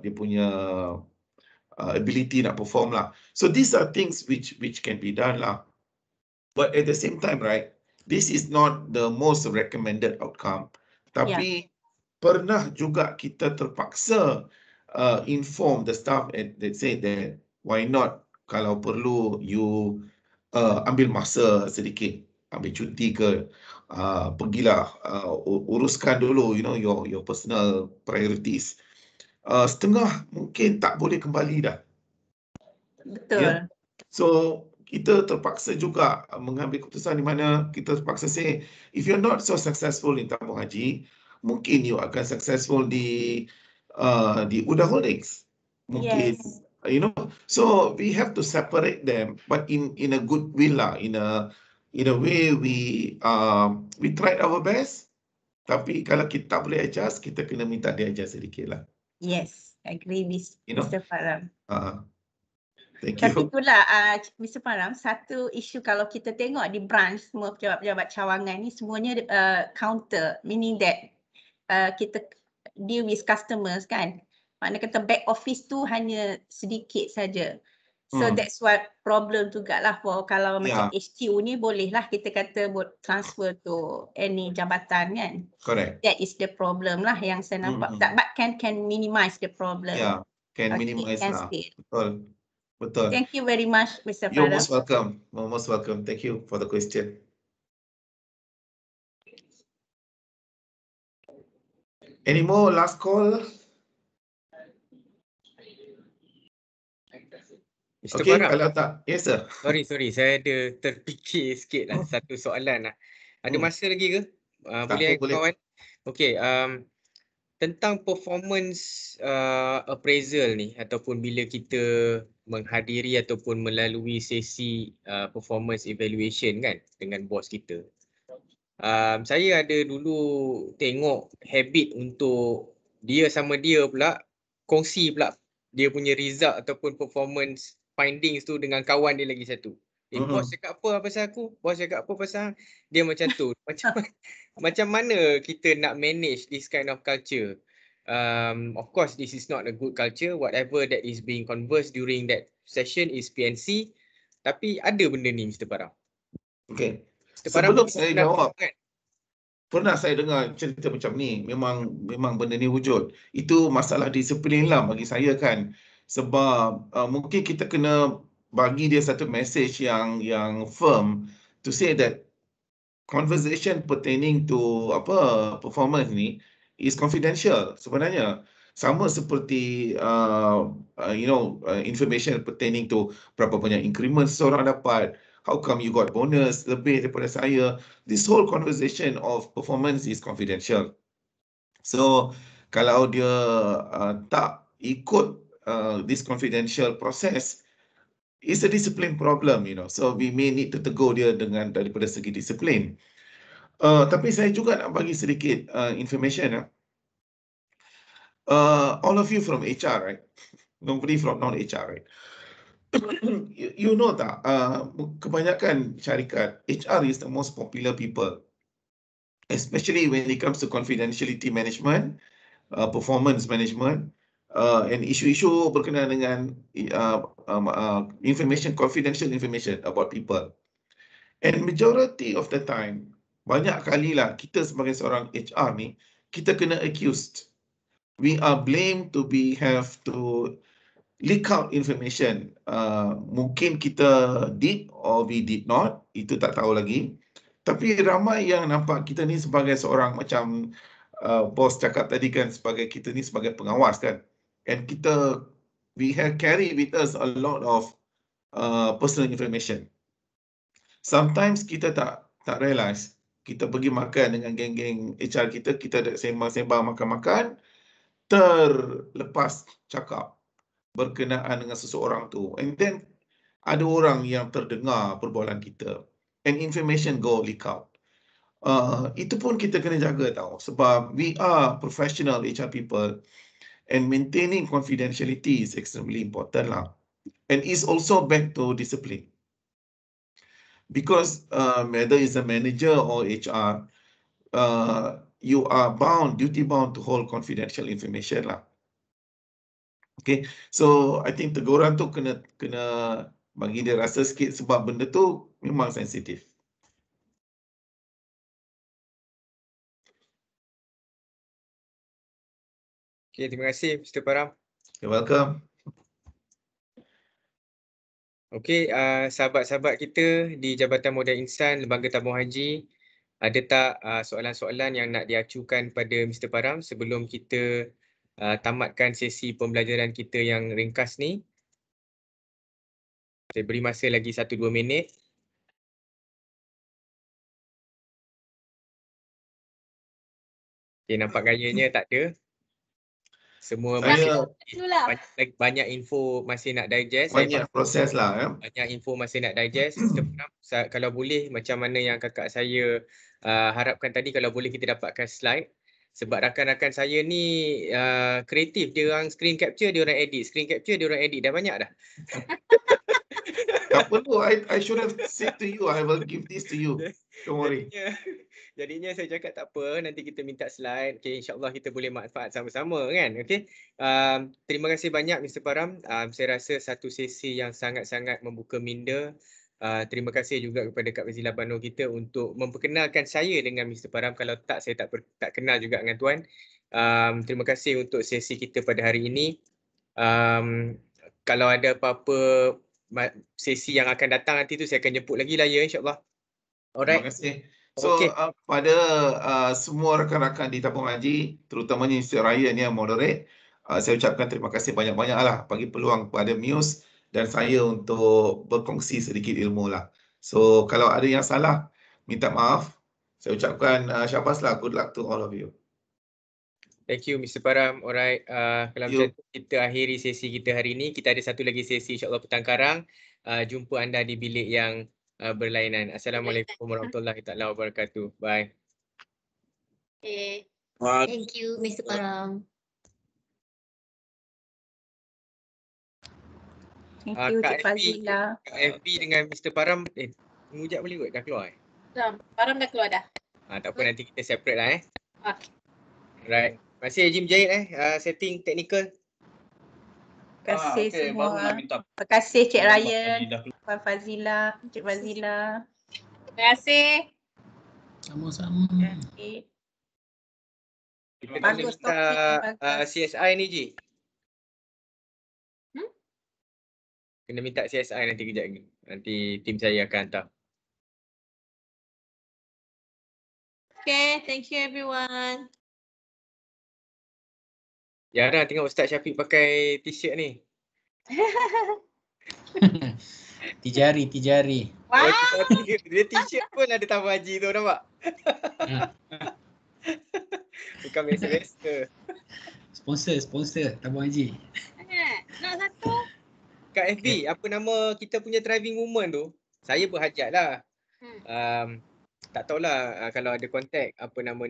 dia punya uh, ability nak perform lah so these are things which which can be done lah but at the same time right this is not the most recommended outcome tapi yeah. pernah juga kita terpaksa uh, inform the staff and they say that why not kalau perlu you uh, ambil masa sedikit ambil cuti ke uh, pergilah uh, uruskan dulu you know your your personal priorities uh, setengah mungkin tak boleh kembali dah betul yeah? so kita terpaksa juga uh, mengambil keputusan di mana kita terpaksa say if you're not so successful in tabung haji mungkin you akan successful di uh, di udah holdings mungkin yes you know so we have to separate them but in in a good will lah in a in a way we um we tried our best tapi kalau kita tak boleh adjust kita kena minta dia adjust sedikit lah yes agree Miss you Mr. Faram uh tapi itulah uh, Mr. Faram, satu isu kalau kita tengok di branch semua pejabat-pejabat cawangan ni semuanya uh, counter meaning that uh, kita deal with customers kan. Maknanya kata back office tu hanya sedikit saja. So hmm. that's what problem juga lah for kalau yeah. macam HQ ni boleh lah kita kata buat transfer to any jabatan kan. Correct. That is the problem lah yang saya nampak. Hmm. hmm. But can can minimize the problem. Yeah, can okay, minimize can lah. Stay. Betul. Betul. Thank you very much Mr. Farah. You're most welcome. You're most welcome. Thank you for the question. Any more last call? Mr. Okay, Barak. kalau tak. Yes, sir. Sorry, sorry. Saya ada terfikir sikit lah satu soalan. Lah. Ada hmm. masa lagi ke? Uh, boleh, aku, boleh. Kawan? Eh? Okay. Um, tentang performance uh, appraisal ni ataupun bila kita menghadiri ataupun melalui sesi uh, performance evaluation kan dengan bos kita. Um, saya ada dulu tengok habit untuk dia sama dia pula kongsi pula dia punya result ataupun performance findings tu dengan kawan dia lagi satu. Eh, uh-huh. bos cakap apa pasal aku? Bos cakap apa pasal dia macam tu? macam macam mana kita nak manage this kind of culture? Um, of course, this is not a good culture. Whatever that is being conversed during that session is PNC. Tapi ada benda ni, Mr. Parah. Okay. Mr. Parah Sebelum saya jawab, kan? pernah saya dengar cerita macam ni. Memang memang benda ni wujud. Itu masalah disiplin lah bagi saya kan sebab uh, mungkin kita kena bagi dia satu message yang yang firm to say that conversation pertaining to apa performance ni is confidential sebenarnya sama seperti uh, uh, you know uh, information pertaining to berapa banyak increment seorang dapat how come you got bonus lebih daripada saya this whole conversation of performance is confidential so kalau dia uh, tak ikut uh, this confidential process is a discipline problem, you know. So we may need to tegur dia dengan daripada segi disiplin. Uh, tapi saya juga nak bagi sedikit uh, information. uh, all of you from HR, right? Nobody from non-HR, right? you, you know tak, uh, kebanyakan syarikat, HR is the most popular people. Especially when it comes to confidentiality management, uh, performance management, uh, and isu-isu berkenaan dengan uh, um, uh, information, confidential information about people. And majority of the time, banyak kali lah kita sebagai seorang HR ni, kita kena accused. We are blamed to be have to leak out information. Uh, mungkin kita did or we did not, itu tak tahu lagi. Tapi ramai yang nampak kita ni sebagai seorang macam uh, bos cakap tadi kan, sebagai kita ni sebagai pengawas kan and kita we have carry with us a lot of uh, personal information. Sometimes kita tak tak realise kita pergi makan dengan geng-geng HR kita, kita ada sembang-sembang makan-makan, terlepas cakap berkenaan dengan seseorang tu. And then ada orang yang terdengar perbualan kita. And information go leak out. Uh, itu pun kita kena jaga tau. Sebab we are professional HR people. and maintaining confidentiality is extremely important lah. and is also back to discipline because um, whether is a manager or HR, uh, you are bound, duty bound to hold confidential information lah. Okay, so I think teguran tu kena kena bagi dia rasa sikit sebab benda tu memang sensitive. Okay, terima kasih Mr. Param. You're welcome. Okay, uh, ah, sahabat-sahabat kita di Jabatan Modal Insan Lembaga Tabung Haji, ada tak uh, soalan-soalan yang nak diacukan pada Mr. Param sebelum kita uh, tamatkan sesi pembelajaran kita yang ringkas ni? Saya beri masa lagi 1-2 minit. Okey, nampak gayanya tak ada semua saya, masih lah. banyak, banyak info masih nak digest banyak saya proses lah ya. banyak info masih nak digest saya, kalau boleh macam mana yang kakak saya uh, harapkan tadi kalau boleh kita dapatkan slide sebab rakan-rakan saya ni uh, kreatif dia orang screen capture dia orang edit screen capture dia orang edit dah banyak dah tak perlu I, I should have said to you I will give this to you don't worry Jadinya saya cakap tak apa, nanti kita minta slide. Okay, InsyaAllah kita boleh manfaat sama-sama kan. Okay. Um, terima kasih banyak Mr. Param. Um, saya rasa satu sesi yang sangat-sangat membuka minda. Uh, terima kasih juga kepada Kak Fazila Bano kita untuk memperkenalkan saya dengan Mr. Param. Kalau tak, saya tak, per, tak kenal juga dengan Tuan. Um, terima kasih untuk sesi kita pada hari ini. Um, kalau ada apa-apa sesi yang akan datang nanti tu saya akan jemput lagi lah ya insyaAllah. Alright. Terima kasih. So okay. uh, pada uh, semua rakan-rakan di Tabung Haji terutamanya Institut Raya ni yang moderate uh, saya ucapkan terima kasih banyak-banyak lah bagi peluang kepada Muse dan saya untuk berkongsi sedikit ilmu lah. So kalau ada yang salah minta maaf. Saya ucapkan uh, syabas lah. Good luck to all of you. Thank you Mr. Param. Alright. Uh, kalau macam tu kita akhiri sesi kita hari ini. Kita ada satu lagi sesi insyaAllah petang karang. Uh, jumpa anda di bilik yang uh, berlainan. Assalamualaikum ya. warahmatullahi taala wabarakatuh. Bye. Okay. Thank you Mr. Parang. Thank ah, you Kak Fazila. Kak FB dengan Mr. Param, eh, mengujak boleh kot dah keluar eh? Param dah keluar dah. Ah, tak apa nanti kita separate lah eh. Okay. Ah. Right. Terima kasih Haji Mujahid eh, uh, setting technical. Terima kasih ah, okay. semua. Terima kasih Cik Ryan. Puan Fazila, Encik Fazila. Terima kasih. Sama-sama. Terima kasih. Kita bagus minta uh, CSI ni, Cik. Hmm? Kena minta CSI nanti kejap ni. Nanti tim saya akan hantar. Okay, thank you everyone. Yara tengok Ustaz Syafiq pakai t-shirt ni. Tijari, tijari. Wow. Dia t-shirt pun ada tambah haji tu nampak? Hmm. Bukan biasa-biasa. Sponsor, sponsor tambah haji. Eh, nak satu? Kak FB, okay. Eh. apa nama kita punya driving woman tu? Saya berhajat lah. Hmm. Um, tak tahulah uh, kalau ada kontak apa nama